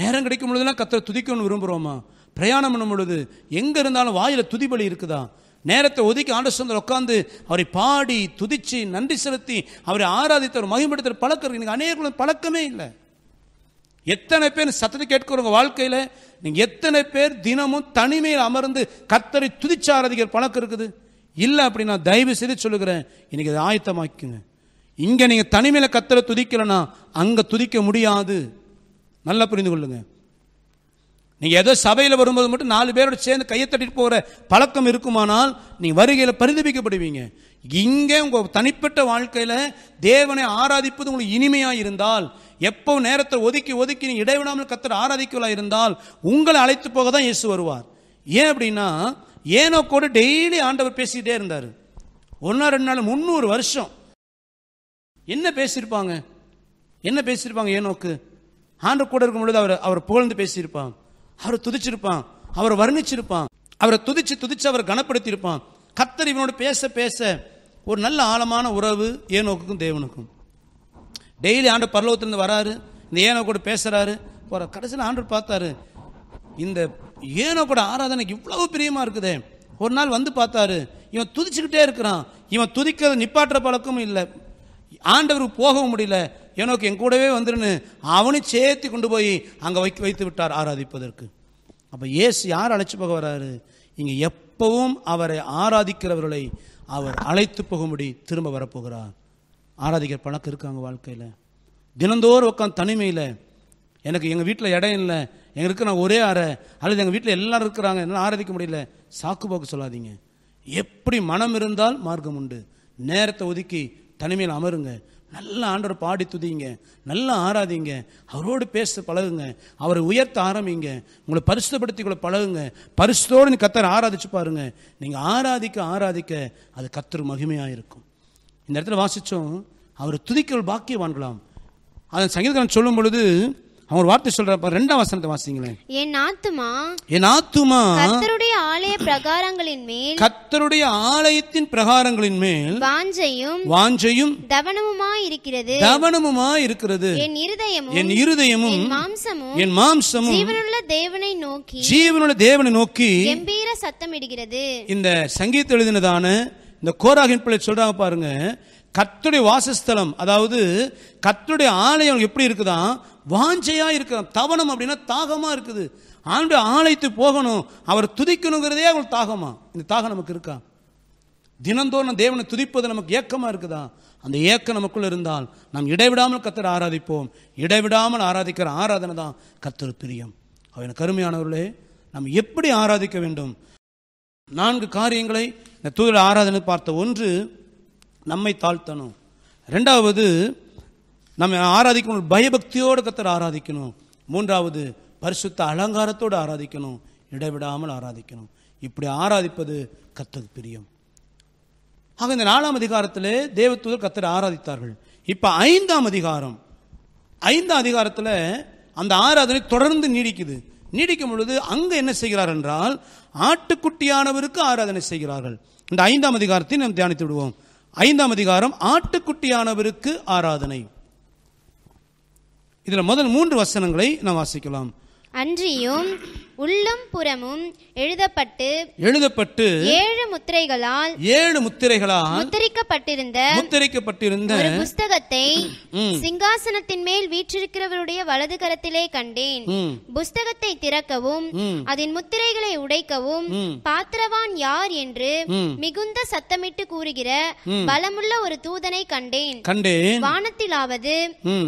நேரம் கிடைக்கும் பொழுதுலாம் கத்தரை துதிக்கணும்னு விரும்புகிறோமா பிரயாணம் பண்ணும் பொழுது எங்கே இருந்தாலும் வாயில் துதிபலி இருக்குதா நேரத்தை ஒதுக்கி ஆண்டர் உட்காந்து அவரை பாடி துதிச்சு நன்றி செலுத்தி அவரை ஆராதித்த ஒரு மகிமைப்படுத்துகிற பழக்கம் இருக்கு எனக்கு அநேக பழக்கமே இல்லை எத்தனை பேர் சத்தத்தை கேட்கிறவங்க வாழ்க்கையில் நீங்கள் எத்தனை பேர் தினமும் தனிமையில் அமர்ந்து கத்தரை துதிச்சாரதிகள் பழக்கம் இருக்குது இல்லை அப்படி நான் தயவு செய்து சொல்லுகிறேன் இன்றைக்கி அதை ஆயத்தமாக்குங்க இங்கே நீங்கள் தனிமையில் கத்தரை துதிக்கலைன்னா அங்கே துதிக்க முடியாது நல்லா புரிந்து கொள்ளுங்கள் நீங்கள் ஏதோ சபையில் வரும்போது மட்டும் நாலு பேரோட சேர்ந்து கையை தட்டிட்டு போகிற பழக்கம் இருக்குமானால் நீங்கள் வருகையில் பரிதபிக்கப்படுவீங்க இங்கே உங்கள் தனிப்பட்ட வாழ்க்கையில் தேவனை ஆராதிப்பது உங்களுக்கு இனிமையாக இருந்தால் எப்போ நேரத்தை ஒதுக்கி ஒதுக்கி நீங்கள் இடைவிடாமல் கத்தர் ஆராதிக்கலாக இருந்தால் உங்களை அழைத்து போக தான் இயேசு வருவார் ஏன் அப்படின்னா ஏனோ கூட டெய்லி ஆண்டவர் பேசிக்கிட்டே இருந்தார் ஒன்றா ரெண்டு நாள் முந்நூறு வருஷம் என்ன பேசியிருப்பாங்க என்ன பேசியிருப்பாங்க ஏனோக்கு ஆண்டு கூட இருக்கும் பொழுது அவர் அவர் புகழ்ந்து பேசியிருப்பாங்க அவரை துதிச்சிருப்பான் அவரை வர்ணிச்சிருப்பான் அவரை துதிச்சு துதிச்சு அவர் கனப்படுத்தியிருப்பான் கத்தர் இவனோட பேச பேச ஒரு நல்ல ஆழமான உறவு ஏனோக்குக்கும் தேவனுக்கும் டெய்லி ஆண்டு பரலோகத்திலேருந்து வராரு இந்த ஏனோ கூட பேசுகிறாரு போகிற கடைசியில் ஆண்டு பார்த்தாரு இந்த ஏனோ கூட ஆராதனைக்கு இவ்வளவு பிரியமாக இருக்குதே ஒரு நாள் வந்து பார்த்தாரு இவன் துதிச்சுக்கிட்டே இருக்கிறான் இவன் துதிக்கிறது நிப்பாட்டுற பழக்கமும் இல்லை ஆண்டவர் போகவும் முடியல எனக்கு என் கூடவே வந்துருன்னு அவனும் சேர்த்து கொண்டு போய் அங்கே வைக்க வைத்து விட்டார் ஆராதிப்பதற்கு அப்போ ஏசு யார் அழைச்சி போக வர்றாரு இங்கே எப்பவும் அவரை ஆராதிக்கிறவர்களை அவர் அழைத்து போகும்படி திரும்ப வரப்போகிறார் ஆராதிக்கிற பழக்கம் இருக்காங்க வாழ்க்கையில் தினந்தோறும் உட்காந்து தனிமையில் எனக்கு எங்கள் வீட்டில் இடம் இல்லை எங்களுக்கு நான் ஒரே அறை அல்லது எங்கள் வீட்டில் எல்லோரும் இருக்கிறாங்க என்னால் ஆராதிக்க முடியல சாக்கு போக்கு சொல்லாதீங்க எப்படி மனம் இருந்தால் மார்க்கம் உண்டு நேரத்தை ஒதுக்கி தனிமையில் அமருங்க நல்ல ஆண்டவர் பாடி துதிங்க நல்லா ஆராதிங்க அவரோடு பேச பழகுங்க அவரை உயர்த்த ஆரம்பிங்க உங்களை பரிசுப்படுத்தி கூட பழகுங்க பரிசுத்தோடு கத்தரை ஆராதிச்சு பாருங்க நீங்கள் ஆராதிக்க ஆராதிக்க அது கத்தர் மகிமையாக இருக்கும் இந்த இடத்துல வாசித்தோம் அவரை துதிக்கிற பாக்கியவான்களாம் அதன் சங்கீதக்காரன் சொல்லும் பொழுது அவங்க ஒரு வார்த்தை சொல்றப்ப ரெண்டாம் வசனத்தை வாசிங்களேன் என் ஆத்துமா என் ஆத்துமா கர்த்தருடைய ஆலய பிரகாரங்களின் மேல் கர்த்தருடைய ஆலயத்தின் பிரகாரங்களின் மேல் வாஞ்சையும் வாஞ்சையும் தவனமுமா இருக்கிறது தவனமுமா இருக்கிறது என் இருதயமும் என் இருதயமும் மாம்சமும் என் மாம்சமும் ஜீவனுள்ள தேவனை நோக்கி ஜீவனுள்ள தேவனை நோக்கி கம்பீர சத்தம் இடுகிறது இந்த சங்கீதம் எழுதினதான இந்த கோராகின் பிள்ளை சொல்றாங்க பாருங்க கத்துடைய வாசஸ்தலம் அதாவது கத்துடைய ஆலயம் எப்படி இருக்குதான் வாஞ்சையா இருக்க தவணம் அப்படின்னா தாகமா இருக்குது ஆண்டு ஆலயத்து போகணும் அவர் துதிக்கணுங்கிறதே அவள் தாகமா இந்த தாகம் நமக்கு இருக்கா தினந்தோறும் தேவனை துதிப்பது நமக்கு ஏக்கமாக இருக்குதா அந்த ஏக்கம் நமக்குள்ள இருந்தால் நாம் இடைவிடாமல் கத்தரை ஆராதிப்போம் இடைவிடாமல் ஆராதிக்கிற ஆராதனை தான் கத்தர் பிரியம் அவன் கருமையானவர்களே நாம் எப்படி ஆராதிக்க வேண்டும் நான்கு காரியங்களை இந்த தூதர் ஆராதனை பார்த்த ஒன்று நம்மை தாழ்த்தணும் ரெண்டாவது நம்ம ஆராதிக்கணும் பயபக்தியோடு கத்தர் ஆராதிக்கணும் மூன்றாவது பரிசுத்த அலங்காரத்தோடு ஆராதிக்கணும் இடைவிடாமல் ஆராதிக்கணும் இப்படி ஆராதிப்பது கத்தது பிரியம் ஆக இந்த நாலாம் அதிகாரத்தில் தேவத்தூதர் கத்தரை ஆராதித்தார்கள் இப்போ ஐந்தாம் அதிகாரம் ஐந்தாம் அதிகாரத்தில் அந்த ஆராதனை தொடர்ந்து நீடிக்குது நீடிக்கும் பொழுது அங்கே என்ன செய்கிறார் என்றால் ஆட்டுக்குட்டியானவருக்கு ஆராதனை செய்கிறார்கள் இந்த ஐந்தாம் அதிகாரத்தை நாம் தியானித்து விடுவோம் ஐந்தாம் அதிகாரம் ஆட்டுக்குட்டியானவருக்கு ஆராதனை இதில் முதல் மூன்று வசனங்களை நாம் வாசிக்கலாம் அன்றியும் உள்ளும் புறமும் எழுதப்பட்டு எழுதப்பட்டு ஏழு முத்திரைகளால் ஏழு முத்திரைகளால் முத்திரிக்கப்பட்டிருந்த முத்திரிக்கப்பட்டிருந்த புஸ்தகத்தை சிங்காசனத்தின் மேல் வீற்றிருக்கிறவருடைய வலது கரத்திலே கண்டேன் புஸ்தகத்தை திறக்கவும் அதன் முத்திரைகளை உடைக்கவும் பாத்திரவான் யார் என்று மிகுந்த சத்தமிட்டு கூறுகிற பலமுள்ள ஒரு தூதனை கண்டேன் கண்டேன் வானத்திலாவது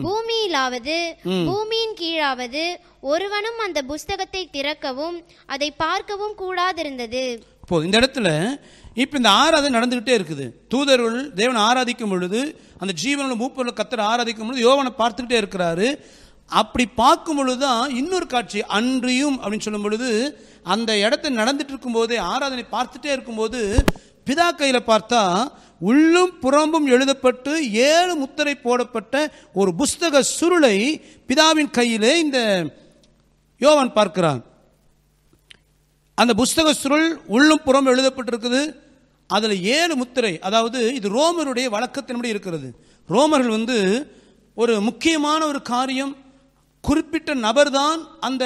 பூமியிலாவது பூமியின் கீழாவது ஒருவனும் அந்த புஸ்தகத்தை திறக்கவும் அதை பார்க்கவும் கூடாதிருந்தது இப்போ இந்த இடத்துல இப்போ இந்த ஆராதனை நடந்துகிட்டே இருக்குது தூதர்கள் தேவனை ஆராதிக்கும் பொழுது அந்த ஜீவனோட மூப்பொருள் கத்தரை ஆராதிக்கும் பொழுது யோவனை பார்த்துக்கிட்டே இருக்கிறாரு அப்படி பார்க்கும் பொழுது தான் இன்னொரு காட்சி அன்றியும் அப்படின்னு சொல்லும் பொழுது அந்த இடத்த நடந்துட்டு இருக்கும்போதே ஆராதனை பார்த்துட்டே இருக்கும்போது பிதா கையில் பார்த்தா உள்ளும் புறம்பும் எழுதப்பட்டு ஏழு முத்திரை போடப்பட்ட ஒரு புஸ்தக சுருளை பிதாவின் கையிலே இந்த யோவன் பார்க்கிறான் அந்த புஸ்தக சுருள் உள்ளும் புறம் எழுதப்பட்டிருக்குது அதில் ஏழு முத்திரை அதாவது இது ரோமருடைய வழக்கத்தின்படி இருக்கிறது ரோமர்கள் வந்து ஒரு முக்கியமான ஒரு காரியம் குறிப்பிட்ட நபர் தான் அந்த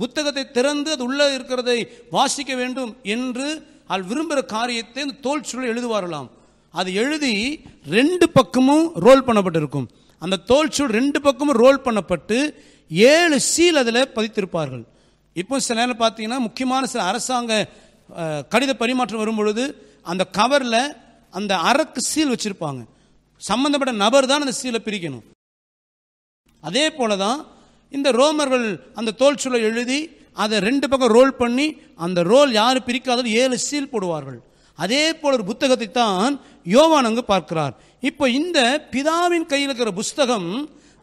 புத்தகத்தை திறந்து அது உள்ளே இருக்கிறதை வாசிக்க வேண்டும் என்று அவள் விரும்புகிற காரியத்தை இந்த தோல் சுருள் எழுதுவாரலாம் அது எழுதி ரெண்டு பக்கமும் ரோல் பண்ணப்பட்டிருக்கும் அந்த தோல் சுருள் ரெண்டு பக்கமும் ரோல் பண்ணப்பட்டு ஏழு சீல் அதில் பதித்திருப்பார்கள் இப்போ சில நேரம் பார்த்தீங்கன்னா முக்கியமான சில அரசாங்க கடித பரிமாற்றம் வரும்பொழுது அந்த கவரில் அந்த அரக்கு சீல் வச்சுருப்பாங்க சம்பந்தப்பட்ட நபர் தான் அந்த சீலை பிரிக்கணும் அதே போல தான் இந்த ரோமர்கள் அந்த தோல் சுழல் எழுதி அதை ரெண்டு பக்கம் ரோல் பண்ணி அந்த ரோல் யார் பிரிக்காத ஏழு சீல் போடுவார்கள் அதே போல ஒரு புத்தகத்தை தான் யோவான் அங்கு பார்க்கிறார் இப்போ இந்த பிதாவின் கையில் இருக்கிற புஸ்தகம்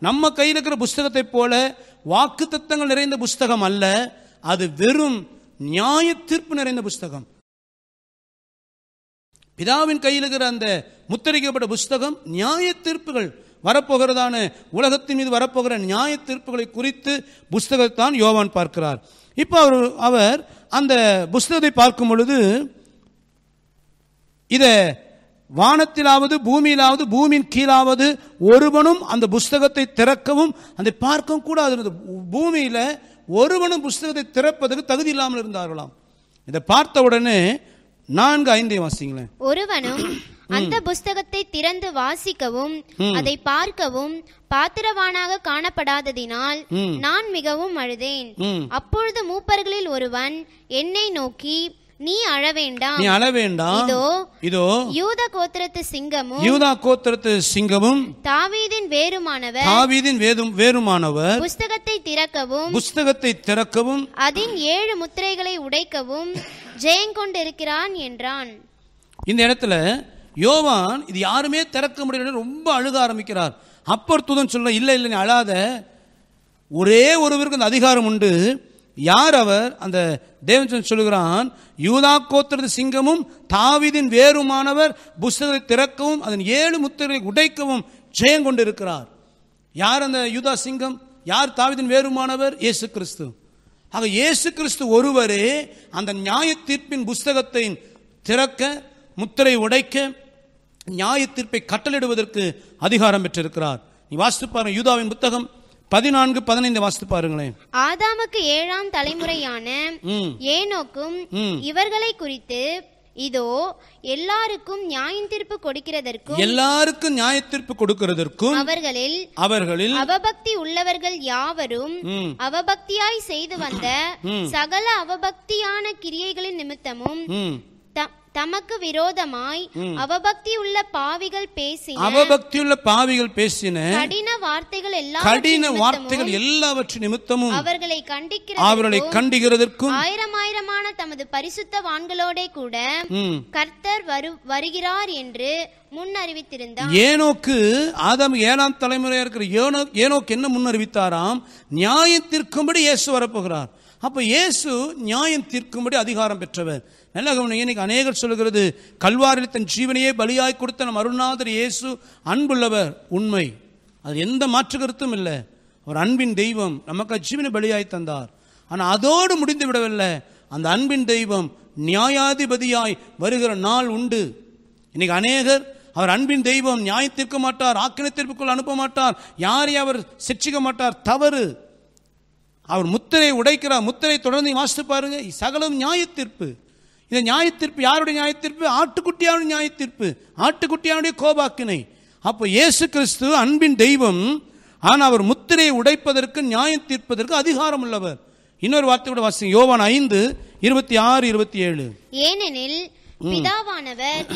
நம்ம கையில் இருக்கிற புஸ்தகத்தை போல வாக்கு தத்தங்கள் நிறைந்த புஸ்தகம் அல்ல அது வெறும் நியாய தீர்ப்பு நிறைந்த புஸ்தகம் பிதாவின் கையில் இருக்கிற அந்த முத்தரிக்கப்பட்ட புஸ்தகம் நியாய தீர்ப்புகள் வரப்போகிறதான உலகத்தின் மீது வரப்போகிற நியாய தீர்ப்புகளை குறித்து புஸ்தகத்தான் யோவான் பார்க்கிறார் இப்போ அவர் அவர் அந்த புஸ்தகத்தை பார்க்கும் பொழுது இதை வானத்திலாவது பூமியிலாவது பூமியின் கீழாவது ஒருவனும் அந்த புஸ்தகத்தை திறக்கவும் அதை பார்க்கவும் கூடாது பூமியில் ஒருவனும் புஸ்தகத்தை திறப்பதற்கு தகுதி இல்லாமல் இருந்தார்களாம் இதை பார்த்த உடனே நான்கு ஐந்தையும் வாசிங்களேன் ஒருவனும் [CLEARS THROAT] அந்த புஸ்தகத்தை திறந்து வாசிக்கவும் அதை பார்க்கவும் பாத்திரவானாக காணப்படாததினால் நான் மிகவும் அழுதேன் அப்பொழுது மூப்பர்களில் ஒருவன் என்னை நோக்கி நீ அழவேண்டாம் நீ அழவேண்டாம் இதோ இதோ யூதா கோத்திரத்து சிங்கமும் யூதா கோத்திரத்து சிங்கமும் தாவீதின் வேறுமானவர் தாவீதின் வேதும் வேறுமானவர் புஸ்தகத்தை திறக்கவும் புஸ்தகத்தை திறக்கவும் அதன் ஏழு முத்திரைகளை உடைக்கவும் ஜெயங்கொண்டிருக்கிறான் என்றான் இந்த இடத்துல யோவான் இது யாருமே திறக்க முடியல ரொம்ப அழுக ஆரம்பிக்கிறார் அப்பர் தூதன் சொல்ல இல்லை இல்லை நீ அழாத ஒரே ஒருவருக்கு அந்த அதிகாரம் உண்டு யார் அவர் அந்த தேவன் சொல்லுகிறான் யூதா கோத்திரது சிங்கமும் தாவிதின் வேறுமானவர் புஸ்தகத்தை திறக்கவும் அதன் ஏழு முத்திரை உடைக்கவும் ஜெயம் கொண்டிருக்கிறார் யார் அந்த யூதா சிங்கம் யார் தாவிதின் வேறுமானவர் இயேசு கிறிஸ்து ஆக இயேசு கிறிஸ்து ஒருவரே அந்த நியாய தீர்ப்பின் புஸ்தகத்தை திறக்க முத்திரை உடைக்க நியாய தீர்ப்பை கட்டளிடுவதற்கு அதிகாரம் பெற்றிருக்கிறார் நீ வாசித்து பாருங்க யூதாவின் புத்தகம் பதினான்கு பதினைந்து வாசித்து பாருங்களேன் ஆதாமுக்கு ஏழாம் தலைமுறையான ஏனோக்கும் இவர்களை குறித்து இதோ எல்லாருக்கும் நியாயத்தீர்ப்பு கொடுக்கிறதற்கும் எல்லாருக்கும் நியாயத்தீர்ப்பு கொடுக்கிறதற்கும் அவர்களில் அவர்களில் அவபக்தி உள்ளவர்கள் யாவரும் அவபக்தியாய் செய்து வந்த சகல அவபக்தியான கிரியைகளின் நிமித்தமும் தமக்கு விரோதமாய் அவபக்தி உள்ள பாவிகள் பேசி அவபக்தி உள்ள பாவிகள் பேசின கடின வார்த்தைகள் எல்லா கடின வார்த்தைகள் எல்லாவற்றின் நிமித்தமும் அவர்களை கண்டிக்கிற அவர்களை கண்டிக்கிறதற்கும் ஆயிரம் ஆயிரமான தமது பரிசுத்த வான்களோட கூட கர்த்தர் வருகிறார் என்று முன் அறிவித்திருந்தார் ஏனோக்கு ஆதாம் ஏழாம் தலைமுறையா இருக்கிற ஏனோ ஏனோக்கு என்ன முன் அறிவித்தாராம் நியாயத்திற்கும்படி இயேசு வரப்போகிறார் அப்ப இயேசு நியாயம் தீர்க்கும்படி அதிகாரம் பெற்றவர் நல்ல கவனம் இன்னைக்கு அநேகர் சொல்கிறது கல்வாரில் தன் ஜீவனையே பலியாய் கொடுத்த நம் அருணாதர் இயேசு அன்புள்ளவர் உண்மை அது எந்த மாற்று கருத்தும் இல்லை அவர் அன்பின் தெய்வம் நமக்கு ஜீவனை பலியாய் தந்தார் ஆனால் அதோடு முடிந்து விடவில்லை அந்த அன்பின் தெய்வம் நியாயாதிபதியாய் வருகிற நாள் உண்டு இன்னைக்கு அநேகர் அவர் அன்பின் தெய்வம் நியாயத்திற்க மாட்டார் ஆக்கிரத்திற்குள் அனுப்ப மாட்டார் யாரையும் அவர் சிக்ஷிக்க மாட்டார் தவறு அவர் முத்திரை உடைக்கிறார் முத்திரை தொடர்ந்து வாசித்து பாருங்க சகலம் நியாயத்தீர்ப்பு இந்த நியாயத்தீர்ப்பு யாருடைய நியாயத்தீர்ப்பு ஆட்டுக்குட்டியாருடைய நியாயத்தீர்ப்பு ஆட்டுக்குட்டியாருடைய கோபாக்கினை அப்போ இயேசு கிறிஸ்து அன்பின் தெய்வம் ஆனால் அவர் முத்திரையை உடைப்பதற்கு நியாயம் தீர்ப்பதற்கு அதிகாரம் உள்ளவர் இன்னொரு வார்த்தை கூட வாசி யோவான் ஐந்து இருபத்தி ஆறு இருபத்தி ஏழு ஏனெனில் பிதாவானவர்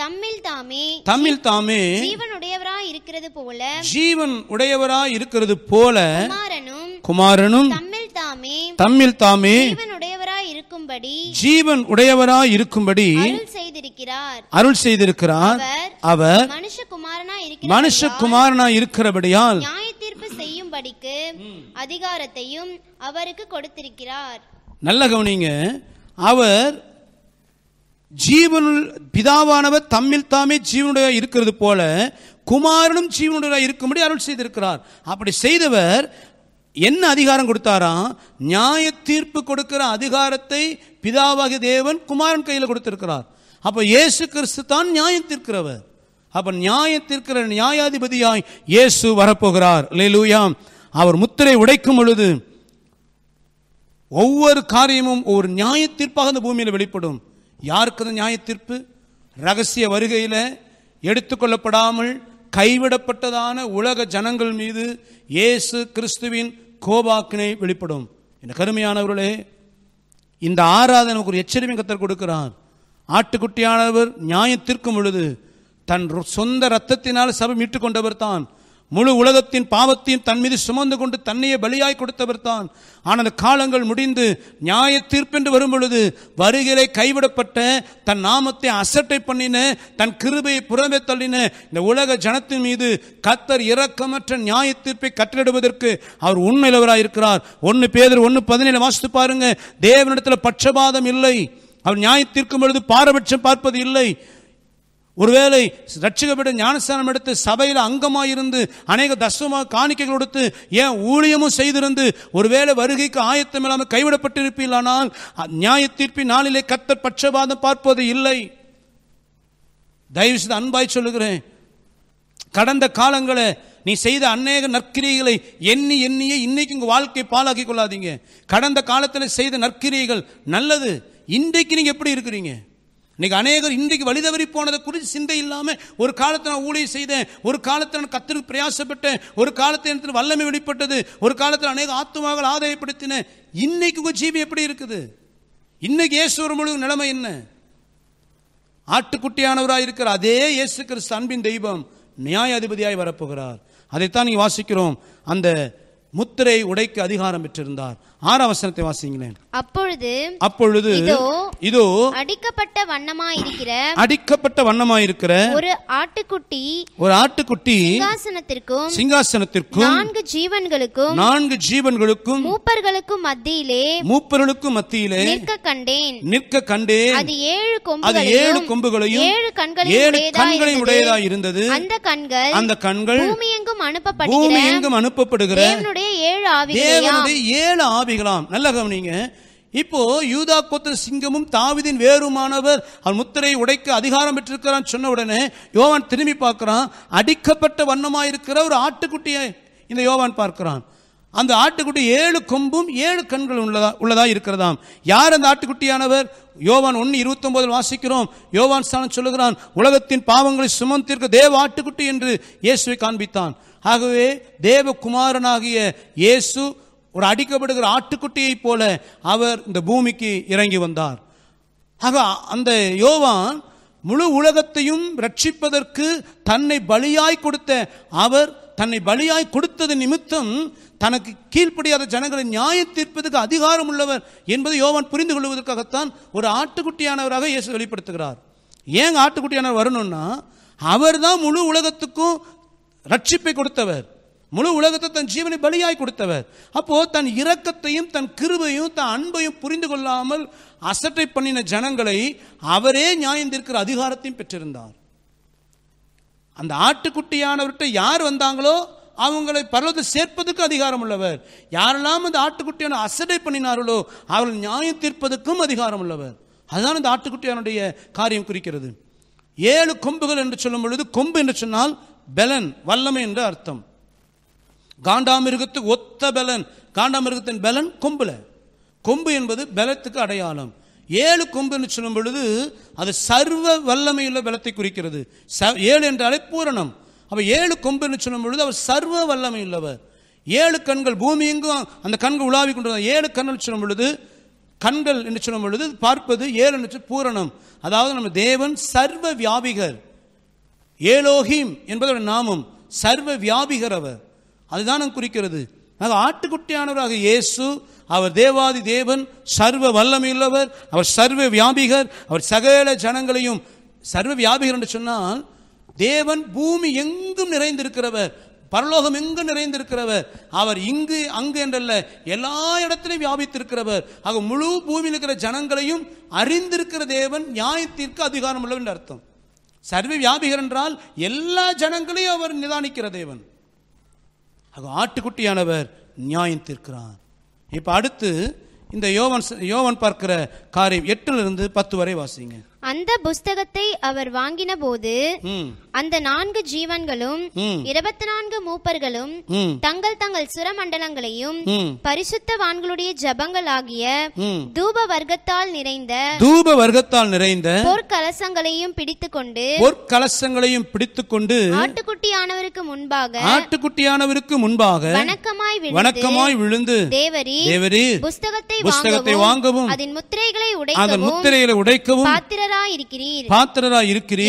தம்மில் தாமே தம்மில் தாமே ஜீவனுடையவராய் இருக்கிறது போல ஜீவன் உடையவராய் இருக்கிறது போல குமாரனும் குமாரனும் தம்மில் தாமே தம்மில் தாமே ஜீவனுடையவராய் இருக்கும்படி ஜீவன் உடையவராய் இருக்கும்படி அருள் செய்திருக்கிறார் அருள் செய்திருக்கிறார் அவர் மனுஷகுமாரனாய் இருக்கிற மனுஷகுமாரனாய் இருக்கிறபடியால் நியாய தீர்ப்பு செய்யும்படிக்கு அதிகாரத்தையும் அவருக்கு கொடுத்திருக்கிறார் நல்ல கவனிங்க அவர் ஜீவனுள் பிதாவானவர் தம்மில் தாமே ஜீவனுடைய இருக்கிறது போல குமாரனும் ஜீவனுடைய இருக்கும்படி அருள் செய்திருக்கிறார் அப்படி செய்தவர் என்ன அதிகாரம் கொடுத்தாராம் நியாய தீர்ப்பு கொடுக்கிற அதிகாரத்தை பிதாவாகி தேவன் குமாரன் கையில் கொடுத்திருக்கிறார் அப்போ இயேசு கிறிஸ்து தான் நியாயம் தீர்க்கிறவர் அப்போ நியாயம் தீர்க்கிற நியாயாதிபதியாய் இயேசு வரப்போகிறார் லேலூயாம் அவர் முத்திரை உடைக்கும் பொழுது ஒவ்வொரு காரியமும் ஒரு நியாய தீர்ப்பாக அந்த பூமியில் வெளிப்படும் யாருக்கு அந்த நியாயத்தீர்ப்பு ரகசிய வருகையில் எடுத்துக்கொள்ளப்படாமல் கைவிடப்பட்டதான உலக ஜனங்கள் மீது இயேசு கிறிஸ்துவின் கோபாக்கினை வெளிப்படும் என் கருமையானவர்களே இந்த ஆராதனைக்கு ஒரு எச்சரிக்கை கத்தர் கொடுக்கிறார் ஆட்டுக்குட்டியானவர் நியாயத்திற்கும் பொழுது தன் சொந்த ரத்தத்தினால் சபை மீட்டு கொண்டவர் தான் முழு உலகத்தின் பாவத்தையும் தன் மீது சுமந்து கொண்டு தன்னையே பலியாய் கொடுத்தவர் தான் ஆனால் காலங்கள் முடிந்து நியாய தீர்ப்பென்று வரும் பொழுது வருகிற கைவிடப்பட்ட தன் நாமத்தை அசட்டை பண்ணின தன் கிருபையை புறமே தள்ளின இந்த உலக ஜனத்தின் மீது கத்தர் இரக்கமற்ற நியாய தீர்ப்பை கற்றிடுவதற்கு அவர் உண்மையிலவராயிருக்கிறார் ஒன்று பேதர் ஒன்று பதினேழு வாசித்து பாருங்க தேவனிடத்தில் பட்சபாதம் இல்லை அவர் நியாயத்திற்கும் பொழுது பாரபட்சம் பார்ப்பது இல்லை ஒருவேளை ரட்சிக்கப்பட்ட ஞானஸ்தானம் எடுத்து சபையில் அங்கமாக இருந்து அநேக தசமாக காணிக்கை கொடுத்து ஏன் ஊழியமும் செய்திருந்து ஒருவேளை வருகைக்கு ஆயத்தம் இல்லாமல் கைவிடப்பட்டிருப்பீர்களானால் நியாய தீர்ப்பின் நாளிலே கத்தர் பட்சபாதம் பார்ப்பது இல்லை தயவுசெய்து அன்பாய் சொல்லுகிறேன் கடந்த காலங்களை நீ செய்த அநேக நற்கிரியைகளை எண்ணி எண்ணியே இன்னைக்கு உங்கள் வாழ்க்கை பாலாக்கி கொள்ளாதீங்க கடந்த காலத்தில் செய்த நற்கிரியைகள் நல்லது இன்றைக்கு நீங்கள் எப்படி இருக்கிறீங்க இன்னைக்கு அநேகர் இன்றைக்கு வழிதவறி போனதை குறித்து சிந்தை இல்லாமல் ஒரு காலத்தில் நான் ஊழிய செய்தேன் ஒரு காலத்தில் நான் கத்திற்கு பிரயாசப்பட்டேன் ஒரு காலத்தில் எனக்கு வல்லமை வெளிப்பட்டது ஒரு காலத்தில் அநேக ஆத்மாக ஆதாயப்படுத்தினேன் இன்னைக்கு உங்கள் ஜீவி எப்படி இருக்குது இன்னைக்கு ஒரு முழு நிலைமை என்ன ஆட்டுக்குட்டியானவராக இருக்கிற அதே இயேசு கிறிஸ்து அன்பின் தெய்வம் நியாயாதிபதியாய் வரப்போகிறார் அதைத்தான் நீங்கள் வாசிக்கிறோம் அந்த முத்திரை உடைக்க அதிகாரம் பெற்றிருந்தார் ஆறாம் வசனத்தை வாசிங்களேன் அப்பொழுது அப்பொழுது இதோ அடிக்கப்பட்ட வண்ணமா இருக்கிற அடிக்கப்பட்ட வண்ணமா இருக்கிற ஒரு ஆட்டுக்குட்டி ஒரு ஆட்டுக்குட்டி சிங்காசனத்திற்கும் சிங்காசனத்திற்கும் நான்கு ஜீவன்களுக்கும் நான்கு ஜீவன்களுக்கும் மூப்பர்களுக்கும் மத்தியிலே மூப்பர்களுக்கும் மத்தியிலே நிற்க கண்டேன் நிற்க கண்டேன் அது ஏழு கொம்பு அது ஏழு கொம்புகளையும் ஏழு கண்களையும் ஏழு உடையதா இருந்தது அந்த கண்கள் அந்த கண்கள் பூமி எங்கும் அனுப்பப்படுகிற பூமி எங்கும் அனுப்பப்படுகிற ஏழு ஏழு ஆவி ஸ்தாபிக்கலாம் நல்ல கவனிங்க இப்போ யூதா கோத்திர சிங்கமும் தாவிதின் வேறுமானவர் அவன் முத்திரை உடைக்க அதிகாரம் பெற்றிருக்கிறான் சொன்ன உடனே யோவான் திரும்பி பார்க்கிறான் அடிக்கப்பட்ட வண்ணமாக இருக்கிற ஒரு ஆட்டுக்குட்டியை இந்த யோவான் பார்க்கிறான் அந்த ஆட்டுக்குட்டி ஏழு கொம்பும் ஏழு கண்கள் உள்ளதா உள்ளதா இருக்கிறதாம் யார் அந்த ஆட்டுக்குட்டியானவர் யோவான் ஒன்று இருபத்தொம்போதில் வாசிக்கிறோம் யோவான் ஸ்தானம் சொல்லுகிறான் உலகத்தின் பாவங்களை சுமந்திருக்க தேவ ஆட்டுக்குட்டி என்று இயேசுவை காண்பித்தான் ஆகவே தேவகுமாரனாகிய இயேசு ஒரு அடிக்கப்படுகிற ஆட்டுக்குட்டியைப் போல அவர் இந்த பூமிக்கு இறங்கி வந்தார் ஆக அந்த யோவான் முழு உலகத்தையும் ரட்சிப்பதற்கு தன்னை பலியாய் கொடுத்த அவர் தன்னை பலியாய் கொடுத்தது நிமித்தம் தனக்கு கீழ்ப்படியாத ஜனங்களை நியாய தீர்ப்பதற்கு அதிகாரம் உள்ளவர் என்பதை யோவான் புரிந்து கொள்வதற்காகத்தான் ஒரு ஆட்டுக்குட்டியானவராக இயேசு வெளிப்படுத்துகிறார் ஏன் ஆட்டுக்குட்டியானவர் வரணும்னா அவர் தான் முழு உலகத்துக்கும் ரட்சிப்பை கொடுத்தவர் முழு உலகத்தை தன் ஜீவனை பலியாய் கொடுத்தவர் அப்போ தன் இரக்கத்தையும் தன் கிருபையும் தன் அன்பையும் புரிந்து கொள்ளாமல் அசட்டை பண்ணின ஜனங்களை அவரே நியாயந்திருக்கிற அதிகாரத்தையும் பெற்றிருந்தார் அந்த ஆட்டுக்குட்டியானவர்கிட்ட யார் வந்தாங்களோ அவங்களை பரவது சேர்ப்பதற்கு அதிகாரம் உள்ளவர் யாரெல்லாம் அந்த ஆட்டுக்குட்டியான அசடை பண்ணினார்களோ அவர்கள் நியாயம் தீர்ப்பதற்கும் அதிகாரம் உள்ளவர் அதுதான் இந்த ஆட்டுக்குட்டியானுடைய காரியம் குறிக்கிறது ஏழு கொம்புகள் என்று சொல்லும் பொழுது கொம்பு என்று சொன்னால் பலன் வல்லமை என்று அர்த்தம் காண்டாமிருகத்துக்கு ஒத்த பலன் காண்டாமிருகத்தின் பலன் கொம்பில் கொம்பு என்பது பலத்துக்கு அடையாளம் ஏழு கொம்புன்னு சொல்லும் பொழுது அது சர்வ வல்லமையுள்ள பலத்தை குறிக்கிறது ச ஏழு என்றாலே பூரணம் அப்போ ஏழு கொம்புன்னு சொல்லும் பொழுது அவர் சர்வ வல்லமை ஏழு கண்கள் பூமி எங்கும் அந்த கண்கள் உலாவி கொண்டு ஏழு கண்கள் சொல்லும் பொழுது கண்கள் என்று சொல்லும் பொழுது பார்ப்பது ஏழு என்று பூரணம் அதாவது நம்ம தேவன் சர்வ வியாபிகர் ஏலோஹிம் என்பதோட நாமம் சர்வ வியாபிகர் அவர் அதுதான் குறிக்கிறது ஆக ஆட்டுக்குட்டியானவராக இயேசு அவர் தேவாதி தேவன் சர்வ வல்லமையுள்ளவர் அவர் சர்வ வியாபிகர் அவர் சகல ஜனங்களையும் சர்வ வியாபிகர் என்று சொன்னால் தேவன் பூமி எங்கும் நிறைந்திருக்கிறவர் பரலோகம் எங்கும் நிறைந்திருக்கிறவர் அவர் இங்கு அங்கு என்றல்ல எல்லா இடத்திலையும் வியாபித்திருக்கிறவர் ஆக முழு பூமியில் இருக்கிற ஜனங்களையும் அறிந்திருக்கிற தேவன் நியாயத்திற்கு அதிகாரம் உள்ளவர் என்று அர்த்தம் சர்வ வியாபிகர் என்றால் எல்லா ஜனங்களையும் அவர் நிதானிக்கிற தேவன் ஆட்டுக்குட்டியானவர் நியாயம் தீர்க்கிறார் இப்போ அடுத்து இந்த யோவன் யோவன் பார்க்கிற காரியம் எட்டுலேருந்து பத்து வரை வாசிங்க அந்த புஸ்தகத்தை அவர் வாங்கின போது அந்த நான்கு ஜீவன்களும் இருபத்தி நான்கு மூப்பர்களும் தங்கள் தங்கள் சுரமண்டலங்களையும் பரிசுத்தவான்களுடைய ஜபங்கள் ஆகிய தூப வர்க்கத்தால் நிறைந்த தூப வர்க்கத்தால் நிறைந்த பொற்கலசங்களையும் பிடித்துக்கொண்டு பொற்கலசங்களையும் பிடித்துக்கொண்டு ஆட்டுக்குட்டியானவருக்கு முன்பாக ஆட்டுக்குட்டியானவருக்கு முன்பாக வணக்கமாய் வணக்கமாய் விழுந்து தேவரி தேவரி புஸ்தகத்தை புஸ்தகத்தை வாங்கவும் அதன் முத்திரைகளை உடைக்கவும் அதன் முத்திரைகளை உடைக்கவும் பாத்திர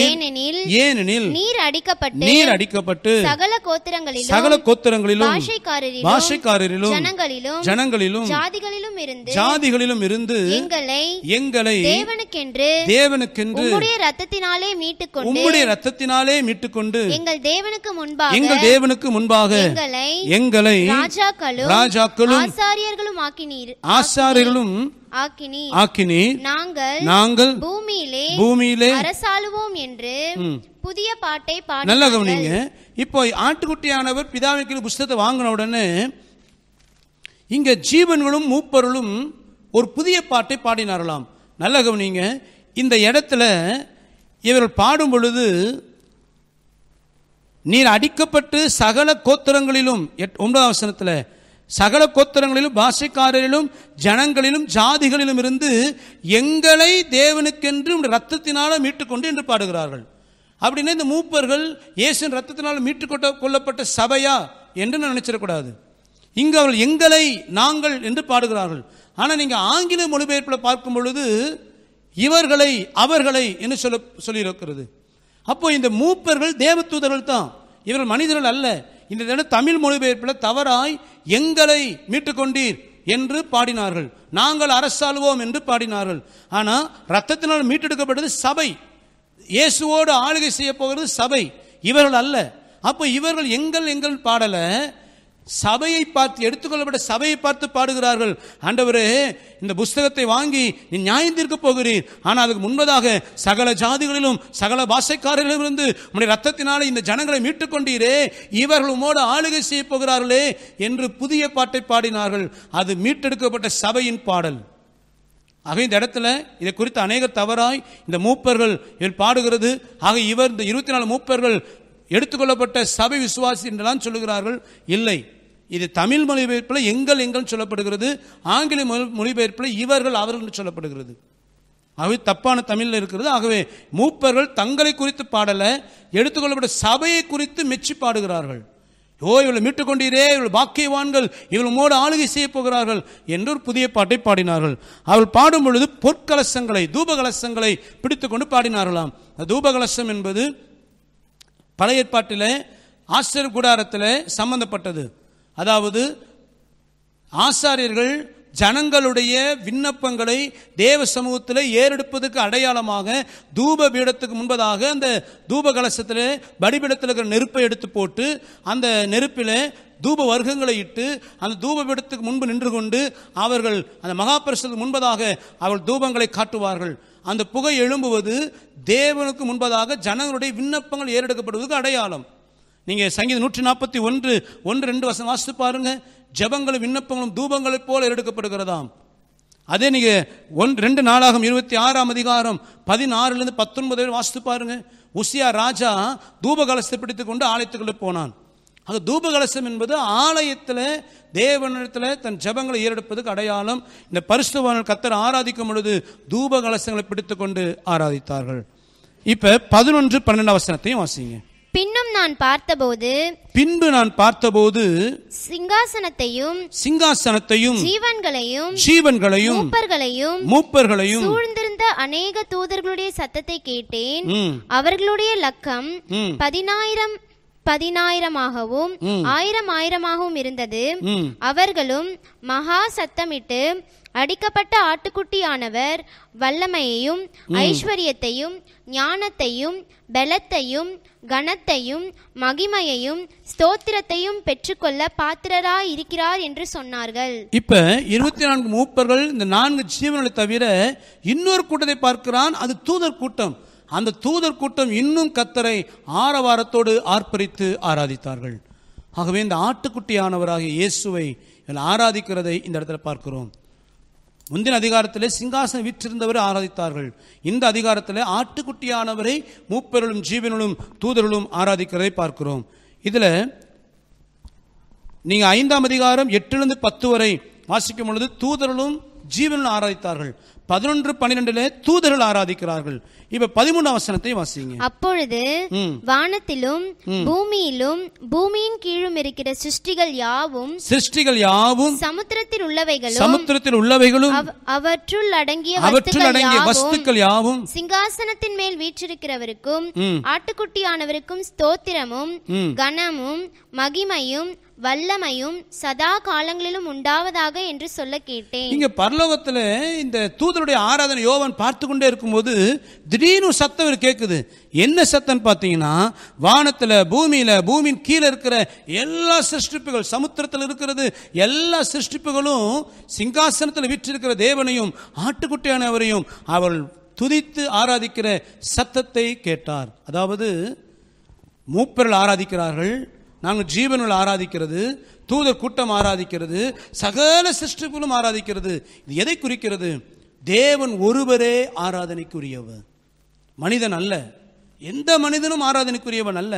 ஏனெனில் ஏனெனில் நீர் அடிக்கப்பட்டு நீர் அடிக்கப்பட்டு சகல கோத்திரங்களிலும் சகல கோத்திரங்களிலும் பாஷைக்காரரிலும் பாஷைக்காரரிலும் ஜனங்களிலும் ஜனங்களிலும் ஜாதிகளிலும் இருந்து ஜாதிகளிலும் இருந்து எங்களை எங்களை தேவனுக்கென்று தேவனுக்கென்று உம்முடைய ரத்தத்தினாலே மீட்டுக்கொண்டு உம்முடைய ரத்தத்தினாலே மீட்டுக்கொண்டு எங்கள் தேவனுக்கு முன்பாக எங்கள் தேவனுக்கு முன்பாக எங்களை எங்களை ராஜாக்களும் ராஜாக்களும் ஆசாரியர்களும் ஆக்கினீர் ஆசாரியர்களும் நாங்கள் நாங்கள் பூமியிலே பூமியிலே அரசாளுவோம் என்று புதிய பாட்டை பாடு நல்லா கவனிங்க இப்போ ஆட்டுக்குட்டியானவர் பிதாவை கீழ் புஸ்தத்தை வாங்கின உடனே இங்க ஜீவன்களும் மூப்பர்களும் ஒரு புதிய பாட்டை பாடினாரலாம் நல்ல கவனிங்க இந்த இடத்துல இவர்கள் பாடும் பொழுது நீர் அடிக்கப்பட்டு சகல கோத்திரங்களிலும் எட் ஒன்பதாம் வசனத்தில் சகல கோத்திரங்களிலும் பாஷைக்காரரிலும் ஜனங்களிலும் ஜாதிகளிலும் இருந்து எங்களை தேவனுக்கென்று ரத்தத்தினால் மீட்டுக்கொண்டு என்று பாடுகிறார்கள் அப்படின்னா இந்த மூப்பர்கள் இயேசின் ரத்தத்தினால் மீட்டுக்கொட்ட கொள்ளப்பட்ட சபையா என்று நான் நினைச்சிடக்கூடாது இங்கு அவர்கள் எங்களை நாங்கள் என்று பாடுகிறார்கள் ஆனால் நீங்கள் ஆங்கில மொழிபெயர்ப்பில் பார்க்கும் பொழுது இவர்களை அவர்களை என்று சொல்ல சொல்லியிருக்கிறது அப்போ இந்த மூப்பர்கள் தேவதூதர்கள் தான் இவர்கள் மனிதர்கள் அல்ல இந்த தினம் தமிழ் மொழிபெயர்ப்பில் தவறாய் எங்களை மீட்டுக் கொண்டீர் என்று பாடினார்கள் நாங்கள் அரசாளுவோம் என்று பாடினார்கள் ஆனால் ரத்தத்தினால் மீட்டெடுக்கப்பட்டது சபை இயேசுவோடு ஆளுகை செய்ய போகிறது சபை இவர்கள் அல்ல அப்போ இவர்கள் எங்கள் எங்கள் பாடலை சபையை பார்த்து எடுத்துக்கொள்ளப்பட்ட சபையை பார்த்து பாடுகிறார்கள் ஆண்டவரே இந்த புஸ்தகத்தை வாங்கி நீ நியாயந்திருக்க போகிறீர் ஆனால் அதுக்கு முன்பதாக சகல ஜாதிகளிலும் சகல இருந்து உடைய ரத்தத்தினாலே இந்த ஜனங்களை மீட்டுக் கொண்டீரே இவர்கள் உமோடு ஆளுகை செய்ய போகிறார்களே என்று புதிய பாட்டை பாடினார்கள் அது மீட்டெடுக்கப்பட்ட சபையின் பாடல் ஆக இந்த இடத்துல இதை குறித்து அநேக தவறாய் இந்த மூப்பர்கள் இவர் பாடுகிறது ஆக இவர் இந்த இருபத்தி நாலு மூப்பர்கள் எடுத்துக்கொள்ளப்பட்ட சபை விசுவாசி என்றெல்லாம் சொல்லுகிறார்கள் இல்லை இது தமிழ் மொழிபெயர்ப்பில் எங்கள் எங்கள் சொல்லப்படுகிறது ஆங்கில மொழி மொழிபெயர்ப்பில் இவர்கள் அவர்கள் சொல்லப்படுகிறது ஆகவே தப்பான தமிழில் இருக்கிறது ஆகவே மூப்பர்கள் தங்களை குறித்து பாடலை எடுத்துக்கொள்ளப்பட்ட சபையை குறித்து மெச்சி பாடுகிறார்கள் ஓ இவளை மீட்டுக் கொண்டீரே இவள் பாக்கியவான்கள் இவள் மோடு ஆளுகை செய்ய போகிறார்கள் என்று ஒரு புதிய பாட்டை பாடினார்கள் அவள் பாடும் பொழுது பொற்கலசங்களை தூபகலசங்களை பிடித்துக்கொண்டு பாடினார்களாம் தூபகலசம் என்பது பழைய ஏற்பாட்டில் ஆசிரியர் கூடாரத்தில் சம்பந்தப்பட்டது அதாவது ஆசாரியர்கள் ஜனங்களுடைய விண்ணப்பங்களை தேவ சமூகத்தில் ஏறெடுப்பதற்கு அடையாளமாக தூப பீடத்துக்கு முன்பதாக அந்த தூப கலசத்தில் படிபீடத்தில் இருக்கிற நெருப்பை எடுத்து போட்டு அந்த நெருப்பில் தூப வர்க்கங்களை இட்டு அந்த தூப பீடத்துக்கு முன்பு நின்று கொண்டு அவர்கள் அந்த மகாபரிசத்துக்கு முன்பதாக அவர்கள் தூபங்களை காட்டுவார்கள் அந்த புகை எழும்புவது தேவனுக்கு முன்பதாக ஜனங்களுடைய விண்ணப்பங்கள் ஏறெடுக்கப்படுவதற்கு அடையாளம் நீங்கள் சங்கீதம் நூற்றி நாற்பத்தி ஒன்று ஒன்று ரெண்டு வசம் வாசித்து பாருங்கள் ஜபங்களும் விண்ணப்பங்களும் தூபங்களைப் போல எடுக்கப்படுகிறதாம் அதே நீங்கள் ஒன் ரெண்டு நாளாகும் இருபத்தி ஆறாம் அதிகாரம் பதினாறுலேருந்து பத்தொன்பது வரை வாசித்து பாருங்கள் உசியா ராஜா தூபகலசத்தை பிடித்து கொண்டு ஆலயத்துக்குள்ளே போனான் அது தூபகலசம் என்பது ஆலயத்தில் தேவனிடத்தில் தன் ஜபங்களை ஏறெடுப்பதுக்கு அடையாளம் இந்த பரிசுவான கத்தர் ஆராதிக்கும் பொழுது தூபகலசங்களை பிடித்து கொண்டு ஆராதித்தார்கள் இப்போ பதினொன்று பன்னெண்டாம் வசனத்தையும் வாசிங்க பின்னும் நான் பார்த்தபோது பின்பு நான் பார்த்தபோது சிங்காசனத்தையும் சிங்காசனத்தையும் ஜீவன்களையும் ஜீவன்களையும் மூப்பர்களையும் மூப்பர்களையும் சூழ்ந்திருந்த அநேக தூதர்களுடைய சத்தத்தை கேட்டேன் அவர்களுடைய லக்கம் பதினாயிரம் பதினாயிரமாகவும் ஆயிரம் ஆயிரமாகவும் இருந்தது அவர்களும் மகா சத்தமிட்டு அடிக்கப்பட்ட ஆட்டுக்குட்டியானவர் வல்லமையையும் ஐஸ்வர்யத்தையும் ஞானத்தையும் பலத்தையும் கனத்தையும் மகிமையையும் ஸ்தோத்திரத்தையும் பெற்றுக்கொள்ள பாத்திரராய் இருக்கிறார் என்று சொன்னார்கள் இப்ப இருபத்தி நான்கு மூப்பர்கள் இந்த நான்கு ஜீவன்களை தவிர இன்னொரு கூட்டத்தை பார்க்கிறான் அது தூதர் கூட்டம் அந்த தூதர் கூட்டம் இன்னும் கத்தரை ஆரவாரத்தோடு ஆர்ப்பரித்து ஆராதித்தார்கள் ஆகவே இந்த ஆட்டுக்குட்டியானவராக இயேசுவை ஆராதிக்கிறதை இந்த இடத்துல பார்க்கிறோம் முந்தின அதிகாரத்திலே சிங்காசனம் விற்றிருந்தவரை ஆராதித்தார்கள் இந்த அதிகாரத்தில் ஆட்டுக்குட்டியானவரை மூப்பெருளும் ஜீவனும் தூதர்களும் ஆராதிக்கிறதை பார்க்கிறோம் இதில் நீங்கள் ஐந்தாம் அதிகாரம் இருந்து பத்து வரை வாசிக்கும் பொழுது தூதர்களும் ஜீவனில் ஆராதித்தார்கள் பதினொன்று பன்னிரெண்டுல தூதர்கள் ஆராதிக்கிறார்கள் இப்ப பதிமூணு அவசரத்தை வாசிங்க அப்பொழுது வானத்திலும் பூமியிலும் பூமியின் கீழும் இருக்கிற சிருஷ்டிகள் யாவும் சிருஷ்டிகள் யாவும் சமுத்திரத்தில் உள்ளவைகளும் சமுத்திரத்தில் உள்ளவைகளும் அவற்றுள் அடங்கிய அவற்றுள் அடங்கிய வஸ்துக்கள் யாவும் சிங்காசனத்தின் மேல் வீற்றிருக்கிறவருக்கும் ஆட்டுக்குட்டியானவருக்கும் ஸ்தோத்திரமும் கனமும் மகிமையும் வல்லமையும் சதா காலங்களிலும் உண்டாவதாக என்று சொல்ல கேட்டேன் இங்க பரலோகத்துல இந்த தூதருடைய ஆராதனை யோவன் பார்த்து கொண்டே இருக்கும்போது திடீர்னு சத்தம் கேட்குது என்ன சத்தம் பார்த்தீங்கன்னா வானத்துல பூமியில பூமியின் கீழே இருக்கிற எல்லா சிருஷ்டிப்புகள் சமுத்திரத்தில் இருக்கிறது எல்லா சிருஷ்டிப்புகளும் சிங்காசனத்தில் விற்றிருக்கிற தேவனையும் ஆட்டுக்குட்டியானவரையும் அவள் துதித்து ஆராதிக்கிற சத்தத்தை கேட்டார் அதாவது மூப்பர்கள் ஆராதிக்கிறார்கள் நாங்கள் ஜீவனுள் ஆராதிக்கிறது தூதர் கூட்டம் ஆராதிக்கிறது சகல சிருஷ்டிகளும் ஆராதிக்கிறது இது எதை குறிக்கிறது தேவன் ஒருவரே ஆராதனைக்குரியவர் மனிதன் அல்ல எந்த மனிதனும் ஆராதனைக்குரியவன் அல்ல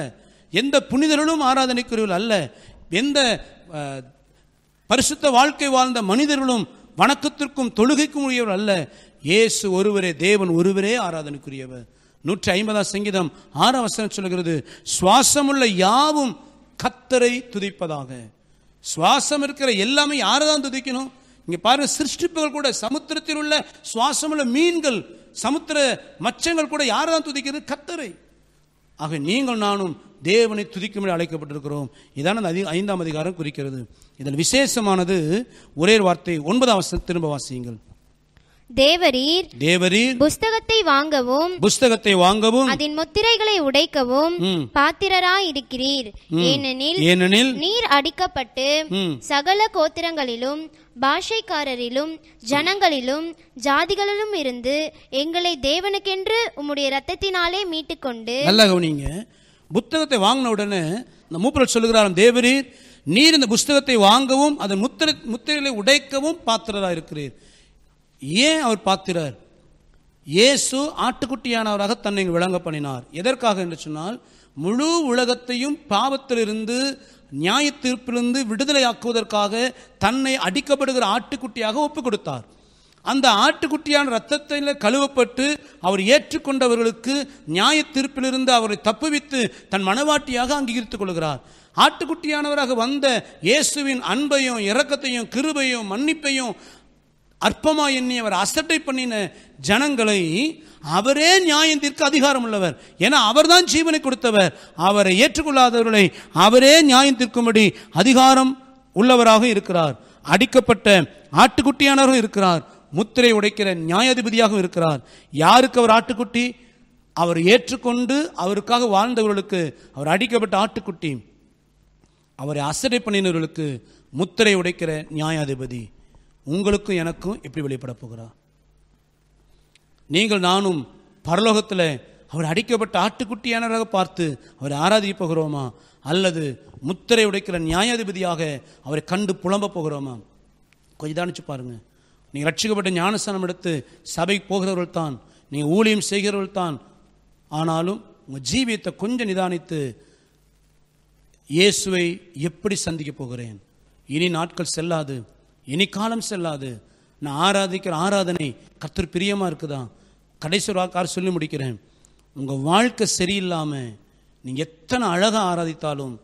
எந்த புனிதர்களும் ஆராதனைக்குரியவள் அல்ல எந்த பரிசுத்த வாழ்க்கை வாழ்ந்த மனிதர்களும் வணக்கத்திற்கும் தொழுகைக்கும் உரியவர் அல்ல இயேசு ஒருவரே தேவன் ஒருவரே ஆராதனைக்குரியவர் நூற்றி ஐம்பதாம் சங்கீதம் ஆறாம் வசனம் சொல்கிறது சுவாசமுள்ள யாவும் கத்தரை துதிப்பதாக சுவாசம் இருக்கிற எல்லாமே யாரை தான் துதிக்கணும் இங்க பாருங்க சிருஷ்டிப்புகள் கூட சமுத்திரத்தில் உள்ள சுவாசம் உள்ள மீன்கள் சமுத்திர மச்சங்கள் கூட யாரை தான் துதிக்கிறது கத்தரை ஆக நீங்கள் நானும் தேவனை துதிக்கும்படி அழைக்கப்பட்டிருக்கிறோம் இதான ஐந்தாம் அதிகாரம் குறிக்கிறது இதில் விசேஷமானது ஒரே வார்த்தை ஒன்பதாம் திரும்ப வாசியுங்கள் தேவரீர் தேவரீர் புஸ்தகத்தை வாங்கவும் புஸ்தகத்தை வாங்கவும் அதன் முத்திரைகளை உடைக்கவும் பாத்திரராய் இருக்கிறீர் ஏனெனில் ஏனெனில் நீர் அடிக்கப்பட்டு சகல கோத்திரங்களிலும் பாஷைக்காரரிலும் ஜனங்களிலும் ஜாதிகளிலும் இருந்து எங்களை தேவனுக்கென்று உம்முடைய ரத்தத்தினாலே மீட்டுக்கொண்டு நல்லா கவனிங்க புத்தகத்தை வாங்கின உடனே இந்த மூப்பரர் சொல்லுகிறாராம் தேவரீர் நீர் இந்த புஸ்தகத்தை வாங்கவும் அதன் முத்திரை முத்திரைகளை உடைக்கவும் பாத்திரராக இருக்கிறீர் ஏன் அவர் பார்க்கிறார் இயேசு ஆட்டுக்குட்டியானவராக தன்னை விளங்க பண்ணினார் எதற்காக என்று சொன்னால் முழு உலகத்தையும் பாவத்திலிருந்து நியாய தீர்ப்பிலிருந்து விடுதலையாக்குவதற்காக தன்னை அடிக்கப்படுகிற ஆட்டுக்குட்டியாக ஒப்புக் கொடுத்தார் அந்த ஆட்டுக்குட்டியான ரத்தத்தில் கழுவப்பட்டு அவர் ஏற்றுக்கொண்டவர்களுக்கு நியாய தீர்ப்பிலிருந்து அவரை தப்புவித்து தன் மனவாட்டியாக அங்கீகரித்துக் கொள்கிறார் ஆட்டுக்குட்டியானவராக வந்த இயேசுவின் அன்பையும் இரக்கத்தையும் கிருபையும் மன்னிப்பையும் அற்பமா எண்ணி அவர் அசட்டை பண்ணின ஜனங்களை அவரே நியாயம் அதிகாரம் உள்ளவர் ஏன்னா அவர் தான் ஜீவனை கொடுத்தவர் அவரை ஏற்றுக்கொள்ளாதவர்களை அவரே நியாயம் அதிகாரம் உள்ளவராக இருக்கிறார் அடிக்கப்பட்ட ஆட்டுக்குட்டியானவரும் இருக்கிறார் முத்திரை உடைக்கிற நியாயாதிபதியாகவும் இருக்கிறார் யாருக்கு அவர் ஆட்டுக்குட்டி அவர் ஏற்றுக்கொண்டு அவருக்காக வாழ்ந்தவர்களுக்கு அவர் அடிக்கப்பட்ட ஆட்டுக்குட்டி அவரை அசடை பண்ணினவர்களுக்கு முத்திரை உடைக்கிற நியாயாதிபதி உங்களுக்கும் எனக்கும் எப்படி வெளிப்பட போகிறார் நீங்கள் நானும் பரலோகத்தில் அவர் அடிக்கப்பட்ட ஆட்டுக்குட்டியானவராக பார்த்து அவரை ஆராதிப்போகிறோமா அல்லது முத்திரை உடைக்கிற நியாயாதிபதியாக அவரை கண்டு புலம்ப போகிறோமா கொஞ்சம் தானிச்சு பாருங்கள் நீங்கள் ரட்சிக்கப்பட்ட ஞானஸ்தானம் எடுத்து சபைக்கு போகிறவர்கள் தான் நீங்கள் ஊழியம் செய்கிறவர்கள் தான் ஆனாலும் உங்கள் ஜீவியத்தை கொஞ்சம் நிதானித்து இயேசுவை எப்படி சந்திக்க போகிறேன் இனி நாட்கள் செல்லாது இனி காலம் செல்லாது நான் ஆராதிக்கிற ஆராதனை கத்தர் பிரியமாக இருக்குதா கடைசி வாக்கார் சொல்லி முடிக்கிறேன் உங்கள் வாழ்க்கை சரியில்லாமல் நீங்கள் எத்தனை அழகாக ஆராதித்தாலும்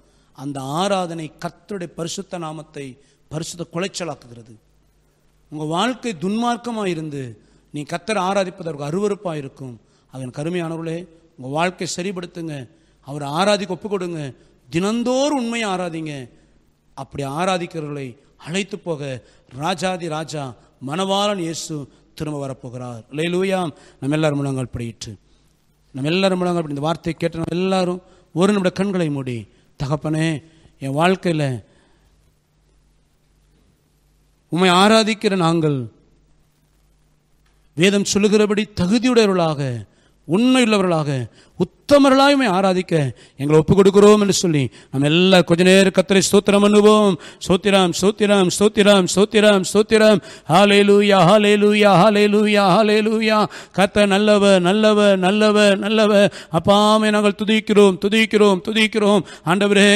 அந்த ஆராதனை கத்தருடைய பரிசுத்த நாமத்தை பரிசுத்த குலைச்சலாக்குகிறது உங்கள் வாழ்க்கை துன்மார்க்கமாக இருந்து நீ கத்தரை ஆராதிப்பதற்கு அருவறுப்பாக இருக்கும் அதன் கருமையானவர்களே உங்கள் வாழ்க்கை சரிப்படுத்துங்க அவரை ஆராதிக்க ஒப்பு கொடுங்க தினந்தோறும் உண்மையை ஆராதிங்க அப்படி ஆராதிக்கிறவர்களை அழைத்து போக ராஜாதி ராஜா மனவாளன் இயேசு திரும்ப வரப்போகிறார் லூயா நம்ம எல்லாரும் முழங்கால் படியிட்டு நம்ம எல்லாரும் முழங்கால் இந்த வார்த்தையை கேட்டு நம்ம எல்லாரும் ஒரு நிமிட கண்களை மூடி தகப்பனே என் வாழ்க்கையில் உம்மை ஆராதிக்கிற நாங்கள் வேதம் சொல்லுகிறபடி தகுதியுடையவர்களாக உண்மையுள்ளவர்களாக உத்தமர்களாயுமே ஆராதிக்க எங்களை ஒப்புக் கொடுக்கிறோம் என்று சொல்லி நம்ம எல்லா கொஞ்ச நேர கத்தரை ஸ்தோத்திரம் அனுபவம் சோத்திராம் சோத்திராம் சோத்திராம் சோத்திராம் சோத்திராம் ஹாலே லூயா ஹாலே லூயா ஹாலே லூயா ஹாலே லூயா கத்த நல்லவ நல்லவ நல்லவ நல்லவ அப்பாமே நாங்கள் துதிக்கிறோம் துதிக்கிறோம் துதிக்கிறோம் ஆண்டவரே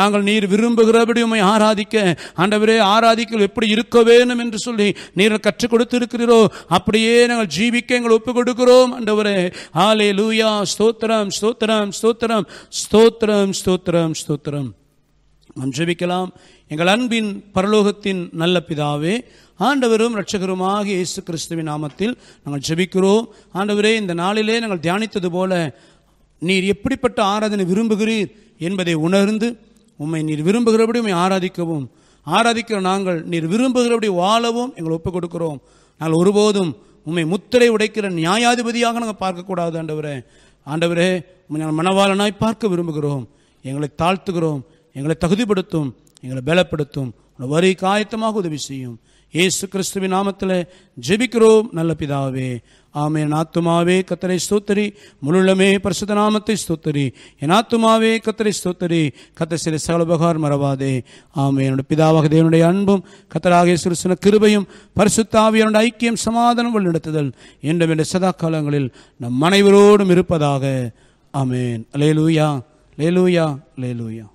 நாங்கள் நீர் விரும்புகிறபடி உண்மை ஆராதிக்க ஆண்டவரே ஆராதிக்க எப்படி இருக்க வேணும் என்று சொல்லி நீர் கற்றுக் கொடுத்து அப்படியே நாங்கள் ஜீவிக்க எங்களை ஒப்புக் கொடுக்கிறோம் ஆண்டவரே ஹாலே லூயா ஸ்தோத்திரம் ஸ்தோத்திரம் ஸ்தோத்திரம் ஸ்தோத்திரம் ஸ்தோத்திரம் ஸ்தோத்திரம் ஸ்தோத்திரம் நாம் ஜெபிக்கலாம் எங்கள் அன்பின் பரலோகத்தின் நல்ல பிதாவே ஆண்டவரும் ரட்சகருமாக இயேசு கிறிஸ்துவின் நாமத்தில் நாங்கள் ஜெபிக்கிறோம் ஆண்டவரே இந்த நாளிலே நாங்கள் தியானித்தது போல நீர் எப்படிப்பட்ட ஆராதனை விரும்புகிறீர் என்பதை உணர்ந்து உம்மை நீர் விரும்புகிறபடி உண்மை ஆராதிக்கவும் ஆராதிக்கிற நாங்கள் நீர் விரும்புகிறபடி வாழவும் எங்களை ஒப்புக் கொடுக்கிறோம் நாங்கள் ஒருபோதும் உண்மை முத்திரை உடைக்கிற நியாயாதிபதியாக நாங்கள் பார்க்கக்கூடாது ஆண்டவரே ஆண்டவரே மனவாளனாய் பார்க்க விரும்புகிறோம் எங்களை தாழ்த்துகிறோம் எங்களை தகுதிப்படுத்தும் எங்களை பலப்படுத்தும் வரி காயத்தமாக உதவி செய்யும் ஏசு கிறிஸ்துவின் நாமத்தில் ஜெபிக்கிறோம் நல்ல பிதாவே ஆம் ஆத்துமாவே கத்தரை ஸ்தோத்தரி முழுளமே பரிசுத்த நாமத்தை ஸ்தோத்தரி என் ஆத்துமாவே கத்தரை ஸ்தோத்தரி கத்த சில சகலபகார் மறவாதே ஆம் என்னுடைய பிதாவாக தேவனுடைய அன்பும் கத்தராகிய சிறுசன கிருபையும் பரிசுத்தாவியனுடைய ஐக்கியம் சமாதானம் வழிநடத்துதல் என்றும் என்ற சதா காலங்களில் நம் அனைவரோடும் இருப்பதாக ஆமேன் லேலூயா லேலூயா லேலூயா